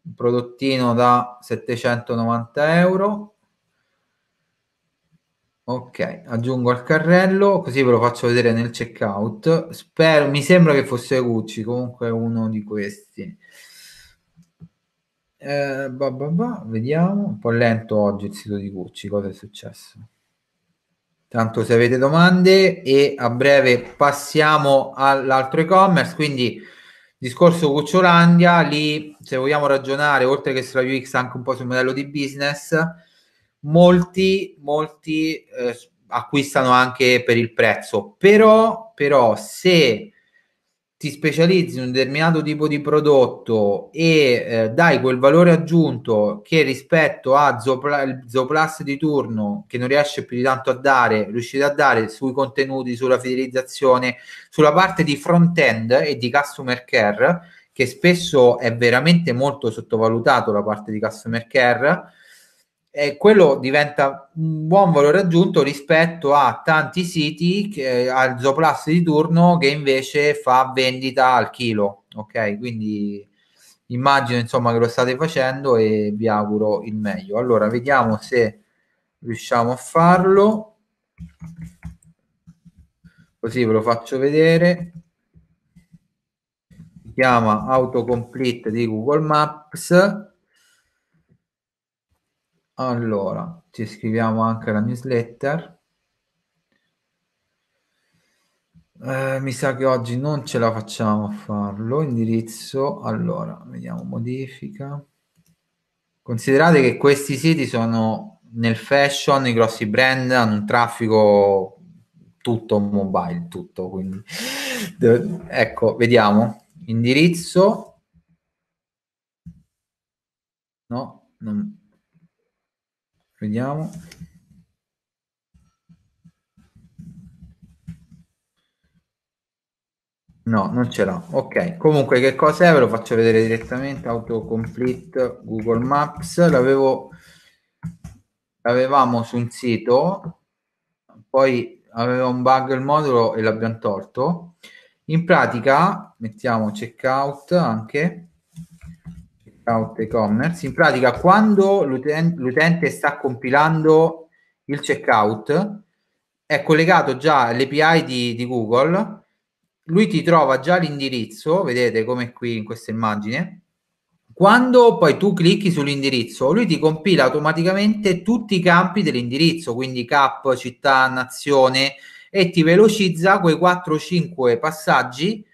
A: un prodottino da 790 euro, ok, aggiungo al carrello, così ve lo faccio vedere nel checkout, spero, mi sembra che fosse Gucci, comunque uno di questi, eh, bah, bah, bah, vediamo, un po' lento oggi il sito di Gucci, cosa è successo? Tanto se avete domande e a breve passiamo all'altro e-commerce, quindi discorso Cucciolandia, lì se vogliamo ragionare oltre che sulla UX anche un po' sul modello di business, molti, molti eh, acquistano anche per il prezzo, però, però se ti specializzi in un determinato tipo di prodotto e eh, dai quel valore aggiunto che rispetto a Zopla, il Zooplus di turno che non riesce più di tanto a dare, riuscite a dare sui contenuti, sulla fidelizzazione, sulla parte di front-end e di customer care, che spesso è veramente molto sottovalutato la parte di customer care, eh, quello diventa un buon valore aggiunto rispetto a tanti siti, che, al zooplast di turno, che invece fa vendita al chilo. Ok, quindi immagino insomma che lo state facendo e vi auguro il meglio. Allora, vediamo se riusciamo a farlo. Così ve lo faccio vedere. Si chiama autocomplete di Google Maps allora, ci iscriviamo anche alla newsletter. Eh, mi sa che oggi non ce la facciamo a farlo. Indirizzo, allora, vediamo modifica. Considerate che questi siti sono nel fashion, i grossi brand hanno un traffico tutto mobile, tutto, quindi ecco, vediamo. Indirizzo No, non Vediamo. No, non ce l'ho. Ok, comunque che cos'è? Ve lo faccio vedere direttamente. Autocomplete Google Maps. L'avevo... L'avevamo su un sito, poi aveva un bug il modulo e l'abbiamo tolto. In pratica, mettiamo checkout anche checkout e-commerce, in pratica quando l'uten- l'utente sta compilando il checkout, è collegato già all'API di, di Google, lui ti trova già l'indirizzo, vedete come qui in questa immagine, quando poi tu clicchi sull'indirizzo, lui ti compila automaticamente tutti i campi dell'indirizzo, quindi cap, città, nazione, e ti velocizza quei 4-5 passaggi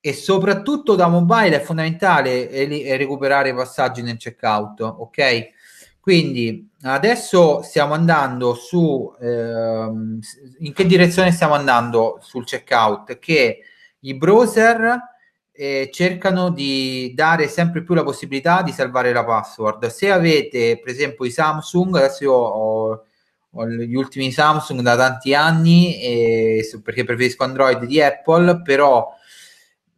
A: e soprattutto da mobile è fondamentale è eh, eh, recuperare i passaggi nel checkout, ok? Quindi adesso stiamo andando su ehm, in che direzione stiamo andando sul checkout? Che i browser eh, cercano di dare sempre più la possibilità di salvare la password. Se avete, per esempio, i Samsung, adesso io ho, gli ultimi Samsung da tanti anni eh, perché preferisco Android di Apple, però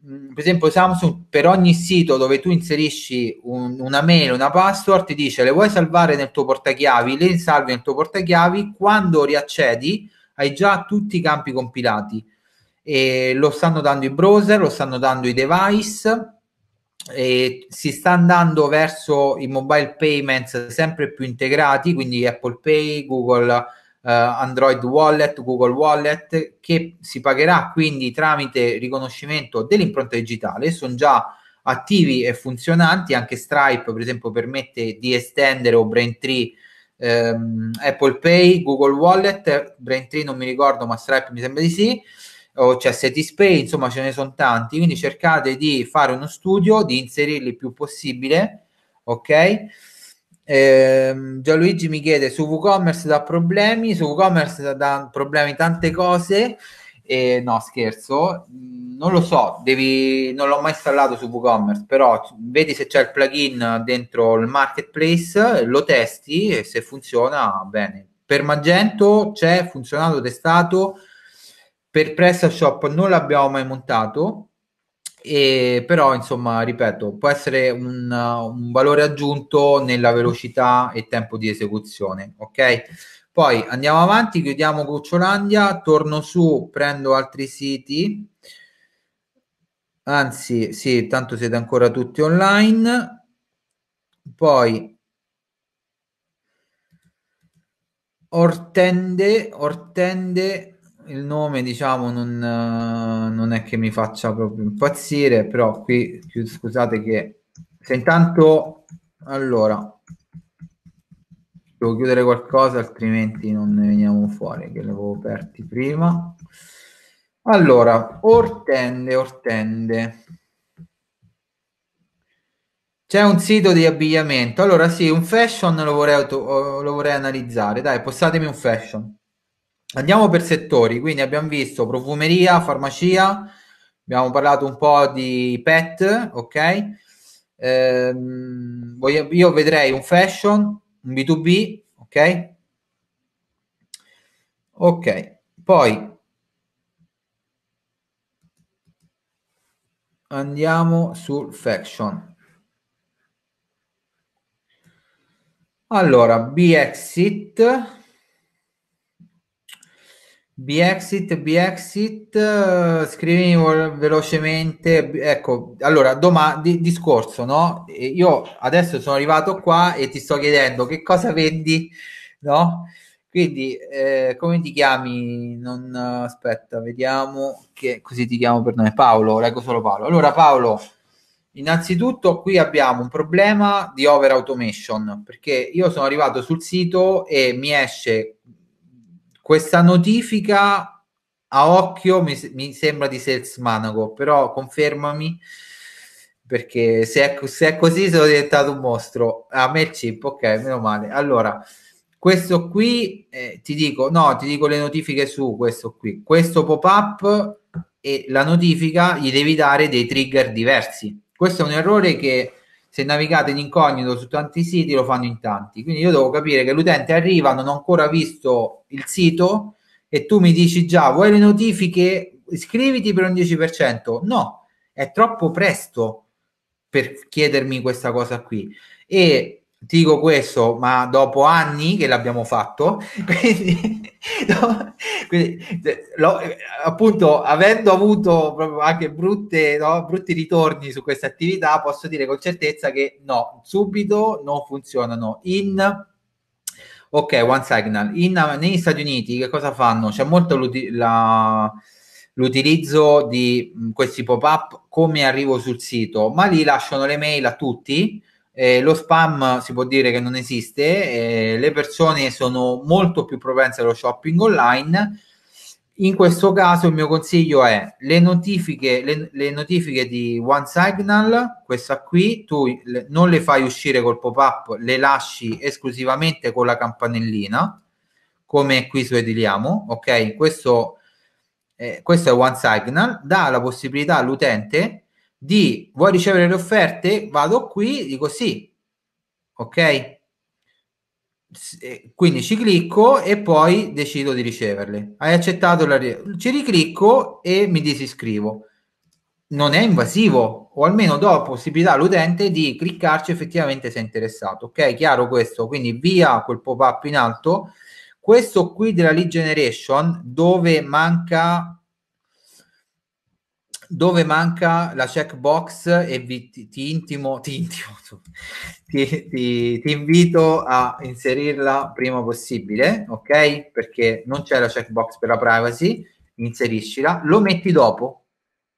A: Mm, per esempio Samsung per ogni sito dove tu inserisci un, una mail, una password, ti dice le vuoi salvare nel tuo portachiavi, le salvi nel tuo portachiavi, quando riaccedi hai già tutti i campi compilati. E lo stanno dando i browser, lo stanno dando i device e si sta andando verso i mobile payments sempre più integrati, quindi Apple Pay, Google eh, Android Wallet, Google Wallet, che si pagherà quindi tramite riconoscimento dell'impronta digitale. Sono già attivi e funzionanti, anche Stripe per esempio permette di estendere o Braintree ehm, Apple Pay, Google Wallet, Braintree non mi ricordo ma Stripe mi sembra di sì, o c'è Satispay, insomma ce ne sono tanti, quindi cercate di fare uno studio, di inserirli il più possibile, ok? Eh, Gianluigi mi chiede su WooCommerce da problemi, su WooCommerce da problemi tante cose. Eh, no, scherzo, mm, non lo so, devi, non l'ho mai installato su WooCommerce, però vedi se c'è il plugin dentro il marketplace, lo testi e se funziona bene. Per Magento c'è funzionato, testato, per PrestaShop non l'abbiamo mai montato, e, però insomma ripeto può essere un, un, valore aggiunto nella velocità e tempo di esecuzione ok poi andiamo avanti chiudiamo Cucciolandia torno su prendo altri siti anzi sì tanto siete ancora tutti online poi Ortende Ortende il nome diciamo non, eh, non, è che mi faccia proprio impazzire, però qui scusate che se intanto allora devo chiudere qualcosa altrimenti non ne veniamo fuori che l'avevo aperti prima. Allora, Ortende, Ortende. C'è un sito di abbigliamento. Allora sì, un fashion lo vorrei, lo vorrei analizzare. Dai, postatemi un fashion. Andiamo per settori, quindi abbiamo visto profumeria, farmacia, abbiamo parlato un po' di pet, ok? Ehm, voglio, io vedrei un fashion, un B2B, ok? Ok, poi andiamo sul fashion. Allora, B-Exit. Brexit, Brexit, eh, scrivimi velocemente, ecco, allora, doma- discorso, no? Io adesso sono arrivato qua e ti sto chiedendo che cosa vendi, no? Quindi, eh, come ti chiami? Non, aspetta, vediamo che così ti chiamo per nome. Paolo, leggo solo Paolo. Allora, Paolo, innanzitutto qui abbiamo un problema di over automation, perché io sono arrivato sul sito e mi esce questa notifica a occhio mi, mi sembra di Sales Selsmanago, però confermami perché se è, se è, così sono diventato un mostro. A me il chip, ok, meno male. Allora, questo qui eh, ti dico, no, ti dico le notifiche su questo qui. Questo pop-up e la notifica gli devi dare dei trigger diversi. Questo è un errore che se navigate in incognito su tanti siti lo fanno in tanti. Quindi io devo capire che l'utente arriva, non ho ancora visto il sito e tu mi dici già vuoi le notifiche, iscriviti per un 10%. No, è troppo presto per chiedermi questa cosa qui. E ti dico questo, ma dopo anni che l'abbiamo fatto, [laughs] quindi, no, quindi cioè, lo, eh, appunto avendo avuto anche brutte, no, brutti ritorni su questa attività, posso dire con certezza che no, subito non funzionano. In ok, One Signal, in, negli Stati Uniti che cosa fanno? C'è molto l'uti- la, l'utilizzo di questi pop-up come arrivo sul sito, ma lì lasciano le mail a tutti eh, lo spam si può dire che non esiste, eh, le persone sono molto più propense allo shopping online. In questo caso il mio consiglio è le notifiche, le, le notifiche di One Signal, questa qui, tu le, non le fai uscire col pop-up, le lasci esclusivamente con la campanellina, come qui su Ediliamo, ok? Questo, eh, questo è One Signal, dà la possibilità all'utente di vuoi ricevere le offerte? Vado qui, dico sì, ok? Quindi ci clicco e poi decido di riceverle. Hai accettato la ci riclicco e mi disiscrivo. Non è invasivo, o almeno do possibilità all'utente di cliccarci effettivamente se è interessato. Ok, chiaro questo? Quindi via quel pop-up in alto. Questo qui della lead generation, dove manca dove manca la checkbox e vi, ti, ti, intimo, ti, intimo [laughs] ti, ti, invito a inserirla prima possibile, ok? Perché non c'è la checkbox per la privacy, inseriscila, lo metti dopo,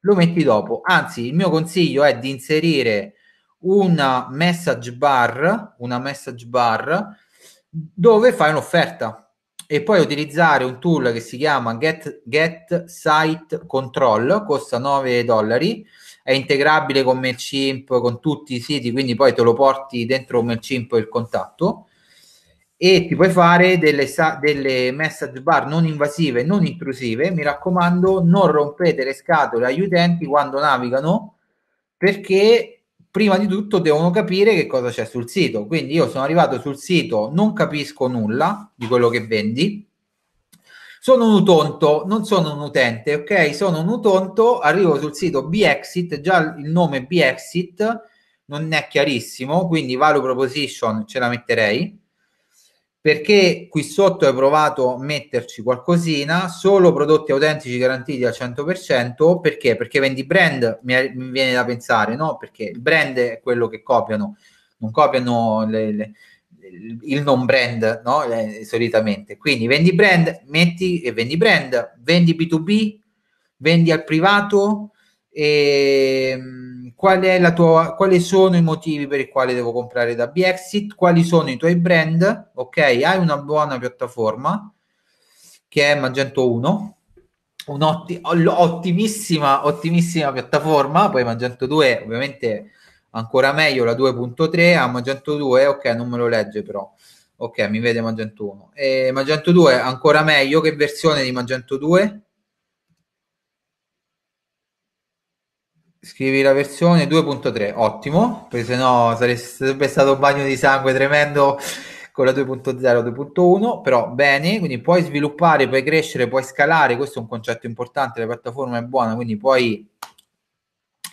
A: lo metti dopo. Anzi, il mio consiglio è di inserire una message bar, una message bar dove fai un'offerta e poi utilizzare un tool che si chiama Get, Get Site Control, costa 9 dollari, è integrabile con MailChimp, con tutti i siti, quindi poi te lo porti dentro MailChimp il contatto e ti puoi fare delle, delle message bar non invasive, non intrusive, mi raccomando non rompete le scatole agli utenti quando navigano perché prima di tutto devono capire che cosa c'è sul sito. Quindi io sono arrivato sul sito, non capisco nulla di quello che vendi. Sono un utonto, non sono un utente, ok? Sono un utonto, arrivo sul sito Bexit, già il nome Bexit non è chiarissimo, quindi value proposition ce la metterei perché qui sotto hai provato a metterci qualcosina, solo prodotti autentici garantiti al 100%, perché? Perché vendi brand, mi, mi viene da pensare, no? Perché il brand è quello che copiano, non copiano le, le, il non brand, no? Le, eh, solitamente. Quindi vendi brand, metti e vendi brand, vendi B2B, vendi al privato e ehm, qual è la tua, quali sono i motivi per i quali devo comprare da Bexit, quali sono i tuoi brand, ok? Hai una buona piattaforma che è Magento 1, un'ottimissima ottimissima piattaforma, poi Magento 2 ovviamente ancora meglio la 2.3, a Magento 2 ok non me lo legge però, ok mi vede Magento 1, e Magento 2 ancora meglio, che versione di Magento 2? Scrivi la versione 2.3, ottimo, perché se no sarebbe stato un bagno di sangue tremendo con la 2.0, 2.1, però bene, quindi puoi sviluppare, puoi crescere, puoi scalare, questo è un concetto importante, la piattaforma è buona, quindi puoi,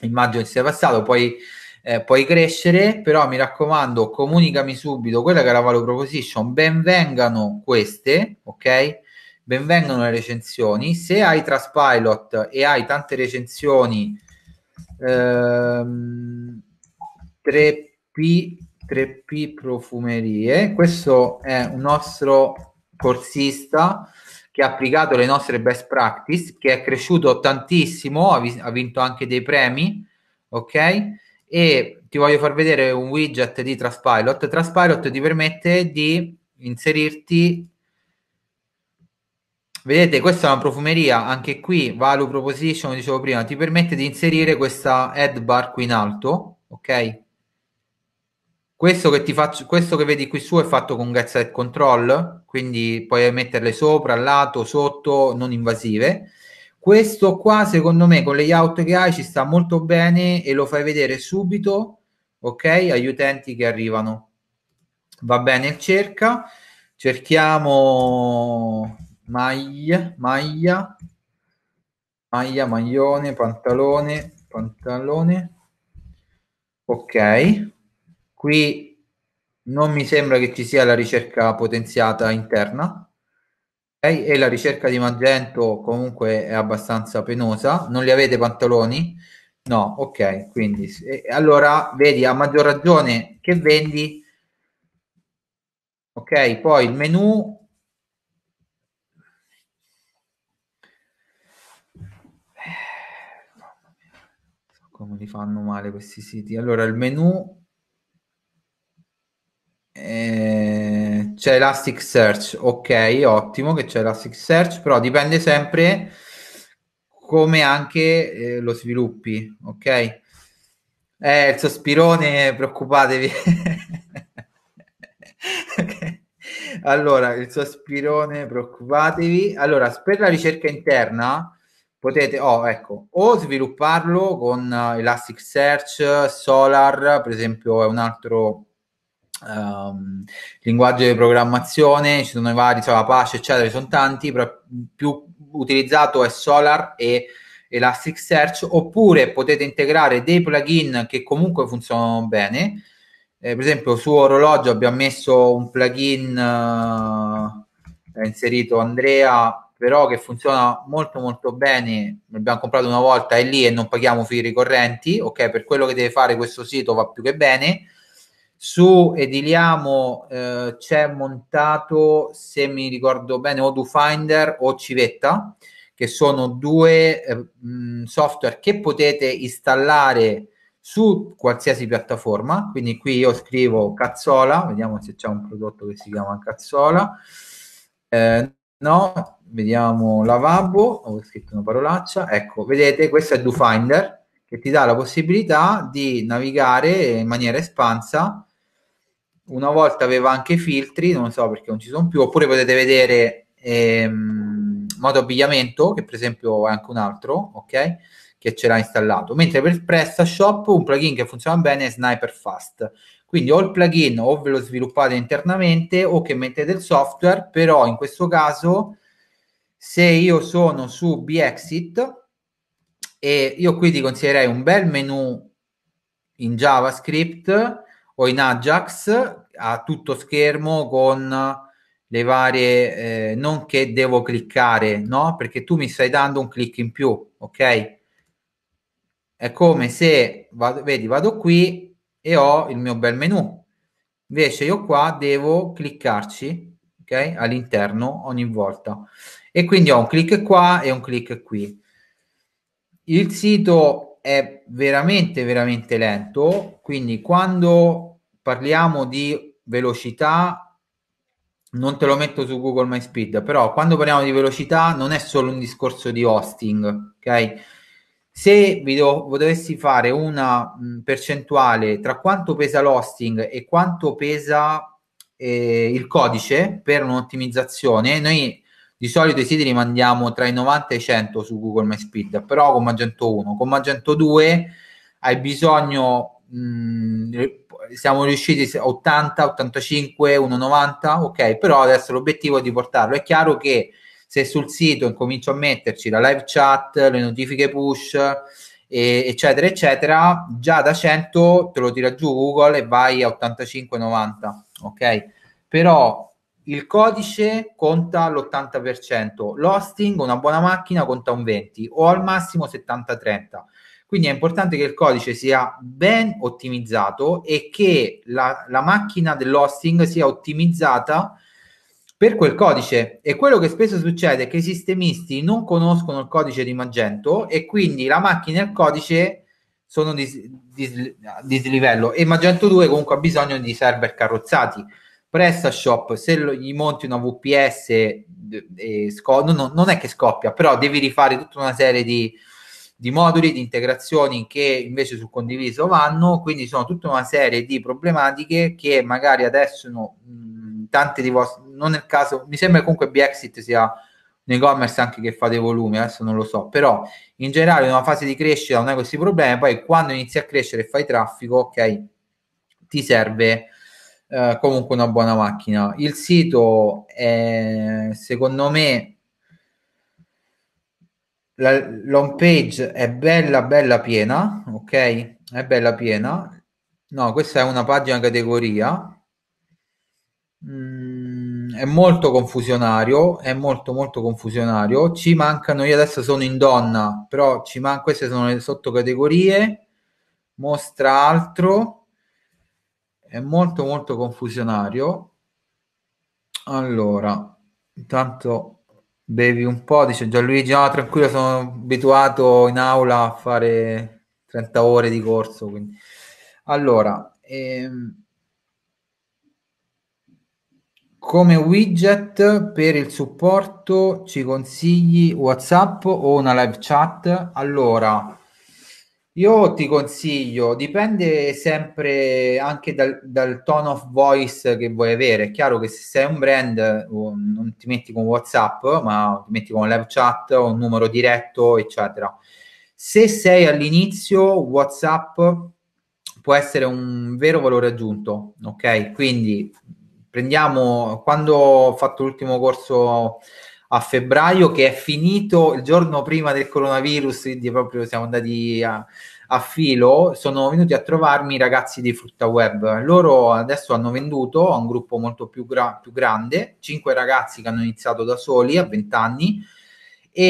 A: immagino che sia passato, puoi, eh, puoi crescere, però mi raccomando, comunicami subito quella che è la value proposition, benvengano queste, ok? Benvengano le recensioni, se hai Traspilot e hai tante recensioni, ehm, 3P, 3P Profumerie. Questo è un nostro corsista che ha applicato le nostre best practice, che è cresciuto tantissimo, ha, vi- ha vinto anche dei premi, ok? E ti voglio far vedere un widget di Traspilot. Traspilot ti permette di inserirti Vedete, questa è una profumeria, anche qui value proposition, come dicevo prima, ti permette di inserire questa head bar qui in alto, ok? Questo che, ti faccio, questo che vedi qui su è fatto con gas head control, quindi puoi metterle sopra, al lato, sotto, non invasive. Questo qua, secondo me, con layout che hai ci sta molto bene e lo fai vedere subito, ok? Agli utenti che arrivano. Va bene, cerca. Cerchiamo maglia, maglia, maglia, maglione, pantalone, pantalone. Ok, qui non mi sembra che ci sia la ricerca potenziata interna. Okay. E la ricerca di Magento comunque è abbastanza penosa. Non li avete pantaloni? No, ok, quindi allora vedi a maggior ragione che vendi. Ok, poi il menu Come li fanno male questi siti? Allora, il menu eh, c'è Elasticsearch, ok, ottimo che c'è Elasticsearch, però dipende sempre come anche eh, lo sviluppi, ok? Eh, il sospirone, preoccupatevi. [laughs] allora, il sospirone, preoccupatevi. Allora, per la ricerca interna potete oh, ecco, o svilupparlo con eh, Elasticsearch, Solar, per esempio è un altro um, linguaggio di programmazione, ci sono i vari, so, Apache, eccetera, ci sono tanti, però più utilizzato è Solar e Elasticsearch, oppure potete integrare dei plugin che comunque funzionano bene. Eh, per esempio su orologio abbiamo messo un plugin, eh, ha inserito Andrea però che funziona molto molto bene, l'abbiamo comprato una volta e lì e non paghiamo fee ricorrenti, ok, per quello che deve fare questo sito va più che bene. Su Ediliamo eh, c'è montato, se mi ricordo bene, o DoFinder o Civetta, che sono due eh, mh, software che potete installare su qualsiasi piattaforma. Quindi qui io scrivo Cazzola, vediamo se c'è un prodotto che si chiama Cazzola. Eh, no, vediamo lavabo, ho scritto una parolaccia, ecco, vedete, questo è DoFinder che ti dà la possibilità di navigare in maniera espansa. Una volta aveva anche filtri, non so perché non ci sono più, oppure potete vedere ehm, modo abbigliamento, che per esempio è anche un altro, ok? Che ce l'ha installato. Mentre per PrestaShop un plugin che funziona bene è Sniper Fast. Quindi o il plugin o ve lo sviluppate internamente o che mettete il software, però in questo caso se io sono su BXit e io qui ti consiglierei un bel menu in JavaScript o in Ajax a tutto schermo con le varie eh, non che devo cliccare, no? Perché tu mi stai dando un clic in più, ok? È come se vado, vedi, vado qui e ho il mio bel menu. Invece io qua devo cliccarci, ok? All'interno ogni volta e quindi ho un clic qua e un clic qui. Il sito è veramente veramente lento, quindi quando parliamo di velocità non te lo metto su Google My Speed, però quando parliamo di velocità non è solo un discorso di hosting, ok? Se vi do- dovessi fare una mh, mm, percentuale tra quanto pesa l'hosting e quanto pesa eh, il codice per un'ottimizzazione, noi di solito i siti li mandiamo tra i 90 e i 100 su Google My Speed, però con Magento 1. Con Magento 2 hai bisogno, mh, mm, siamo riusciti a 80, 85, 1,90, ok, però adesso l'obiettivo è di portarlo. È chiaro che se sul sito incomincio a metterci la live chat, le notifiche push, e, eccetera, eccetera, già da 100 te lo tira giù Google e vai a 85-90, ok? Però il codice conta l'80%, l'hosting, una buona macchina conta un 20% o al massimo 70-30%. Quindi è importante che il codice sia ben ottimizzato e che la, la macchina dell'hosting sia ottimizzata per quel codice. E quello che spesso succede è che i sistemisti non conoscono il codice di Magento e quindi la macchina e il codice sono di dis, dis, dislivello. E Magento 2 comunque ha bisogno di server carrozzati PrestaShop se gli monti una VPS eh, sco- no, non è che scoppia, però devi rifare tutta una serie di, di, moduli, di integrazioni che invece sul condiviso vanno, quindi sono tutta una serie di problematiche che magari adesso no, mh, tante di voi, non nel caso, mi sembra comunque Bexit sia un e-commerce anche che fate volumi, adesso non lo so, però in generale in una fase di crescita non hai questi problemi, poi quando inizi a crescere e fai traffico, ok, ti serve eh, comunque una buona macchina. Il sito è, secondo me, la, home page è bella, bella piena, ok? È bella piena. No, questa è una pagina categoria. Mm, è molto confusionario, è molto molto confusionario. Ci mancano, io adesso sono in donna, però ci man- queste sono le sottocategorie. Mostra altro è molto molto confusionario. Allora, intanto bevi un po', dice Gianluigi, no, ah, tranquillo, sono abituato in aula a fare 30 ore di corso. Quindi. Allora, ehm, come widget per il supporto ci consigli WhatsApp o una live chat? Allora, io ti consiglio, dipende sempre anche dal, dal tone of voice che vuoi avere. È chiaro che se sei un brand non ti metti con WhatsApp, ma ti metti con live chat, un numero diretto, eccetera. Se sei all'inizio, WhatsApp può essere un vero valore aggiunto, ok? Quindi prendiamo quando ho fatto l'ultimo corso a febbraio che è finito il giorno prima del coronavirus, quindi proprio siamo andati a, a filo sono venuti a trovarmi i ragazzi di Frutta Web. Loro adesso hanno venduto a un gruppo molto più, gra- più grande, cinque ragazzi che hanno iniziato da soli a 20 anni e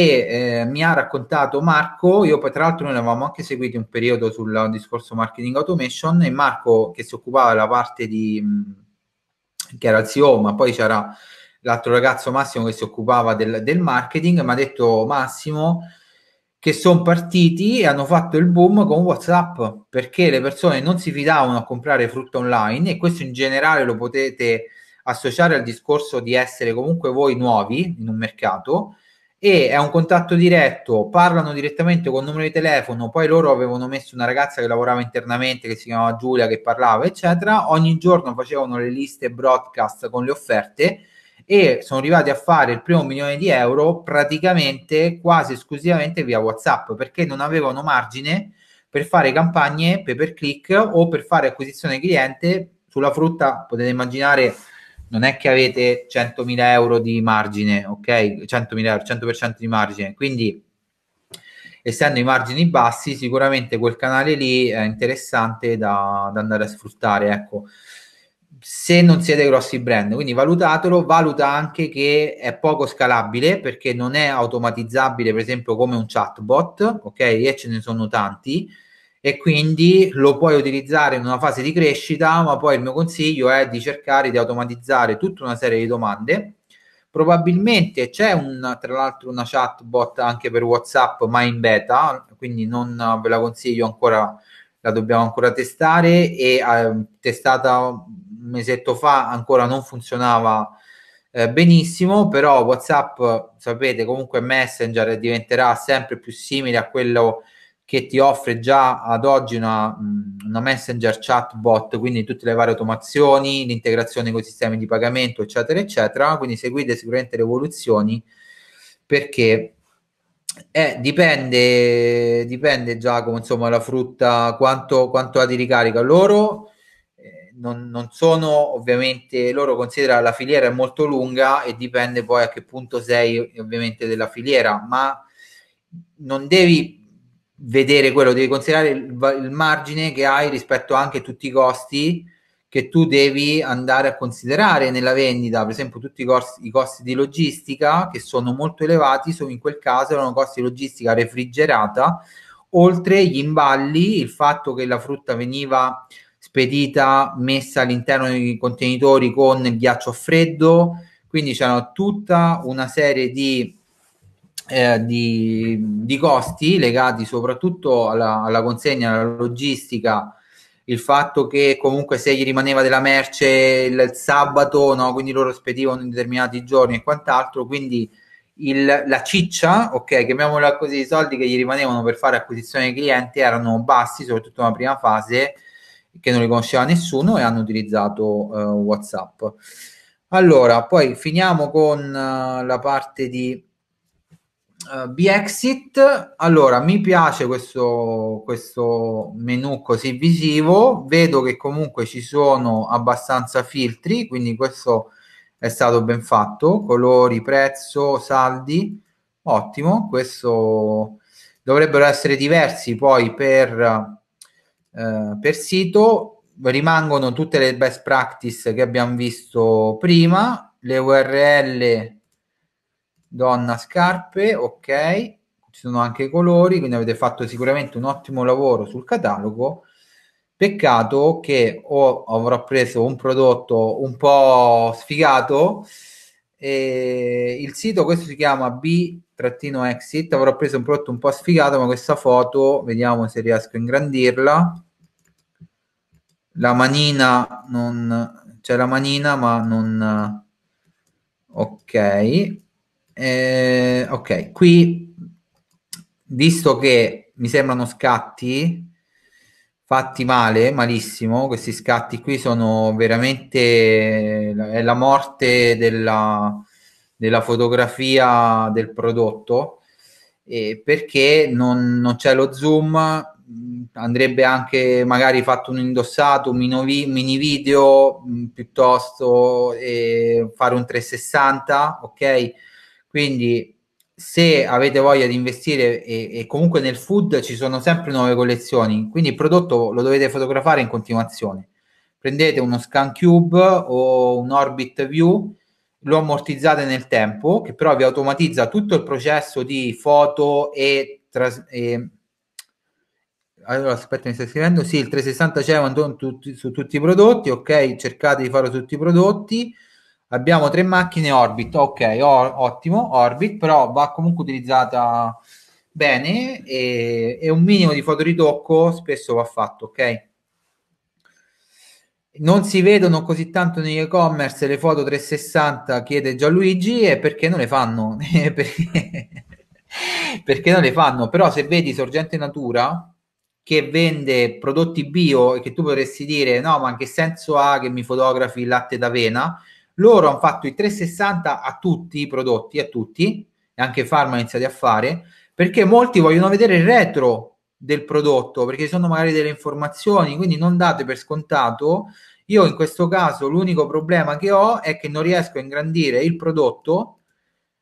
A: eh, mi ha raccontato Marco, io poi tra l'altro noi avevamo anche seguito un periodo sul discorso marketing automation e Marco che si occupava della parte di che era il CEO, ma poi c'era l'altro ragazzo Massimo che si occupava del, del marketing, mi ha detto Massimo che sono partiti e hanno fatto il boom con WhatsApp perché le persone non si fidavano a comprare frutta online e questo in generale lo potete associare al discorso di essere comunque voi nuovi in un mercato e è un contatto diretto, parlano direttamente con numero di telefono, poi loro avevano messo una ragazza che lavorava internamente che si chiamava Giulia che parlava eccetera, ogni giorno facevano le liste broadcast con le offerte e sono arrivati a fare il primo milione di euro praticamente quasi esclusivamente via WhatsApp perché non avevano margine per fare campagne pay per click o per fare acquisizione cliente sulla frutta potete immaginare non è che avete 100.000 euro di margine, ok? 100.000 euro, 100% di margine, quindi essendo i margini bassi sicuramente quel canale lì è interessante da, da andare a sfruttare, ecco se non siete grossi brand. Quindi valutatelo, valuta anche che è poco scalabile perché non è automatizzabile, per esempio, come un chatbot, ok? E ce ne sono tanti. E quindi lo puoi utilizzare in una fase di crescita, ma poi il mio consiglio è di cercare di automatizzare tutta una serie di domande. Probabilmente c'è un, tra l'altro una chatbot anche per WhatsApp, ma in beta, quindi non ve la consiglio ancora, la dobbiamo ancora testare e eh, testata mesetto fa ancora non funzionava eh, benissimo, però WhatsApp, sapete, comunque Messenger diventerà sempre più simile a quello che ti offre già ad oggi una, mm, una Messenger chatbot, quindi tutte le varie automazioni, l'integrazione con i sistemi di pagamento, eccetera, eccetera. Quindi seguite sicuramente le evoluzioni perché eh, dipende, dipende Giacomo, insomma, la frutta, quanto, quanto ha di ricarica loro non, non, sono ovviamente loro considera la filiera è molto lunga e dipende poi a che punto sei ovviamente della filiera, ma non devi vedere quello, devi considerare il, il margine che hai rispetto anche a tutti i costi che tu devi andare a considerare nella vendita, per esempio tutti i costi, i costi di logistica che sono molto elevati, sono in quel caso erano costi di logistica refrigerata, oltre gli imballi, il fatto che la frutta veniva spedita, messa all'interno dei contenitori con il ghiaccio freddo, quindi c'era tutta una serie di, eh, di, di costi legati soprattutto alla, alla, consegna, alla logistica, il fatto che comunque se gli rimaneva della merce il, il sabato, no? quindi loro spedivano in determinati giorni e quant'altro, quindi il, la ciccia, ok, chiamiamola così, i soldi che gli rimanevano per fare acquisizione dei clienti erano bassi, soprattutto nella prima fase, che non li conosceva nessuno e hanno utilizzato uh, WhatsApp. Allora, poi finiamo con uh, la parte di uh, eh, Bexit. Allora, mi piace questo, questo menu così visivo, vedo che comunque ci sono abbastanza filtri, quindi questo è stato ben fatto, colori, prezzo, saldi, ottimo, questo dovrebbero essere diversi poi per eh, per sito, rimangono tutte le best practice che abbiamo visto prima, le URL donna scarpe, ok, ci sono anche i colori, quindi avete fatto sicuramente un ottimo lavoro sul catalogo. Peccato che o avrò preso un prodotto un po' sfigato. e il sito questo si chiama B trattino exit avrò preso un prodotto un po' sfigato ma questa foto vediamo se riesco a ingrandirla la manina non c'è la manina ma non ok eh, ok qui visto che mi sembrano scatti fatti male malissimo questi scatti qui sono veramente è la morte della della fotografia del prodotto eh, perché non, non, c'è lo zoom andrebbe anche magari fatto un indossato un mini, mini video mh, piuttosto eh, fare un 360 ok quindi se avete voglia di investire e, e, comunque nel food ci sono sempre nuove collezioni, quindi il prodotto lo dovete fotografare in continuazione. Prendete uno scan cube o un orbit view lo ammortizzate nel tempo, che però vi automatizza tutto il processo di foto e, tras- e... allora aspetta mi sta scrivendo sì il 360 c'è tutti, su tutti i prodotti ok cercate di farlo su tutti i prodotti abbiamo tre macchine Orbit ok or- ottimo Orbit però va comunque utilizzata bene e, e un minimo di fotoritocco spesso va fatto ok non si vedono così tanto negli e-commerce le foto 360, chiede Gianluigi, e perché non le fanno? [laughs] perché... perché non le fanno? Però se vedi Sorgente Natura che vende prodotti bio e che tu potresti dire no, ma che senso ha che mi fotografi il latte d'avena? Loro hanno fatto i 360 a tutti i prodotti, a tutti, e anche Pharma ha iniziato a fare, perché molti vogliono vedere il retro del prodotto, perché sono magari delle informazioni, quindi non date per scontato. Io in questo caso l'unico problema che ho è che non riesco a ingrandire il prodotto,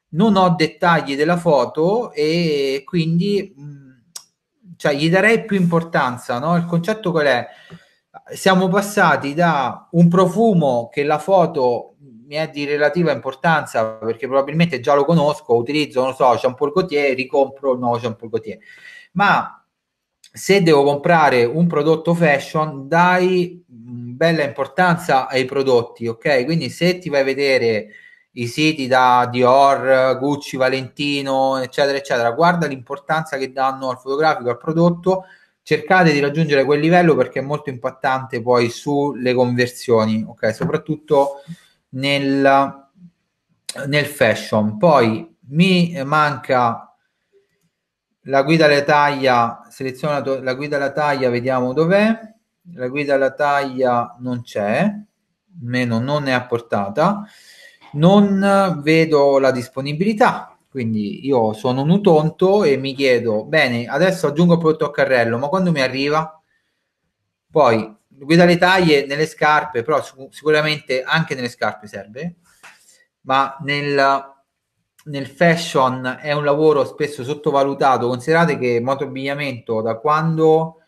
A: non ho dettagli della foto e quindi mm, cioè, gli darei più importanza. No? Il concetto qual è? Siamo passati da un profumo che la foto mi è di relativa importanza perché probabilmente già lo conosco, utilizzo, non so, Jean Paul Gautier, ricompro il nuovo shampoo Gautier, ma se devo comprare un prodotto fashion, dai mm, bella importanza ai prodotti, ok? Quindi se ti vai a vedere i siti da Dior, Gucci, Valentino, eccetera, eccetera, guarda l'importanza che danno al fotografico, al prodotto, cercate di raggiungere quel livello perché è molto impattante poi sulle conversioni, ok? Soprattutto nel, nel fashion. Poi mi manca la guida alla taglia, seleziona la guida alla taglia, vediamo dov'è, la guida alla taglia non c'è, meno non è apportata, non vedo la disponibilità, quindi io sono un utonto e mi chiedo, bene, adesso aggiungo il prodotto a carrello, ma quando mi arriva? Poi, guida le taglie nelle scarpe, però sicuramente anche nelle scarpe serve, ma nel nel fashion è un lavoro spesso sottovalutato, considerate che moto abbigliamento da quando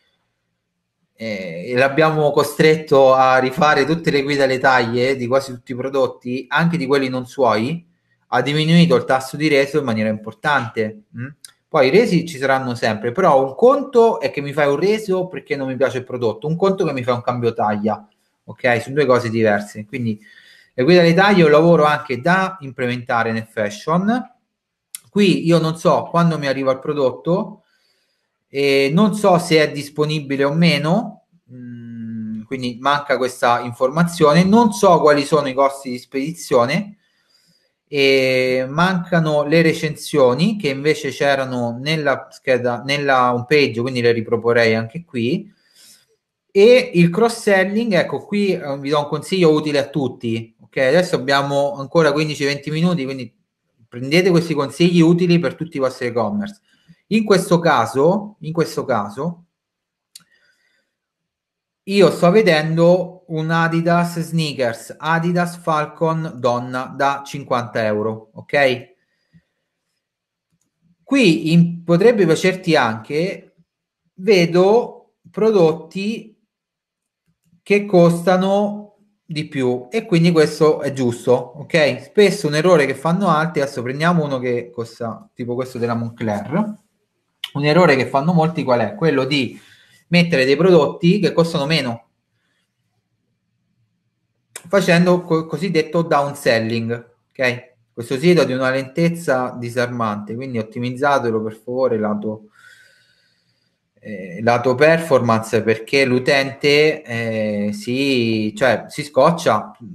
A: eh, l'abbiamo costretto a rifare tutte le guide alle taglie di quasi tutti i prodotti, anche di quelli non suoi, ha diminuito il tasso di reso in maniera importante. Mm? Poi i resi ci saranno sempre, però un conto è che mi fai un reso perché non mi piace il prodotto, un conto che mi fai un cambio taglia, ok? Sono due cose diverse. Quindi le guide all'Italia è un lavoro anche da implementare nel fashion. Qui io non so quando mi arriva il prodotto, eh, non so se è disponibile o meno, mm, quindi manca questa informazione, non so quali sono i costi di spedizione, eh, mancano le recensioni che invece c'erano nella scheda, nella home page, quindi le riproporrei anche qui. E il cross selling, ecco qui eh, vi do un consiglio utile a tutti. Ok, adesso abbiamo ancora 15-20 minuti, quindi prendete questi consigli utili per tutti i vostri e-commerce. In questo caso, in questo caso io sto vedendo un Adidas Sneakers, Adidas Falcon Donna da 50 euro, ok? Qui in, potrebbe piacerti anche, vedo prodotti che costano di più e quindi questo è giusto, ok? Spesso un errore che fanno altri, adesso prendiamo uno che costa tipo questo della Moncler, un errore che fanno molti qual è? Quello di mettere dei prodotti che costano meno, facendo co- cosiddetto downselling, ok? Questo sito è di una lentezza disarmante, quindi ottimizzatelo per favore lato eh, lato performance perché l'utente eh, si, cioè, si, scoccia mh,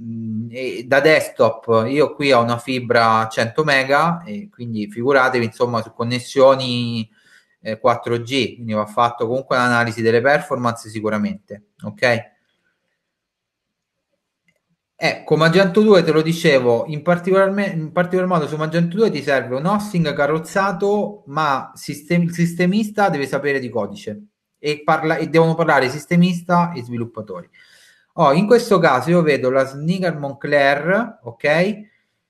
A: mm, da desktop io qui ho una fibra 100 mega e quindi figuratevi insomma su connessioni eh, 4G quindi va fatto comunque un'analisi delle performance sicuramente ok Ecco, Magento 2 te lo dicevo, in particolar, in particolar, modo su Magento 2 ti serve un hosting carrozzato, ma sistem- il sistemista deve sapere di codice e, parla- e devono parlare sistemista e sviluppatori. Oh, in questo caso io vedo la Sneaker Moncler, ok,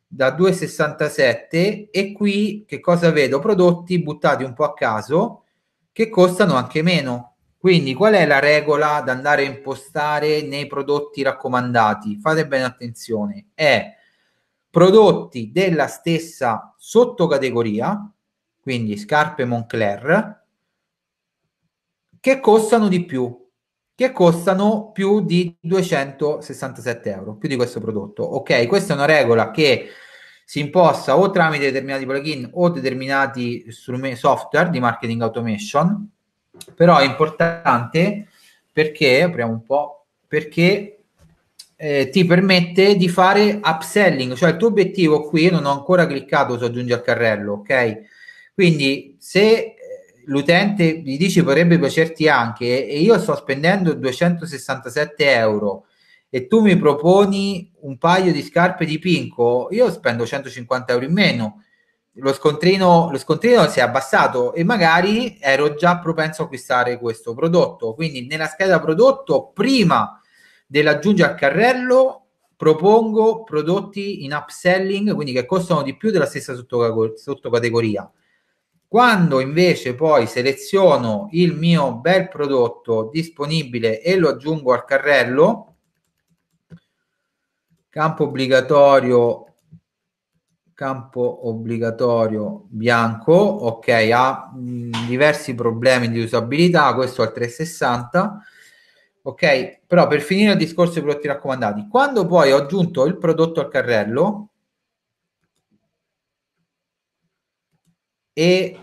A: da 2,67 e qui che cosa vedo? Prodotti buttati un po' a caso che costano anche meno. Quindi qual è la regola da andare a impostare nei prodotti raccomandati? Fate bene attenzione, è prodotti della stessa sottocategoria, quindi scarpe Moncler, che costano di più, che costano più di 267 euro, più di questo prodotto. Ok, questa è una regola che si imposta o tramite determinati plugin o determinati software di marketing automation però è importante perché, apriamo un po', perché eh, ti permette di fare upselling, cioè il tuo obiettivo qui, non ho ancora cliccato su aggiungi al carrello, ok? Quindi se eh, l'utente gli dici potrebbe piacerti anche e io sto spendendo 267 euro e tu mi proponi un paio di scarpe di Pinco, io spendo 150 euro in meno lo scontrino, lo scontrino si è abbassato e magari ero già propenso a acquistare questo prodotto. Quindi nella scheda prodotto, prima dell'aggiungere al carrello, propongo prodotti in upselling, quindi che costano di più della stessa sottocategoria. Quando invece poi seleziono il mio bel prodotto disponibile e lo aggiungo al carrello, campo obbligatorio campo obbligatorio bianco, ok, ha mh, diversi problemi di usabilità, questo al 360, ok, però per finire il discorso dei prodotti raccomandati, quando poi ho aggiunto il prodotto al carrello e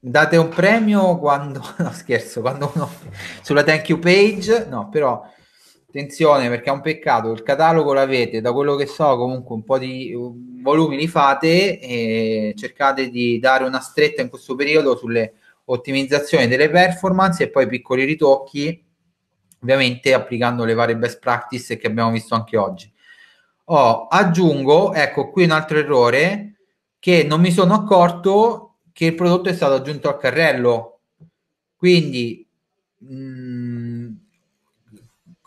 A: date un premio quando, [laughs] no scherzo, quando uno, sulla thank you page, no, però Attenzione perché è un peccato, il catalogo l'avete, da quello che so comunque un po' di volumi li fate e cercate di dare una stretta in questo periodo sulle ottimizzazioni delle performance e poi piccoli ritocchi, ovviamente applicando le varie best practice che abbiamo visto anche oggi. Oh, aggiungo, ecco qui un altro errore, che non mi sono accorto che il prodotto è stato aggiunto al carrello. Quindi... Mh, mm,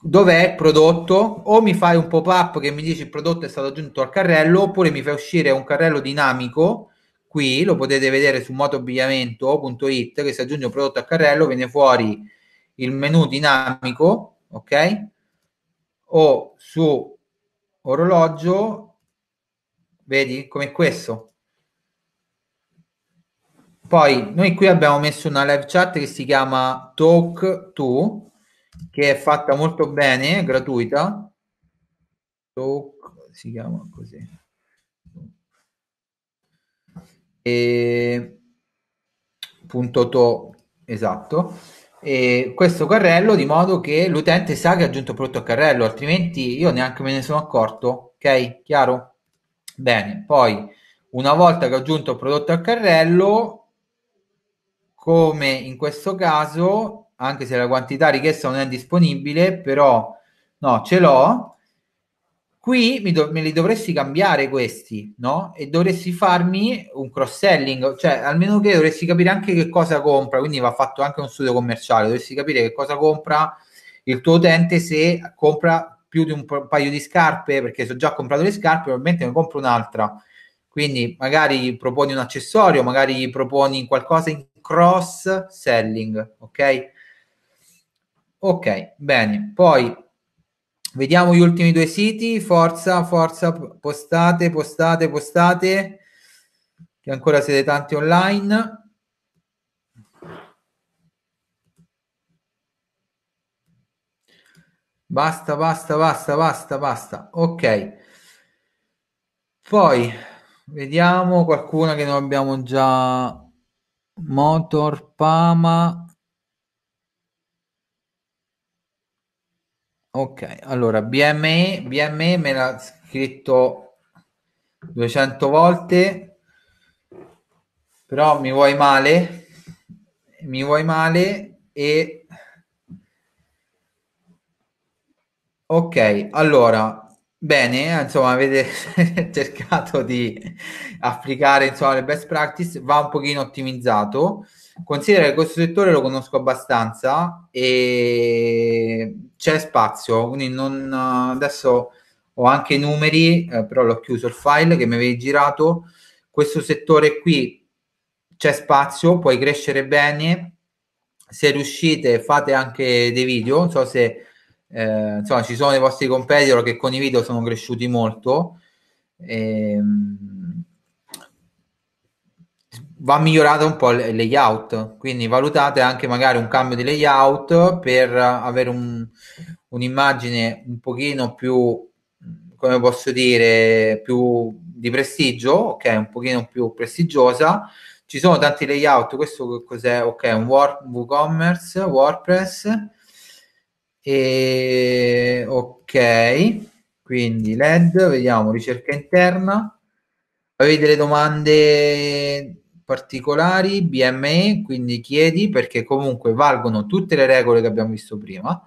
A: dov'è il prodotto, o mi fai un pop-up che mi dice il prodotto è stato aggiunto al carrello, oppure mi fai uscire un carrello dinamico, qui lo potete vedere su motoabbigliamento.it, che se aggiunge un prodotto al carrello, viene fuori il menu dinamico, ok? O su orologio, vedi come questo. Poi noi qui abbiamo messo una live chat che si chiama Talk to che è fatta molto bene, gratuita. Talk, si chiama così. E... Punto to, esatto. E questo carrello di modo che l'utente sa che ha aggiunto prodotto al carrello, altrimenti io neanche me ne sono accorto. Ok, chiaro? Bene, poi una volta che ho aggiunto il prodotto al carrello, come in questo caso, anche se la quantità richiesta non è disponibile, però no, ce l'ho. Qui mi do- me li dovresti cambiare questi, no? E dovresti farmi un cross-selling, cioè almeno che dovresti capire anche che cosa compra, quindi va fatto anche uno studio commerciale, dovresti capire che cosa compra il tuo utente se compra più di un paio di scarpe, perché se ho già comprato le scarpe, ovviamente ne compro un'altra. Quindi magari proponi un accessorio, magari proponi qualcosa in cross-selling, ok? Ok, bene. Poi vediamo gli ultimi due siti. Forza, forza, postate, postate, postate. Che ancora siete tanti online. Basta, basta, basta, basta, basta. Ok. Poi vediamo qualcuna che non abbiamo già. Motor Pama. Ok, allora BME, BME me l'ha scritto 200 volte, però mi vuoi male, mi vuoi male e... Ok, allora, bene, insomma avete [laughs] cercato di applicare insomma, le best practice, va un pochino ottimizzato. Considera che questo settore lo conosco abbastanza e c'è spazio, quindi non, adesso ho anche i numeri, eh, però l'ho chiuso il file che mi avevi girato. Questo settore qui c'è spazio, puoi crescere bene. Se riuscite, fate anche dei video. Non so se eh, insomma, ci sono dei vostri competitor che con i video sono cresciuti molto. Ehm va migliorato un po' il layout, quindi valutate anche magari un cambio di layout per avere un, un'immagine un pochino più, come posso dire, più di prestigio, ok, un pochino più prestigiosa. Ci sono tanti layout, questo cos'è? Ok, un Word, WooCommerce, WordPress. E ok, quindi LED, vediamo ricerca interna. Avete delle domande particolari BME, quindi chiedi perché comunque valgono tutte le regole che abbiamo visto prima.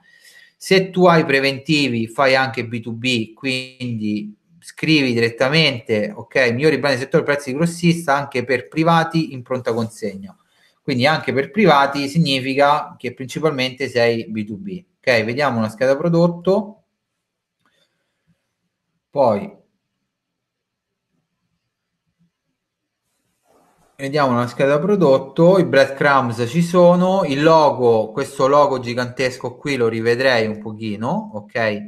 A: Se tu hai preventivi, fai anche B2B, quindi scrivi direttamente, ok, migliori brand del settore prezzi di grossista anche per privati in pronta consegna. Quindi anche per privati significa che principalmente sei B2B. Ok, vediamo una scheda prodotto. Poi Vediamo la scheda prodotto, i breadcrumbs ci sono, il logo, questo logo gigantesco qui lo rivedrei un pochino, ok?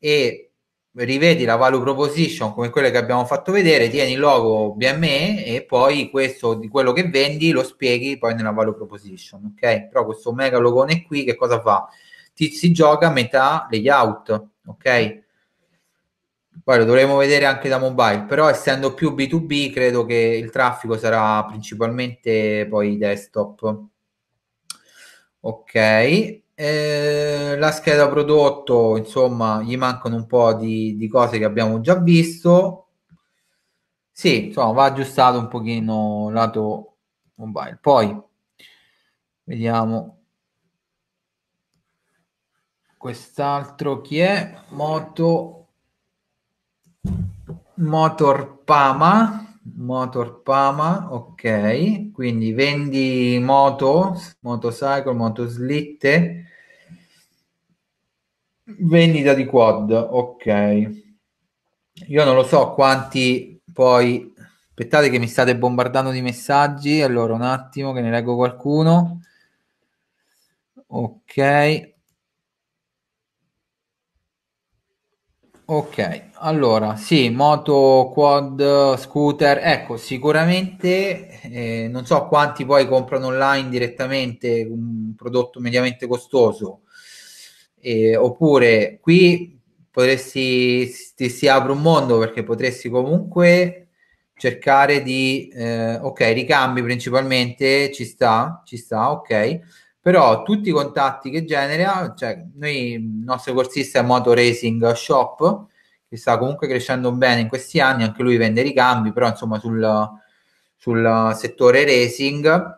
A: E rivedi la value proposition come quelle che abbiamo fatto vedere, tieni il logo BME e poi questo di quello che vendi lo spieghi poi nella value proposition, ok? Però questo mega logone qui che cosa fa? Ti si gioca a metà layout, ok? Poi lo dovremo vedere anche da mobile, però essendo più B2B credo che il traffico sarà principalmente poi desktop. Ok, eh, la scheda prodotto, insomma, gli mancano un po' di, di cose che abbiamo già visto. Sì, insomma, va aggiustato un pochino lato mobile. Poi vediamo quest'altro chi è Moto Motor Pama, Motor Pama, ok, quindi vendi moto, motocycle, motoslitte, vendita di quad, ok. Io non lo so quanti poi, aspettate che mi state bombardando di messaggi, allora un attimo che ne leggo qualcuno. Ok, Ok, allora sì, moto, quad, scooter, ecco sicuramente eh, non so quanti poi comprano online direttamente un prodotto mediamente costoso, eh, oppure qui potresti, ti si apre un mondo perché potresti comunque cercare di, eh, ok, ricambi principalmente, ci sta, ci sta, ok, però tutti i contatti che genera, cioè noi, il nostro corsista è Moto Racing Shop, che sta comunque crescendo bene in questi anni, anche lui vende ricambi, però insomma sul, sul settore racing.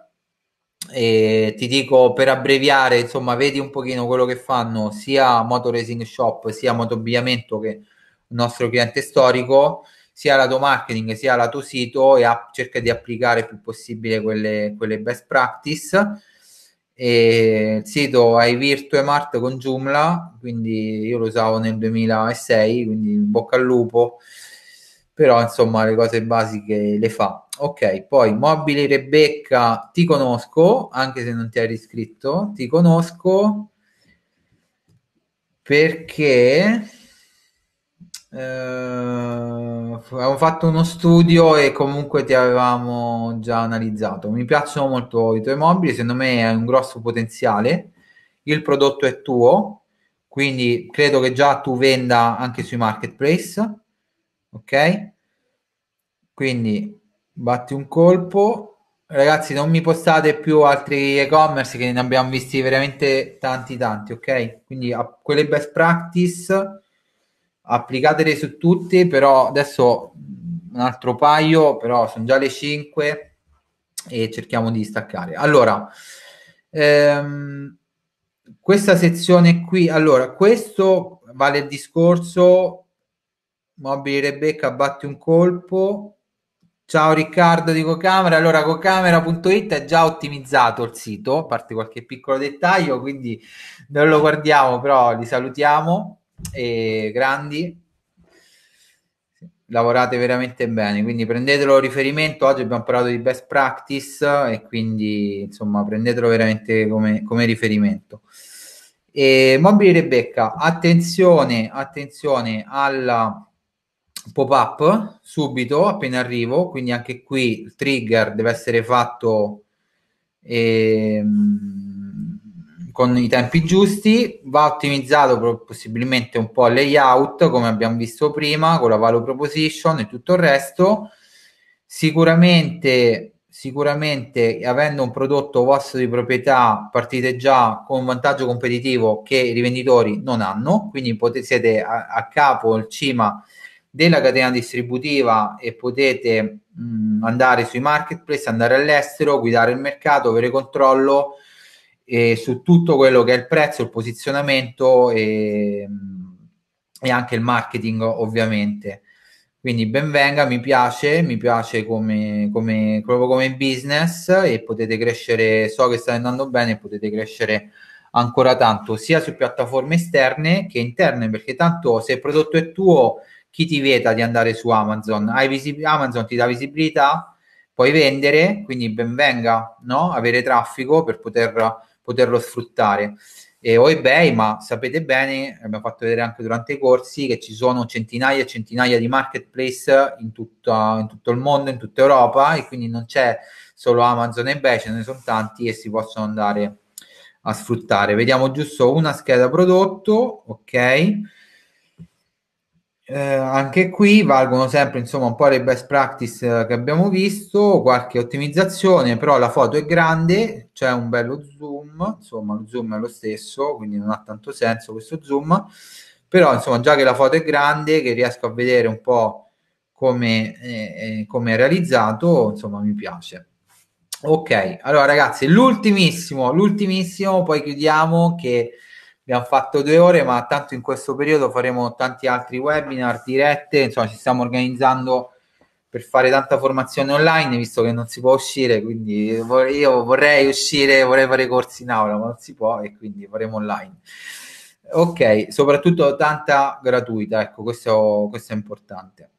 A: E ti dico per abbreviare, insomma, vedi un pochino quello che fanno sia Moto Racing Shop, sia Moto Abbigliamento, che il nostro cliente storico, sia lato marketing sia lato sito e app- cerca di applicare il più possibile quelle, quelle best practice e il sito è Virtuemart con Joomla, quindi io lo usavo nel 2006, quindi in bocca al lupo, però insomma le cose basiche le fa. Ok, poi Mobili Rebecca, ti conosco, anche se non ti eri iscritto, ti conosco perché eh, avevamo fatto uno studio e comunque ti avevamo già analizzato. Mi piacciono molto i tuoi mobili, secondo me hai un grosso potenziale, il prodotto è tuo, quindi credo che già tu venda anche sui marketplace, ok? Quindi batti un colpo. Ragazzi, non mi postate più altri e-commerce che ne abbiamo visti veramente tanti tanti, ok? Quindi a quelle best practice applicatele su tutti, però adesso un altro paio, però sono già le 5 e cerchiamo di staccare. Allora, ehm, questa sezione qui, allora, questo vale il discorso, mobili Rebecca, batti un colpo. Ciao Riccardo di Cocamera, allora cocamera.it è già ottimizzato il sito, a parte qualche piccolo dettaglio, quindi non lo guardiamo, però li salutiamo e grandi lavorate veramente bene, quindi prendetelo riferimento, oggi abbiamo parlato di best practice e quindi insomma prendetelo veramente come, come riferimento. E mobili Rebecca, attenzione, attenzione al pop-up subito appena arrivo, quindi anche qui il trigger deve essere fatto ehm, con i tempi giusti, va ottimizzato possibilmente un po' il layout come abbiamo visto prima con la value proposition e tutto il resto. Sicuramente, sicuramente avendo un prodotto vostro di proprietà partite già con un vantaggio competitivo che i rivenditori non hanno, quindi potete, siete a, a capo, in cima della catena distributiva e potete mh, andare sui marketplace, andare all'estero, guidare il mercato, avere controllo e su tutto quello che è il prezzo, il posizionamento e, e anche il marketing ovviamente. Quindi benvenga, mi piace, mi piace come, come, proprio come business e potete crescere, so che sta andando bene, potete crescere ancora tanto, sia su piattaforme esterne che interne, perché tanto se il prodotto è tuo, chi ti vieta di andare su Amazon? Visib- Amazon ti dà visibilità, puoi vendere, quindi benvenga no? avere traffico per poter poterlo sfruttare. E o eBay, ma sapete bene, abbiamo fatto vedere anche durante i corsi, che ci sono centinaia e centinaia di marketplace in, tutta, in tutto il mondo, in tutta Europa, e quindi non c'è solo Amazon e eBay, ce ne sono tanti e si possono andare a sfruttare. Vediamo giusto una scheda prodotto, ok? Eh, anche qui valgono sempre insomma un po' le best practice eh, che abbiamo visto, qualche ottimizzazione, però la foto è grande, c'è un bello zoom, insomma lo zoom è lo stesso, quindi non ha tanto senso questo zoom, però insomma già che la foto è grande, che riesco a vedere un po' come, eh, come è realizzato, insomma mi piace. Ok, allora ragazzi, l'ultimissimo, l'ultimissimo, poi chiudiamo che abbiamo fatto due ore, ma tanto in questo periodo faremo tanti altri webinar, dirette, insomma ci stiamo organizzando per fare tanta formazione online, visto che non si può uscire, quindi io vorrei uscire, vorrei fare corsi in aula, ma non si può e quindi faremo online. Ok, soprattutto tanta gratuita, ecco, questo, questo è importante.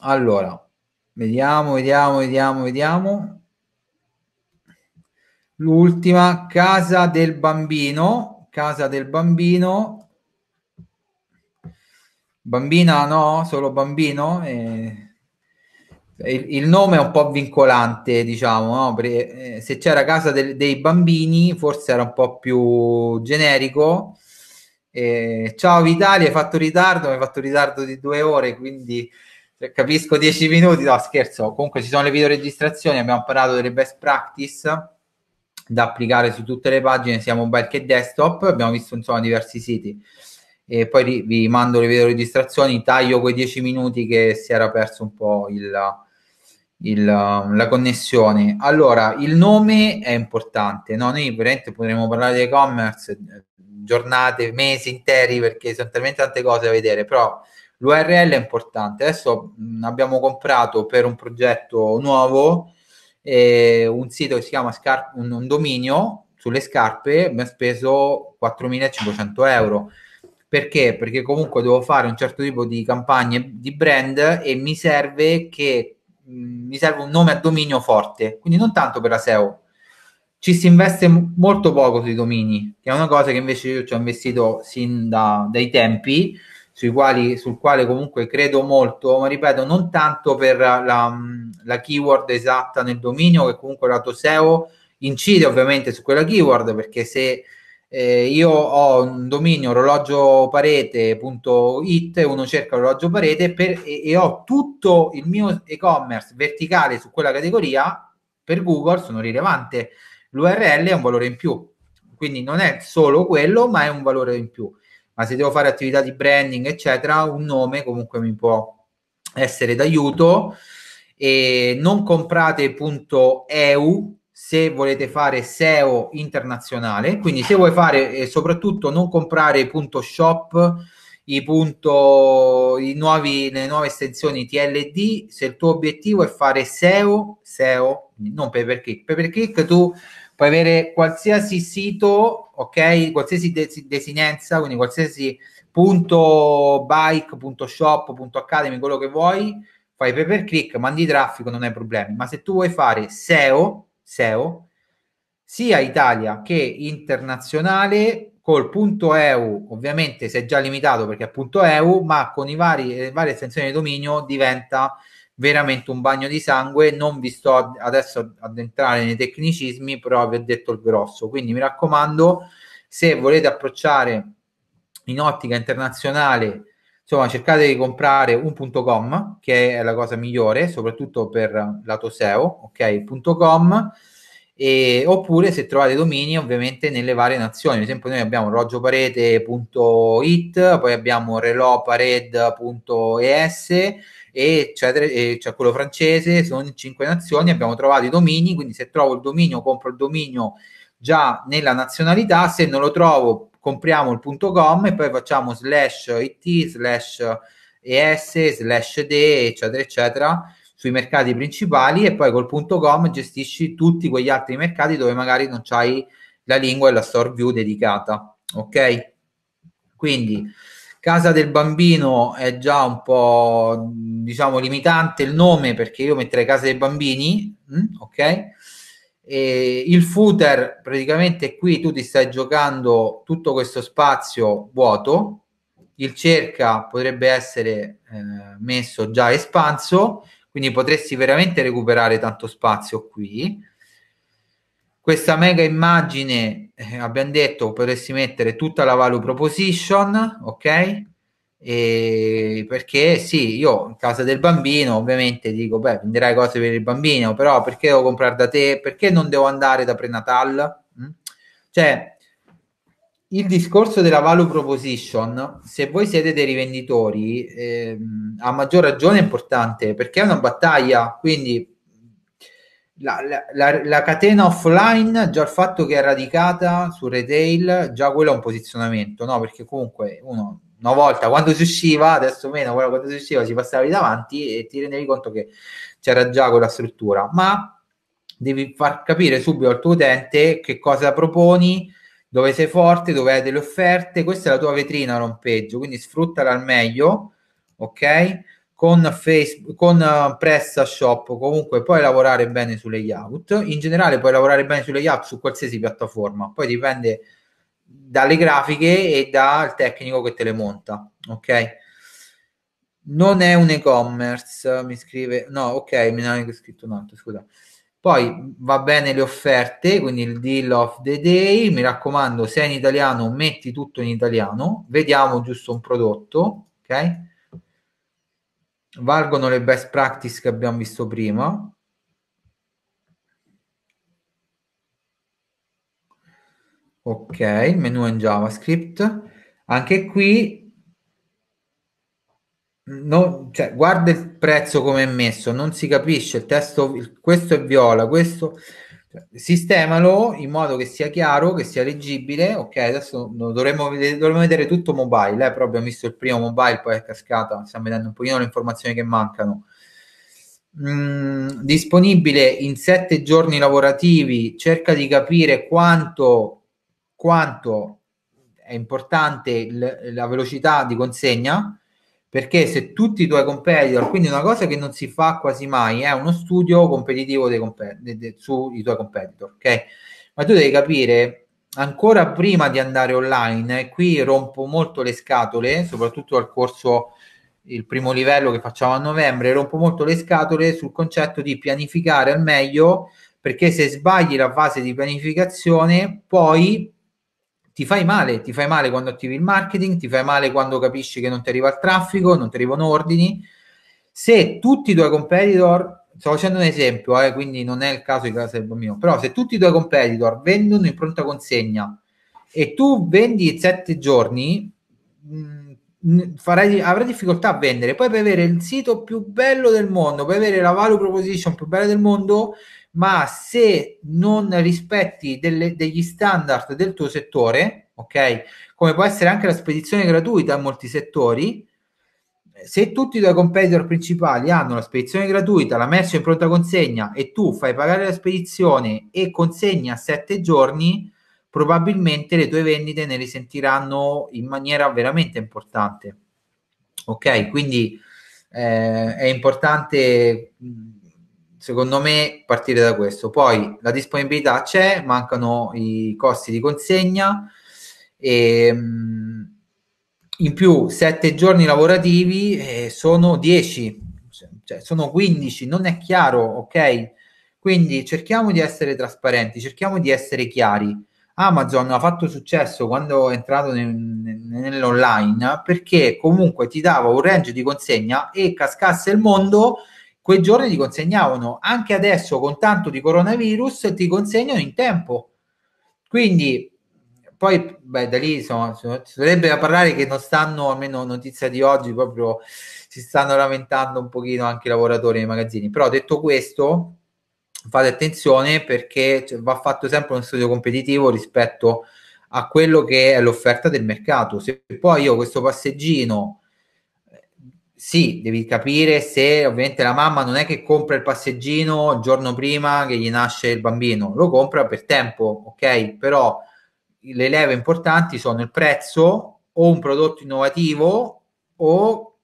A: Allora, vediamo, vediamo, vediamo, vediamo. L'ultima, casa del bambino, casa del bambino. Bambina no, solo bambino. Eh, il, il, nome è un po' vincolante, diciamo, no? Eh, se c'era casa del, dei bambini forse era un po' più generico. Eh, ciao Vitali, hai fatto ritardo, mi hai fatto ritardo di due ore, quindi cioè, capisco dieci minuti, no scherzo, comunque ci sono le videoregistrazioni, abbiamo parlato delle best practice da applicare su tutte le pagine sia mobile che desktop. Abbiamo visto insomma diversi siti. E poi vi mando le video registrazioni, taglio quei 10 minuti che si era perso un po' il, il, la connessione. Allora, il nome è importante, no? noi veramente potremmo parlare di e-commerce giornate, mesi interi perché sono talmente tante cose da vedere, però l'URL è importante. Adesso mh, abbiamo comprato per un progetto nuovo eh, un sito che si chiama Scar- un, un dominio sulle scarpe, mi ha speso 4.500 euro. Perché? Perché comunque devo fare un certo tipo di campagne di brand e mi serve che mm, mi serve un nome a dominio forte, quindi non tanto per la SEO. Ci si investe m- molto poco sui domini, che è una cosa che invece io ci ho investito sin da, dai tempi quali, sul quale comunque credo molto, ma ripeto, non tanto per la, la keyword esatta nel dominio, che comunque lato SEO incide ovviamente su quella keyword, perché se eh, io ho un dominio orologioparete.it, uno cerca orologio parete per, e, e ho tutto il mio e-commerce verticale su quella categoria, per Google sono rilevante. L'URL è un valore in più, quindi non è solo quello, ma è un valore in più ma se devo fare attività di branding, eccetera, un nome comunque mi può essere d'aiuto. E non comprate.eu se volete fare SEO internazionale, quindi se vuoi fare eh, soprattutto non comprare.shop i, punto, i nuovi, le nuove estensioni TLD, se il tuo obiettivo è fare SEO, SEO, non pay per click, pay per click tu puoi avere qualsiasi sito, ok? Qualsiasi des- desinenza, quindi qualsiasi punto bike, punto shop, punto academy, quello che vuoi, fai pay per click, mandi traffico, non hai problemi. Ma se tu vuoi fare SEO, SEO sia Italia che internazionale, col punto EU ovviamente sei già limitato perché è punto EU, ma con i vari, le varie estensioni di dominio diventa veramente un bagno di sangue. Non vi sto ad, adesso ad entrare nei tecnicismi, però vi ho detto il grosso. Quindi mi raccomando, se volete approcciare in ottica internazionale, insomma, cercate di comprare un.com, che è la cosa migliore, soprattutto per lato SEO, ok? .com. E, oppure se trovate domini ovviamente nelle varie nazioni ad esempio noi abbiamo roggioparete.it poi abbiamo relopared.es eccetera, e c'è, c'è quello francese, sono cinque nazioni, abbiamo trovato i domini, quindi se trovo il dominio compro il dominio già nella nazionalità, se non lo trovo compriamo il punto .com e poi facciamo slash it, slash es, slash de, eccetera, eccetera, sui mercati principali e poi col punto .com gestisci tutti quegli altri mercati dove magari non c'hai la lingua e la store view dedicata, ok? Quindi Casa del bambino è già un po' diciamo limitante il nome perché io metterei Casa dei bambini, mh, mm, ok? E il footer praticamente qui tu ti stai giocando tutto questo spazio vuoto, il cerca potrebbe essere eh, messo già espanso, quindi potresti veramente recuperare tanto spazio qui. Questa mega immagine eh, abbiamo detto potresti mettere tutta la value proposition, ok? E perché sì, io in casa del bambino ovviamente dico, beh, venderai cose per il bambino, però perché devo comprare da te? Perché non devo andare da prenatal? Mm? Cioè, il discorso della value proposition, se voi siete dei rivenditori, ehm, a maggior ragione è importante perché è una battaglia, quindi la, la, la, catena offline, già il fatto che è radicata su retail, già quello è un posizionamento, no? Perché comunque uno una volta quando si usciva, adesso meno, quando si usciva si passava lì davanti e ti rendevi conto che c'era già quella struttura, ma devi far capire subito al tuo utente che cosa proponi, dove sei forte, dove hai delle offerte, questa è la tua vetrina rompeggio, quindi sfruttala al meglio, ok? con, Facebook, con eh, PrestaShop, comunque puoi lavorare bene su layout. In generale puoi lavorare bene su layout su qualsiasi piattaforma, poi dipende dalle grafiche e dal tecnico che te le monta, ok? Non è un e-commerce, mi scrive... No, ok, mi ha scritto un altro, scusa. Poi va bene le offerte, quindi il deal of the day, mi raccomando, se è in italiano metti tutto in italiano, vediamo giusto un prodotto, ok? valgono le best practice che abbiamo visto prima. Ok, menu in JavaScript. Anche qui, no, cioè, guarda il prezzo come è messo, non si capisce, il testo, questo è viola, questo sistemalo in modo che sia chiaro, che sia leggibile. Ok, adesso dovremmo, dovremmo vedere tutto mobile, eh, però abbiamo visto il primo mobile, poi è cascata, stiamo vedendo un pochino le informazioni che mancano. Mm, disponibile in sette giorni lavorativi, cerca di capire quanto, quanto è importante il, la velocità di consegna perché se tutti i tuoi competitor, quindi una cosa che non si fa quasi mai, è eh, uno studio competitivo dei compet- de- de- sui tuoi competitor, ok? Ma tu devi capire ancora prima di andare online, eh, qui rompo molto le scatole, soprattutto al corso il primo livello che facciamo a novembre, rompo molto le scatole sul concetto di pianificare al meglio, perché se sbagli la fase di pianificazione, poi ti fai male, ti fai male quando attivi il marketing, ti fai male quando capisci che non ti arriva il traffico, non ti arrivano ordini. Se tutti i tuoi competitor, sto facendo un esempio, eh, quindi non è il caso di casa del bambino, però se tutti i tuoi competitor vendono in pronta consegna e tu vendi sette giorni, mh, mm, farai, avrai difficoltà a vendere. Poi puoi avere il sito più bello del mondo, puoi avere la value proposition più bella del mondo, ma se non rispetti delle, degli standard del tuo settore, ok? Come può essere anche la spedizione gratuita in molti settori, se tutti i tuoi competitor principali hanno la spedizione gratuita, la merce in pronta consegna e tu fai pagare la spedizione e consegna a sette giorni, probabilmente le tue vendite ne risentiranno in maniera veramente importante. Ok, quindi eh, è importante mh, secondo me partire da questo. Poi la disponibilità c'è, mancano i costi di consegna e ehm, in più sette giorni lavorativi eh, sono 10, cioè sono 15, non è chiaro, ok? Quindi cerchiamo di essere trasparenti, cerchiamo di essere chiari. Amazon ha fatto successo quando è entrato nel, nell'online perché comunque ti dava un range di consegna e cascasse il mondo quei giorni ti consegnavano, anche adesso con tanto di coronavirus ti consegnano in tempo. Quindi poi beh, da lì si dovrebbe parlare che non stanno, almeno notizia di oggi, proprio si stanno lamentando un pochino anche i lavoratori nei magazzini. Però detto questo, fate attenzione perché cioè, va fatto sempre uno studio competitivo rispetto a quello che è l'offerta del mercato. Se poi io questo passeggino sì, devi capire se ovviamente la mamma non è che compra il passeggino il giorno prima che gli nasce il bambino, lo compra per tempo, ok? Però le leve importanti sono il prezzo o un prodotto innovativo o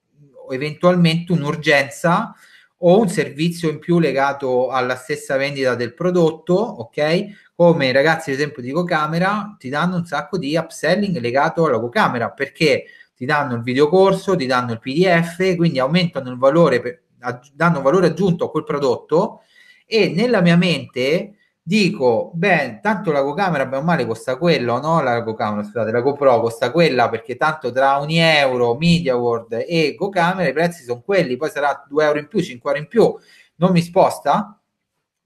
A: eventualmente un'urgenza o un servizio in più legato alla stessa vendita del prodotto, ok? Come i ragazzi, ad esempio, di GoCamera ti danno un sacco di upselling legato alla GoCamera perché ti danno il videocorso, ti danno il PDF, quindi aumentano il valore, danno un valore aggiunto a quel prodotto e nella mia mente dico, beh, tanto la GoCamera bene o male costa quello, no? La GoCamera, scusate, la GoPro costa quella perché tanto tra ogni euro, Media World e GoCamera i prezzi sono quelli, poi sarà 2 euro in più, 5 euro in più, non mi sposta.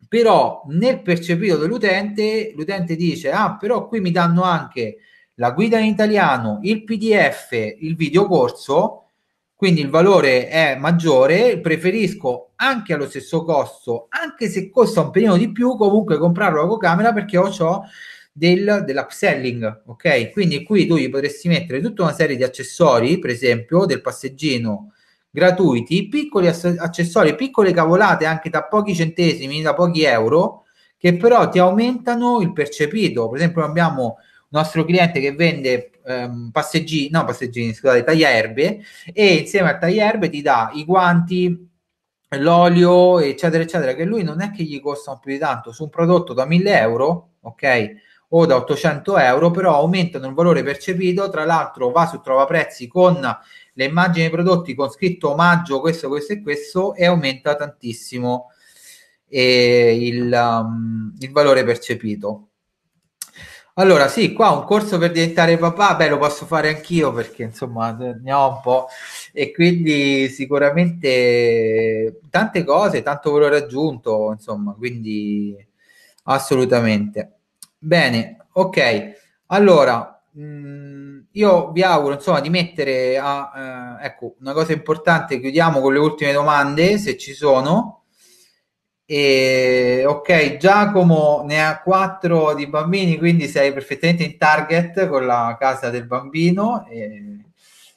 A: Però nel percepito dell'utente, l'utente dice, ah, però qui mi danno anche la guida in italiano, il PDF, il videocorso, quindi il valore è maggiore, preferisco anche allo stesso costo, anche se costa un pelino di più, comunque comprarlo con camera perché ho ciò del, dell'upselling, ok? Quindi qui tu gli potresti mettere tutta una serie di accessori, per esempio del passeggino gratuiti, piccoli ass- accessori, piccole cavolate anche da pochi centesimi, da pochi euro, che però ti aumentano il percepito. Per esempio abbiamo nostro cliente che vende ehm, passeggini, no passeggini, scusate, tagliaerbe e insieme a tagliaerbe ti dà i guanti, l'olio, eccetera, eccetera, che lui non è che gli costano più di tanto su un prodotto da 1000 euro, ok? O da 800 euro, però aumentano il valore percepito. Tra l'altro, va su Trova Prezzi con le immagini dei prodotti con scritto omaggio, questo, questo e questo, e aumenta tantissimo eh, il, um, il valore percepito. Allora, sì, qua un corso per diventare papà, beh, lo posso fare anch'io perché insomma ne ho un po' e quindi sicuramente tante cose, tanto valore aggiunto, insomma, quindi assolutamente. Bene, ok. Allora, mh, mm, io vi auguro insomma di mettere a, eh, ecco, una cosa importante, chiudiamo con le ultime domande se ci sono e, ok, Giacomo ne ha quattro di bambini, quindi sei perfettamente in target con la casa del bambino. E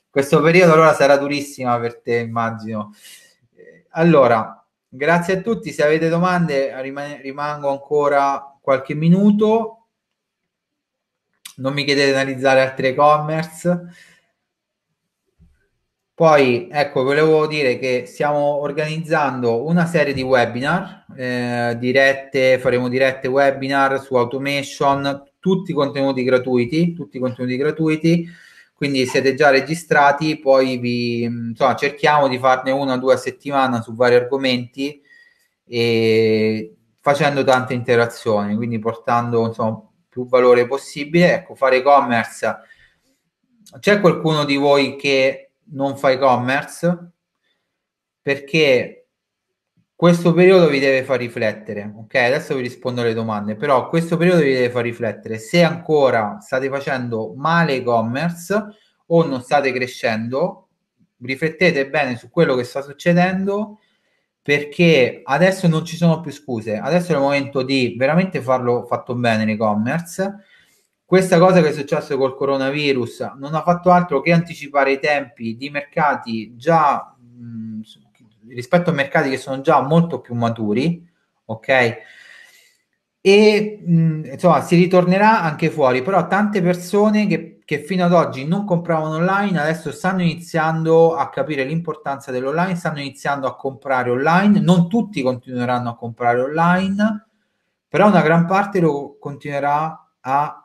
A: questo periodo allora sarà durissima per te, immagino. Allora, grazie a tutti. Se avete domande, rim- rimango ancora qualche minuto. Non mi chiedete di analizzare altri e-commerce. Poi, ecco, volevo dire che stiamo organizzando una serie di webinar, eh, dirette, faremo dirette webinar su automation, tutti i contenuti gratuiti, tutti contenuti gratuiti, quindi siete già registrati, poi vi, insomma, cerchiamo di farne una o due a settimana su vari argomenti e facendo tante interazioni, quindi portando, insomma, più valore possibile. Ecco, fare e-commerce. C'è qualcuno di voi che non fa e-commerce perché questo periodo vi deve far riflettere, ok? Adesso vi rispondo alle domande, però questo periodo vi deve far riflettere se ancora state facendo male e-commerce o non state crescendo, riflettete bene su quello che sta succedendo perché adesso non ci sono più scuse, adesso è il momento di veramente farlo fatto bene e commerce questa cosa che è successa col coronavirus non ha fatto altro che anticipare i tempi di mercati già mh, mm, rispetto a mercati che sono già molto più maturi, ok? E mh, mm, insomma si ritornerà anche fuori, però tante persone che, che fino ad oggi non compravano online adesso stanno iniziando a capire l'importanza dell'online, stanno iniziando a comprare online, non tutti continueranno a comprare online, però una gran parte lo continuerà a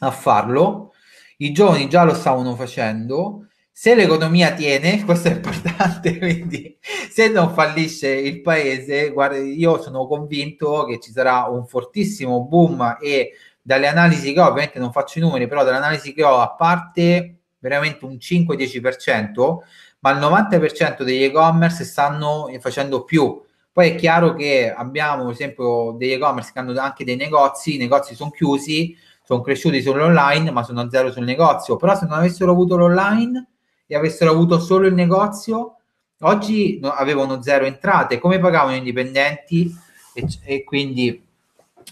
A: a farlo, i giovani già lo stavano facendo, se l'economia tiene, [laughs] questo è importante, [laughs] quindi se non fallisce il paese, guarda, io sono convinto che ci sarà un fortissimo boom e dalle analisi che ho, ovviamente non faccio i numeri, però dall'analisi che ho, a parte veramente un 5-10%, ma il 90% degli e-commerce stanno facendo più. Poi è chiaro che abbiamo, per esempio, degli e-commerce che hanno anche dei negozi, i negozi sono chiusi, sono cresciuti sull'online ma sono a zero sul negozio, però se non avessero avuto l'online e avessero avuto solo il negozio, oggi avevano zero entrate, come pagavano i dipendenti e, e quindi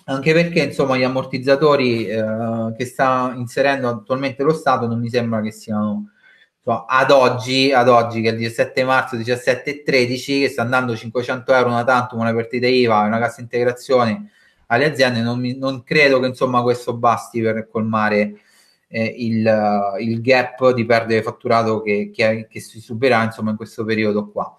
A: anche perché insomma gli ammortizzatori eh, che sta inserendo attualmente lo Stato non mi sembra che siano ad oggi, ad oggi che è il 17 marzo 17 e 13, che sta andando 500 euro una tanto, una partita IVA una cassa integrazione alle aziende, non, mi, non credo che insomma, questo basti per colmare eh, il, il, gap di perdere fatturato che, che, che si supera insomma, in questo periodo qua.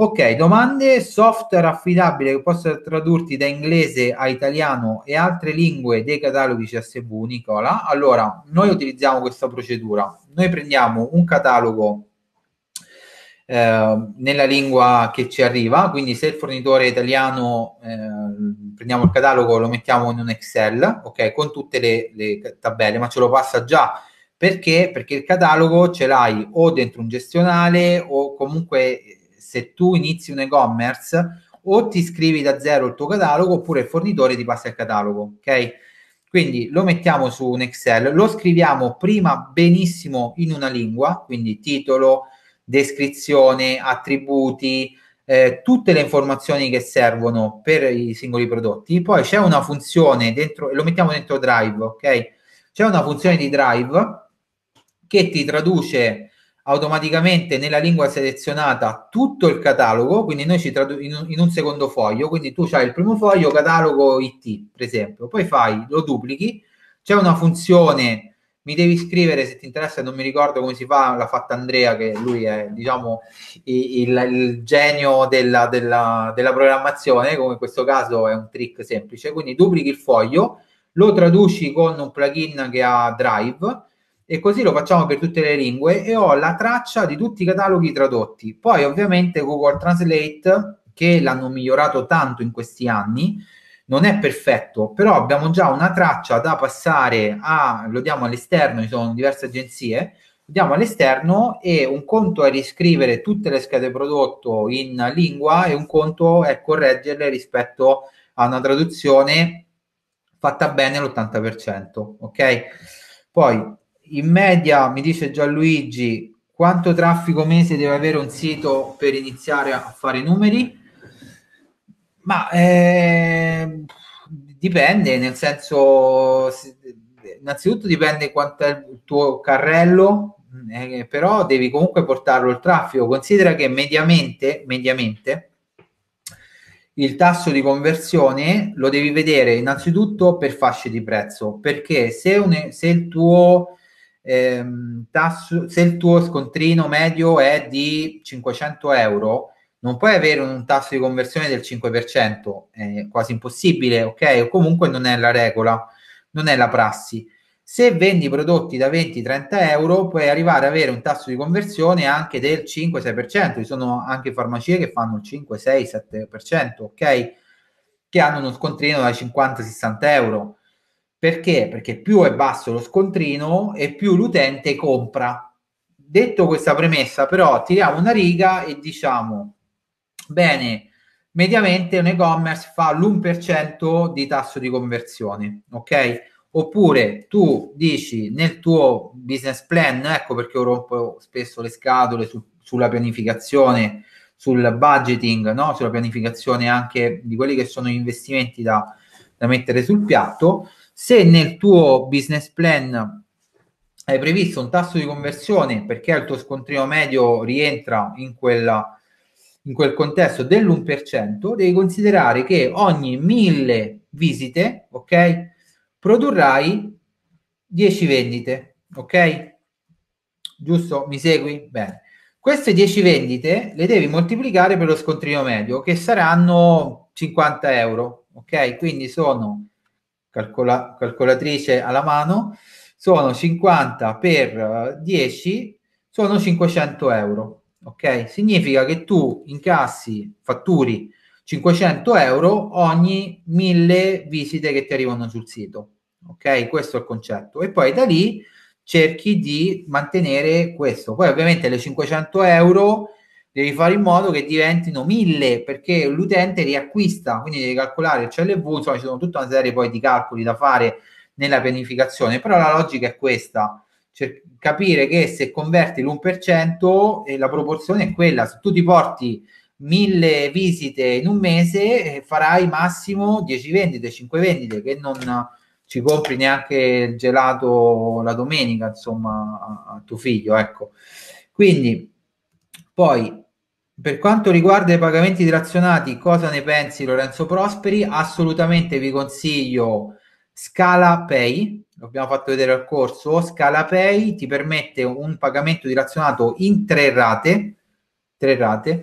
A: Ok, domande, software affidabile che possa tradurti da inglese a italiano e altre lingue dei cataloghi CSV, Nicola. Allora, noi utilizziamo questa procedura. Noi prendiamo un catalogo eh, nella lingua che ci arriva, quindi se il fornitore è italiano eh, prendiamo il catalogo, lo mettiamo in un Excel, ok, con tutte le, le tabelle, ma ce lo passa già perché? Perché il catalogo ce l'hai o dentro un gestionale o comunque eh, se tu inizi un e-commerce o ti scrivi da zero il tuo catalogo oppure il fornitore ti passa il catalogo, ok? Quindi lo mettiamo su un Excel, lo scriviamo prima benissimo in una lingua, quindi titolo, descrizione, attributi, eh, tutte le informazioni che servono per i singoli prodotti. Poi c'è una funzione dentro, lo mettiamo dentro Drive, ok? C'è una funzione di Drive che ti traduce automaticamente nella lingua selezionata tutto il catalogo, quindi noi ci traduciamo in, in un secondo foglio, quindi tu hai il primo foglio, catalogo IT, per esempio, poi fai, lo duplichi, c'è una funzione mi devi scrivere se ti interessa, non mi ricordo come si fa, l'ha fatta Andrea, che lui è diciamo, il, il genio della, della, della, programmazione, come in questo caso è un trick semplice. Quindi duplichi il foglio, lo traduci con un plugin che ha Drive e così lo facciamo per tutte le lingue e ho la traccia di tutti i cataloghi tradotti. Poi ovviamente Google Translate, che l'hanno migliorato tanto in questi anni, non è perfetto, però abbiamo già una traccia da passare a, lo diamo all'esterno, ci sono diverse agenzie, lo diamo all'esterno e un conto è riscrivere tutte le schede prodotto in lingua e un conto è correggerle rispetto a una traduzione fatta bene l'80%, ok? Poi in media mi dice Gianluigi quanto traffico mese deve avere un sito per iniziare a fare numeri? Ma eh, dipende, nel senso, innanzitutto dipende quanto è il tuo carrello, mm, eh, però devi comunque portarlo il traffico. Considera che mediamente, mediamente il tasso di conversione lo devi vedere innanzitutto per fasce di prezzo, perché se, un, se il tuo... Ehm, tasso, se il tuo scontrino medio è di 500 euro, non puoi avere un tasso di conversione del 5%, è quasi impossibile, ok? O comunque non è la regola, non è la prassi. Se vendi prodotti da 20-30 euro, puoi arrivare ad avere un tasso di conversione anche del 5-6%. Ci sono anche farmacie che fanno il 5-6-7%, ok? Che hanno uno scontrino da 50-60 euro. Perché? Perché più è basso lo scontrino e più l'utente compra. Detto questa premessa, però, tiriamo una riga e diciamo Bene, mediamente un e-commerce fa l'1% di tasso di conversione, ok? Oppure tu dici nel tuo business plan, ecco perché rompo spesso le scatole su, sulla pianificazione, sul budgeting, no? sulla pianificazione anche di quelli che sono gli investimenti da, da mettere sul piatto. Se nel tuo business plan hai previsto un tasso di conversione perché il tuo scontrino medio rientra in quella in quel contesto dell'1%, devi considerare che ogni 1000 visite, ok, produrrai 10 vendite, ok? Giusto? Mi segui? Bene. Queste 10 vendite le devi moltiplicare per lo scontrino medio, che saranno 50 euro, ok? Quindi sono, calcola, calcolatrice alla mano, sono 50 per 10, sono 500 euro, ok? Significa che tu incassi, fatturi 500 euro ogni 1000 visite che ti arrivano sul sito, ok? Questo è il concetto. E poi da lì cerchi di mantenere questo. Poi ovviamente le 500 euro devi fare in modo che diventino 1000 perché l'utente riacquista, quindi devi calcolare il CLV, insomma ci sono tutta una serie poi di calcoli da fare nella pianificazione, però la logica è questa. Cer- capire che se converti l'1% eh, la proporzione è quella, se tu ti porti mille visite in un mese eh, farai massimo 10 vendite, 5 vendite che non ci compri neanche il gelato la domenica insomma a, a tuo figlio ecco quindi poi per quanto riguarda i pagamenti dilazionati, cosa ne pensi Lorenzo Prosperi? Assolutamente vi consiglio Scala Pay, l'abbiamo fatto vedere al corso, Scalapay ti permette un pagamento dilazionato in tre rate, tre rate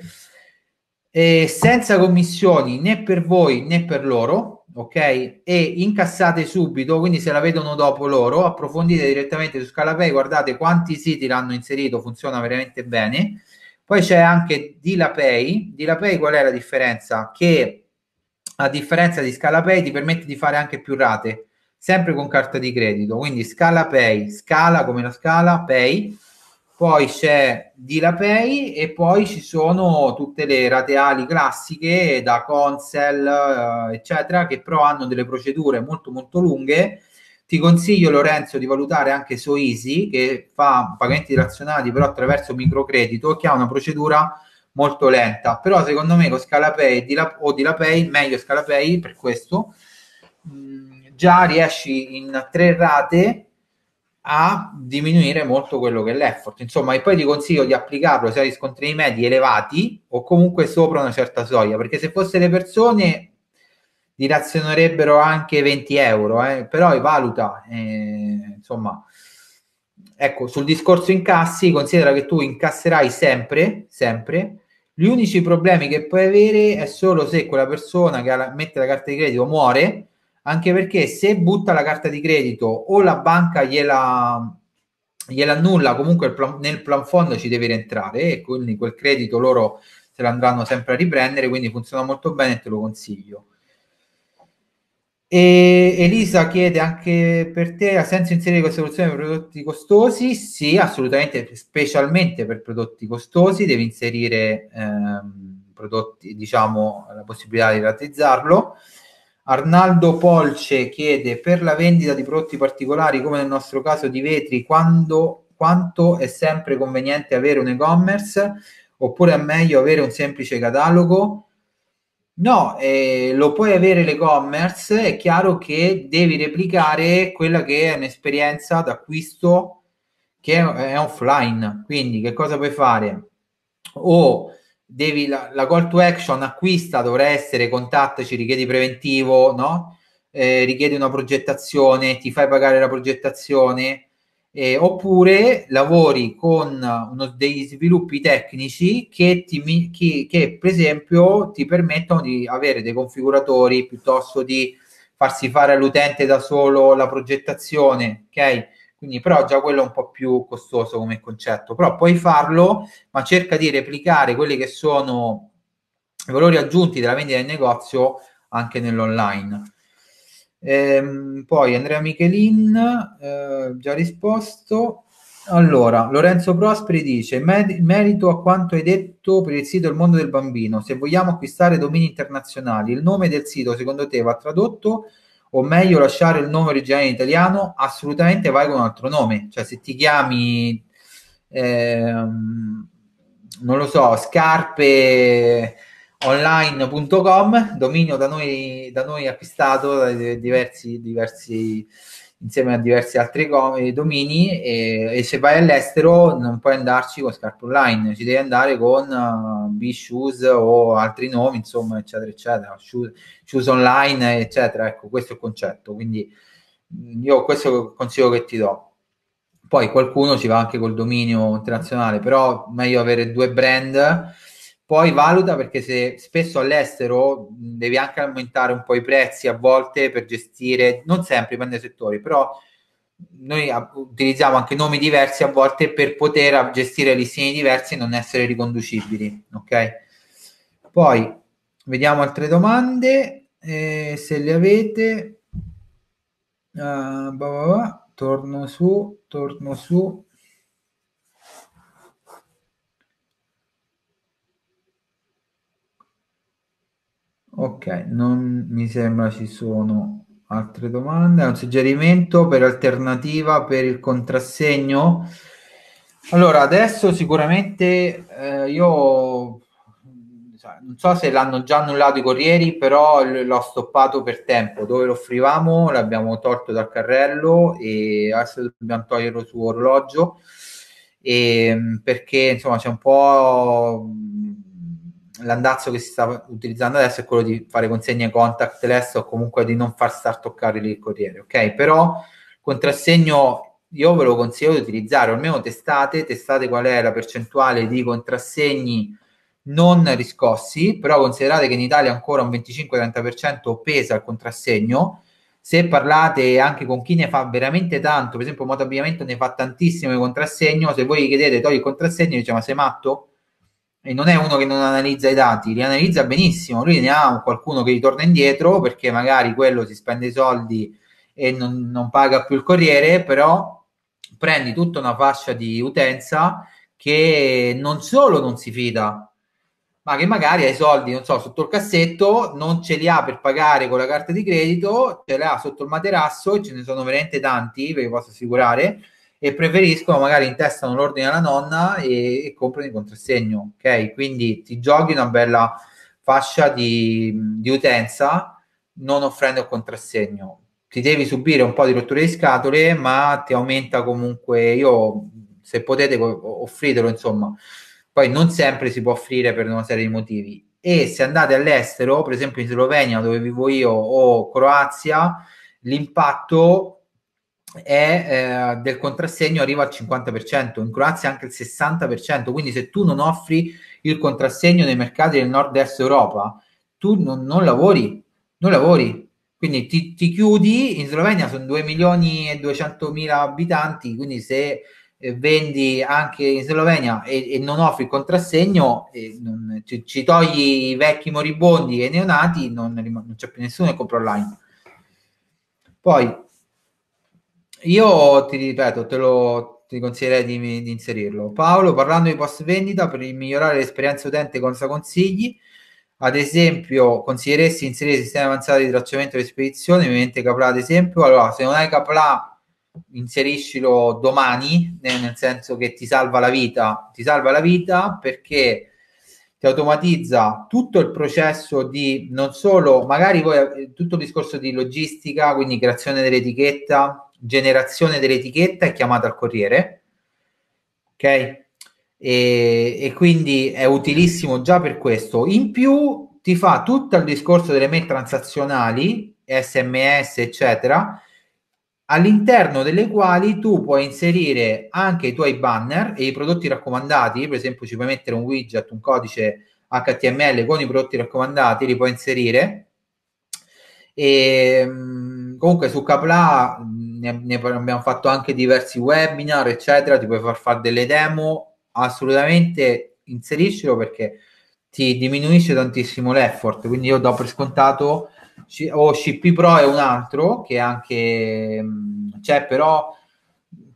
A: eh, senza commissioni né per voi né per loro, ok? E incassate subito, quindi se la vedono dopo loro, approfondite direttamente su Scalapay, guardate quanti siti l'hanno inserito, funziona veramente bene. Poi c'è anche Dilapay, Dilapay qual è la differenza? Che a differenza di Scalapay ti permette di fare anche più rate sempre con carta di credito, quindi Scala Pay, Scala come la Scala, Pay, poi c'è Dila Pay e poi ci sono tutte le rateali classiche da Consel, eh, eccetera, che però hanno delle procedure molto molto lunghe. Ti consiglio Lorenzo di valutare anche Soisi che fa pagamenti razionali però attraverso microcredito che ha una procedura molto lenta. Però secondo me con Scalapay o Dilapay, meglio Scalapay per questo, mh, mm, già riesci in tre rate a diminuire molto quello che è l'effort. Insomma, e poi ti consiglio di applicarlo se hai scontrini medi elevati o comunque sopra una certa soglia, perché se fosse le persone ti razionerebbero anche 20 euro, eh, però valuta, eh, insomma. Ecco, sul discorso incassi, considera che tu incasserai sempre, sempre. Gli unici problemi che puoi avere è solo se quella persona che mette la carta di credito muore, anche perché se butta la carta di credito o la banca gliela, gliela annulla, comunque plan, nel plan fond ci deve rientrare e quindi quel credito loro se l'andranno sempre a riprendere, quindi funziona molto bene e te lo consiglio. E Elisa chiede anche per te, ha senso inserire questa soluzione per prodotti costosi? Sì, assolutamente, specialmente per prodotti costosi devi inserire ehm, prodotti, diciamo, la possibilità di rateizzarlo. Arnaldo Polce chiede per la vendita di prodotti particolari come nel nostro caso di vetri quando, quanto è sempre conveniente avere un e-commerce oppure è meglio avere un semplice catalogo? No, eh, lo puoi avere l'e-commerce, è chiaro che devi replicare quella che è un'esperienza d'acquisto che è, è offline. Quindi che cosa puoi fare? O devi, la, la, call to action acquista dovrà essere contattaci, richiedi preventivo, no? eh, richiedi una progettazione, ti fai pagare la progettazione, eh, oppure lavori con uno, degli sviluppi tecnici che, ti, che, che per esempio ti permettono di avere dei configuratori piuttosto di farsi fare all'utente da solo la progettazione, ok? Quindi però già quello è un po' più costoso come concetto, però puoi farlo, ma cerca di replicare quelli che sono i valori aggiunti della vendita in negozio anche nell'online. Ehm, poi Andrea Michelin, eh, già risposto. Allora, Lorenzo Prosperi dice, in merito a quanto hai detto per il sito Il Mondo del Bambino, se vogliamo acquistare domini internazionali, il nome del sito secondo te va tradotto o meglio lasciare il nome originale in italiano, assolutamente vai con un altro nome. Cioè, se ti chiami, ehm, non lo so, scarpeonline.com, dominio da noi, da noi acquistato da diversi, diversi insieme a diversi altri domini e, e, se vai all'estero non puoi andarci con scarpe online, ci devi andare con uh, B-Shoes o altri nomi, insomma, eccetera, eccetera, shoes, shoes online, eccetera. Ecco, questo è il concetto, quindi mm, io questo è il consiglio che ti do. Poi qualcuno ci va anche col dominio internazionale, però meglio avere due brand poi valuta perché se spesso all'estero devi anche aumentare un po' i prezzi a volte per gestire, non sempre dipende dai settori, però noi utilizziamo anche nomi diversi a volte per poter gestire listini diversi e non essere riconducibili, ok? Poi vediamo altre domande, eh, se le avete. Uh, bah bah bah, torno su, torno su. Ok, non mi sembra ci sono altre domande. un suggerimento per alternativa per il contrassegno? Allora, adesso sicuramente eh, io non so se l'hanno già annullato i Corrieri, però l'ho stoppato per tempo. Dove lo offrivamo l'abbiamo tolto dal carrello e adesso dobbiamo toglierlo su orologio e, ehm, perché insomma c'è un po' l'andazzo che si sta utilizzando adesso è quello di fare consegne contactless o comunque di non far star toccare lì il corriere, ok? Però contrassegno io ve lo consiglio di utilizzare, almeno testate, testate qual è la percentuale di contrassegni non riscossi, però considerate che in Italia ancora un 25-30% pesa il contrassegno, se parlate anche con chi ne fa veramente tanto, per esempio moto abbigliamento ne fa tantissimo di contrassegno, se voi gli chiedete togli il contrassegno, dice diciamo ma sei matto? e non è uno che non analizza i dati, li analizza benissimo, lui ne ha qualcuno che ritorna indietro perché magari quello si spende i soldi e non, non, paga più il corriere, però prendi tutta una fascia di utenza che non solo non si fida, ma che magari ha i soldi, non so, sotto il cassetto, non ce li ha per pagare con la carta di credito, ce li ha sotto il materasso e ce ne sono veramente tanti, ve li posso assicurare, e preferiscono magari intestano l'ordine alla nonna e, e comprano il contrassegno, ok? Quindi ti giochi una bella fascia di, di utenza non offrendo il contrassegno. Ti devi subire un po' di rotture di scatole, ma ti aumenta comunque, io se potete offritelo, insomma. Poi non sempre si può offrire per una serie di motivi. E se andate all'estero, per esempio in Slovenia dove vivo io o Croazia, l'impatto è eh, del contrassegno arriva al 50%, in Croazia anche il 60%, quindi se tu non offri il contrassegno nei mercati del nord-est Europa, tu non, non lavori, non lavori, quindi ti, ti, chiudi, in Slovenia sono 2 milioni e 200 mila abitanti, quindi se eh, vendi anche in Slovenia e, e non offri il contrassegno, eh, non, ci, ci, togli i vecchi moribondi e i neonati, non, non c'è più nessuno che compra online. Poi io ti ripeto, te lo ti consiglierei di, di inserirlo. Paolo, parlando di post vendita, per migliorare l'esperienza utente cosa consigli? Ad esempio, consiglieresti di inserire sistemi avanzati di tracciamento e di spedizione, ovviamente Capla ad esempio. Allora, se non hai Capla, inseriscilo domani, nel senso che ti salva la vita. Ti salva la vita perché ti automatizza tutto il processo di non solo, magari voi eh, tutto il discorso di logistica, quindi creazione dell'etichetta, generazione dell'etichetta è chiamata al corriere, ok? E, e, quindi è utilissimo già per questo. In più ti fa tutto il discorso delle mail transazionali, sms, eccetera, all'interno delle quali tu puoi inserire anche i tuoi banner e i prodotti raccomandati, per esempio ci puoi mettere un widget, un codice HTML con i prodotti raccomandati, li puoi inserire. E, mm, comunque su Capla mm, ne, ne, abbiamo fatto anche diversi webinar, eccetera, ti puoi far fare delle demo, assolutamente inseriscilo perché ti diminuisce tantissimo l'effort, quindi io do per scontato o CP Pro è un altro che anche c'è però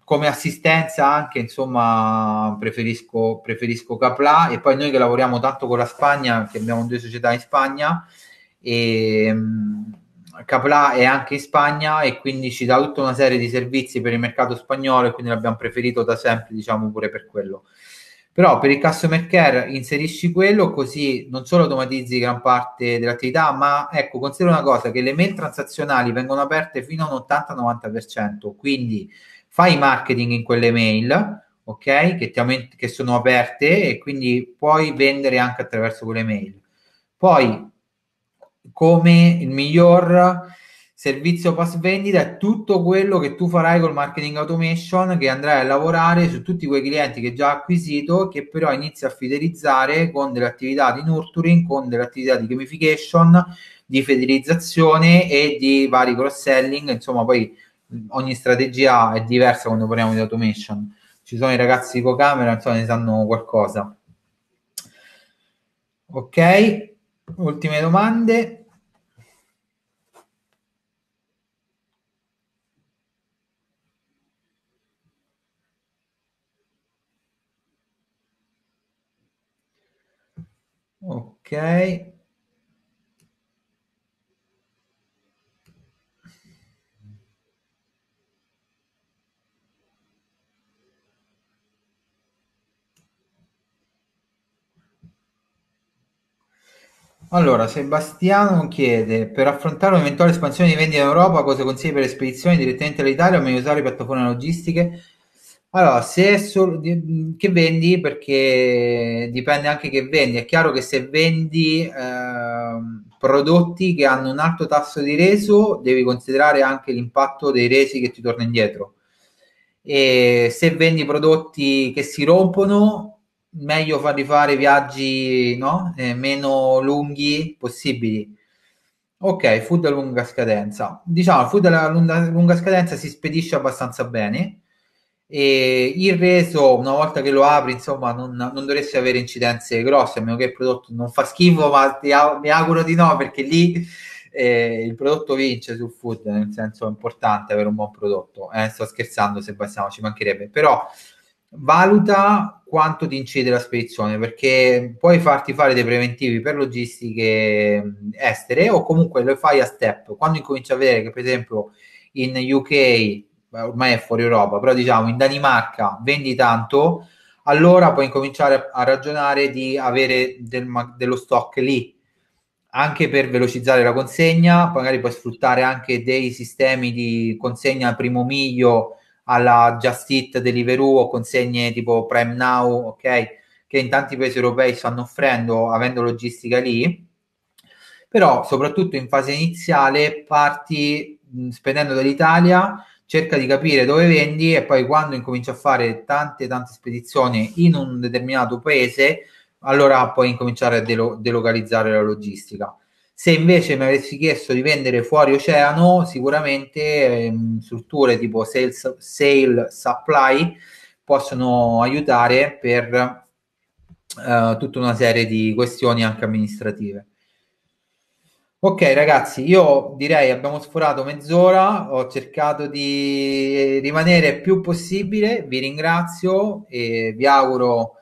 A: come assistenza anche insomma preferisco, preferisco Capla e poi noi che lavoriamo tanto con la Spagna che abbiamo due società in Spagna e, Capla è anche in Spagna e quindi ci dà tutta una serie di servizi per il mercato spagnolo e quindi l'abbiamo preferito da sempre, diciamo pure per quello. Però per il customer care inserisci quello così non solo automatizzi gran parte dell'attività, ma ecco, considera una cosa che le mail transazionali vengono aperte fino a un 80-90%, quindi fai marketing in quelle mail, ok? Che, aument- che sono aperte e quindi puoi vendere anche attraverso quelle mail. Poi come il miglior servizio post vendita è tutto quello che tu farai col marketing automation che andrai a lavorare su tutti quei clienti che già acquisito che però inizi a fidelizzare con delle attività di nurturing, con delle attività di gamification, di fidelizzazione e di vari cross selling, insomma poi ogni strategia è diversa quando parliamo di automation. Ci sono i ragazzi di Cocamera, insomma ne sanno qualcosa. Ok, ultime domande. Allora, Sebastiano chiede, per affrontare un'eventuale espansione di vendita in Europa, cosa consigli per le spedizioni direttamente all'Italia o meglio usare piattaforme logistiche allora, se sol- di- che vendi, perché dipende anche che vendi, è chiaro che se vendi ehm, prodotti che hanno un alto tasso di reso, devi considerare anche l'impatto dei resi che ti torna indietro. E se vendi prodotti che si rompono, meglio farli fare viaggi no? eh, meno lunghi possibili. Ok, food a lunga scadenza. Diciamo, food a lunga, lunga scadenza si spedisce abbastanza bene e il reso una volta che lo apri insomma non, non dovresti avere incidenze grosse a meno che il prodotto non fa schifo ma ti, mi auguro di no perché lì eh, il prodotto vince sul food nel senso è importante avere un buon prodotto eh, sto scherzando se Sebastiano ci mancherebbe però valuta quanto ti incide la spedizione perché puoi farti fare dei preventivi per logistiche estere o comunque lo fai a step quando incominci a vedere che per esempio in UK ormai è fuori Europa, però diciamo in Danimarca vendi tanto, allora puoi incominciare a ragionare di avere del, dello stock lì, anche per velocizzare la consegna, magari puoi sfruttare anche dei sistemi di consegna al primo miglio alla Just Eat Deliveroo o consegne tipo Prime Now, ok? Che in tanti paesi europei stanno offrendo avendo logistica lì, però soprattutto in fase iniziale parti spendendo dall'Italia cerca di capire dove vendi e poi quando incominci a fare tante tante spedizioni in un determinato paese, allora puoi incominciare a delo- delocalizzare la logistica. Se invece mi avessi chiesto di vendere fuori oceano, sicuramente ehm, strutture tipo sales, sale supply possono aiutare per eh, tutta una serie di questioni anche amministrative. Ok ragazzi, io direi abbiamo sforato mezz'ora, ho cercato di rimanere più possibile, vi ringrazio e vi auguro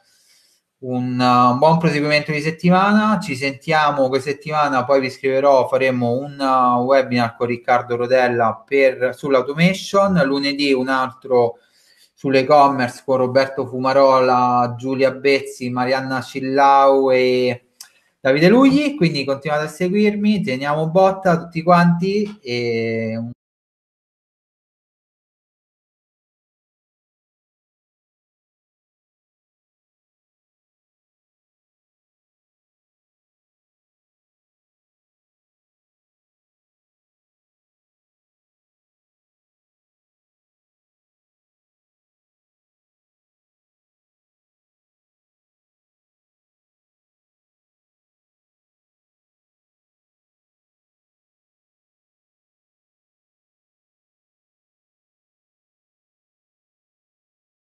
A: un, un buon proseguimento di settimana, ci sentiamo questa settimana, poi vi scriverò, faremo un webinar con Riccardo Rodella per, sull'automation, lunedì un altro sull'e-commerce con Roberto Fumarola, Giulia Bezzi, Marianna Scillau e Davide Lugli, quindi continuate a seguirmi, teniamo botta tutti quanti e un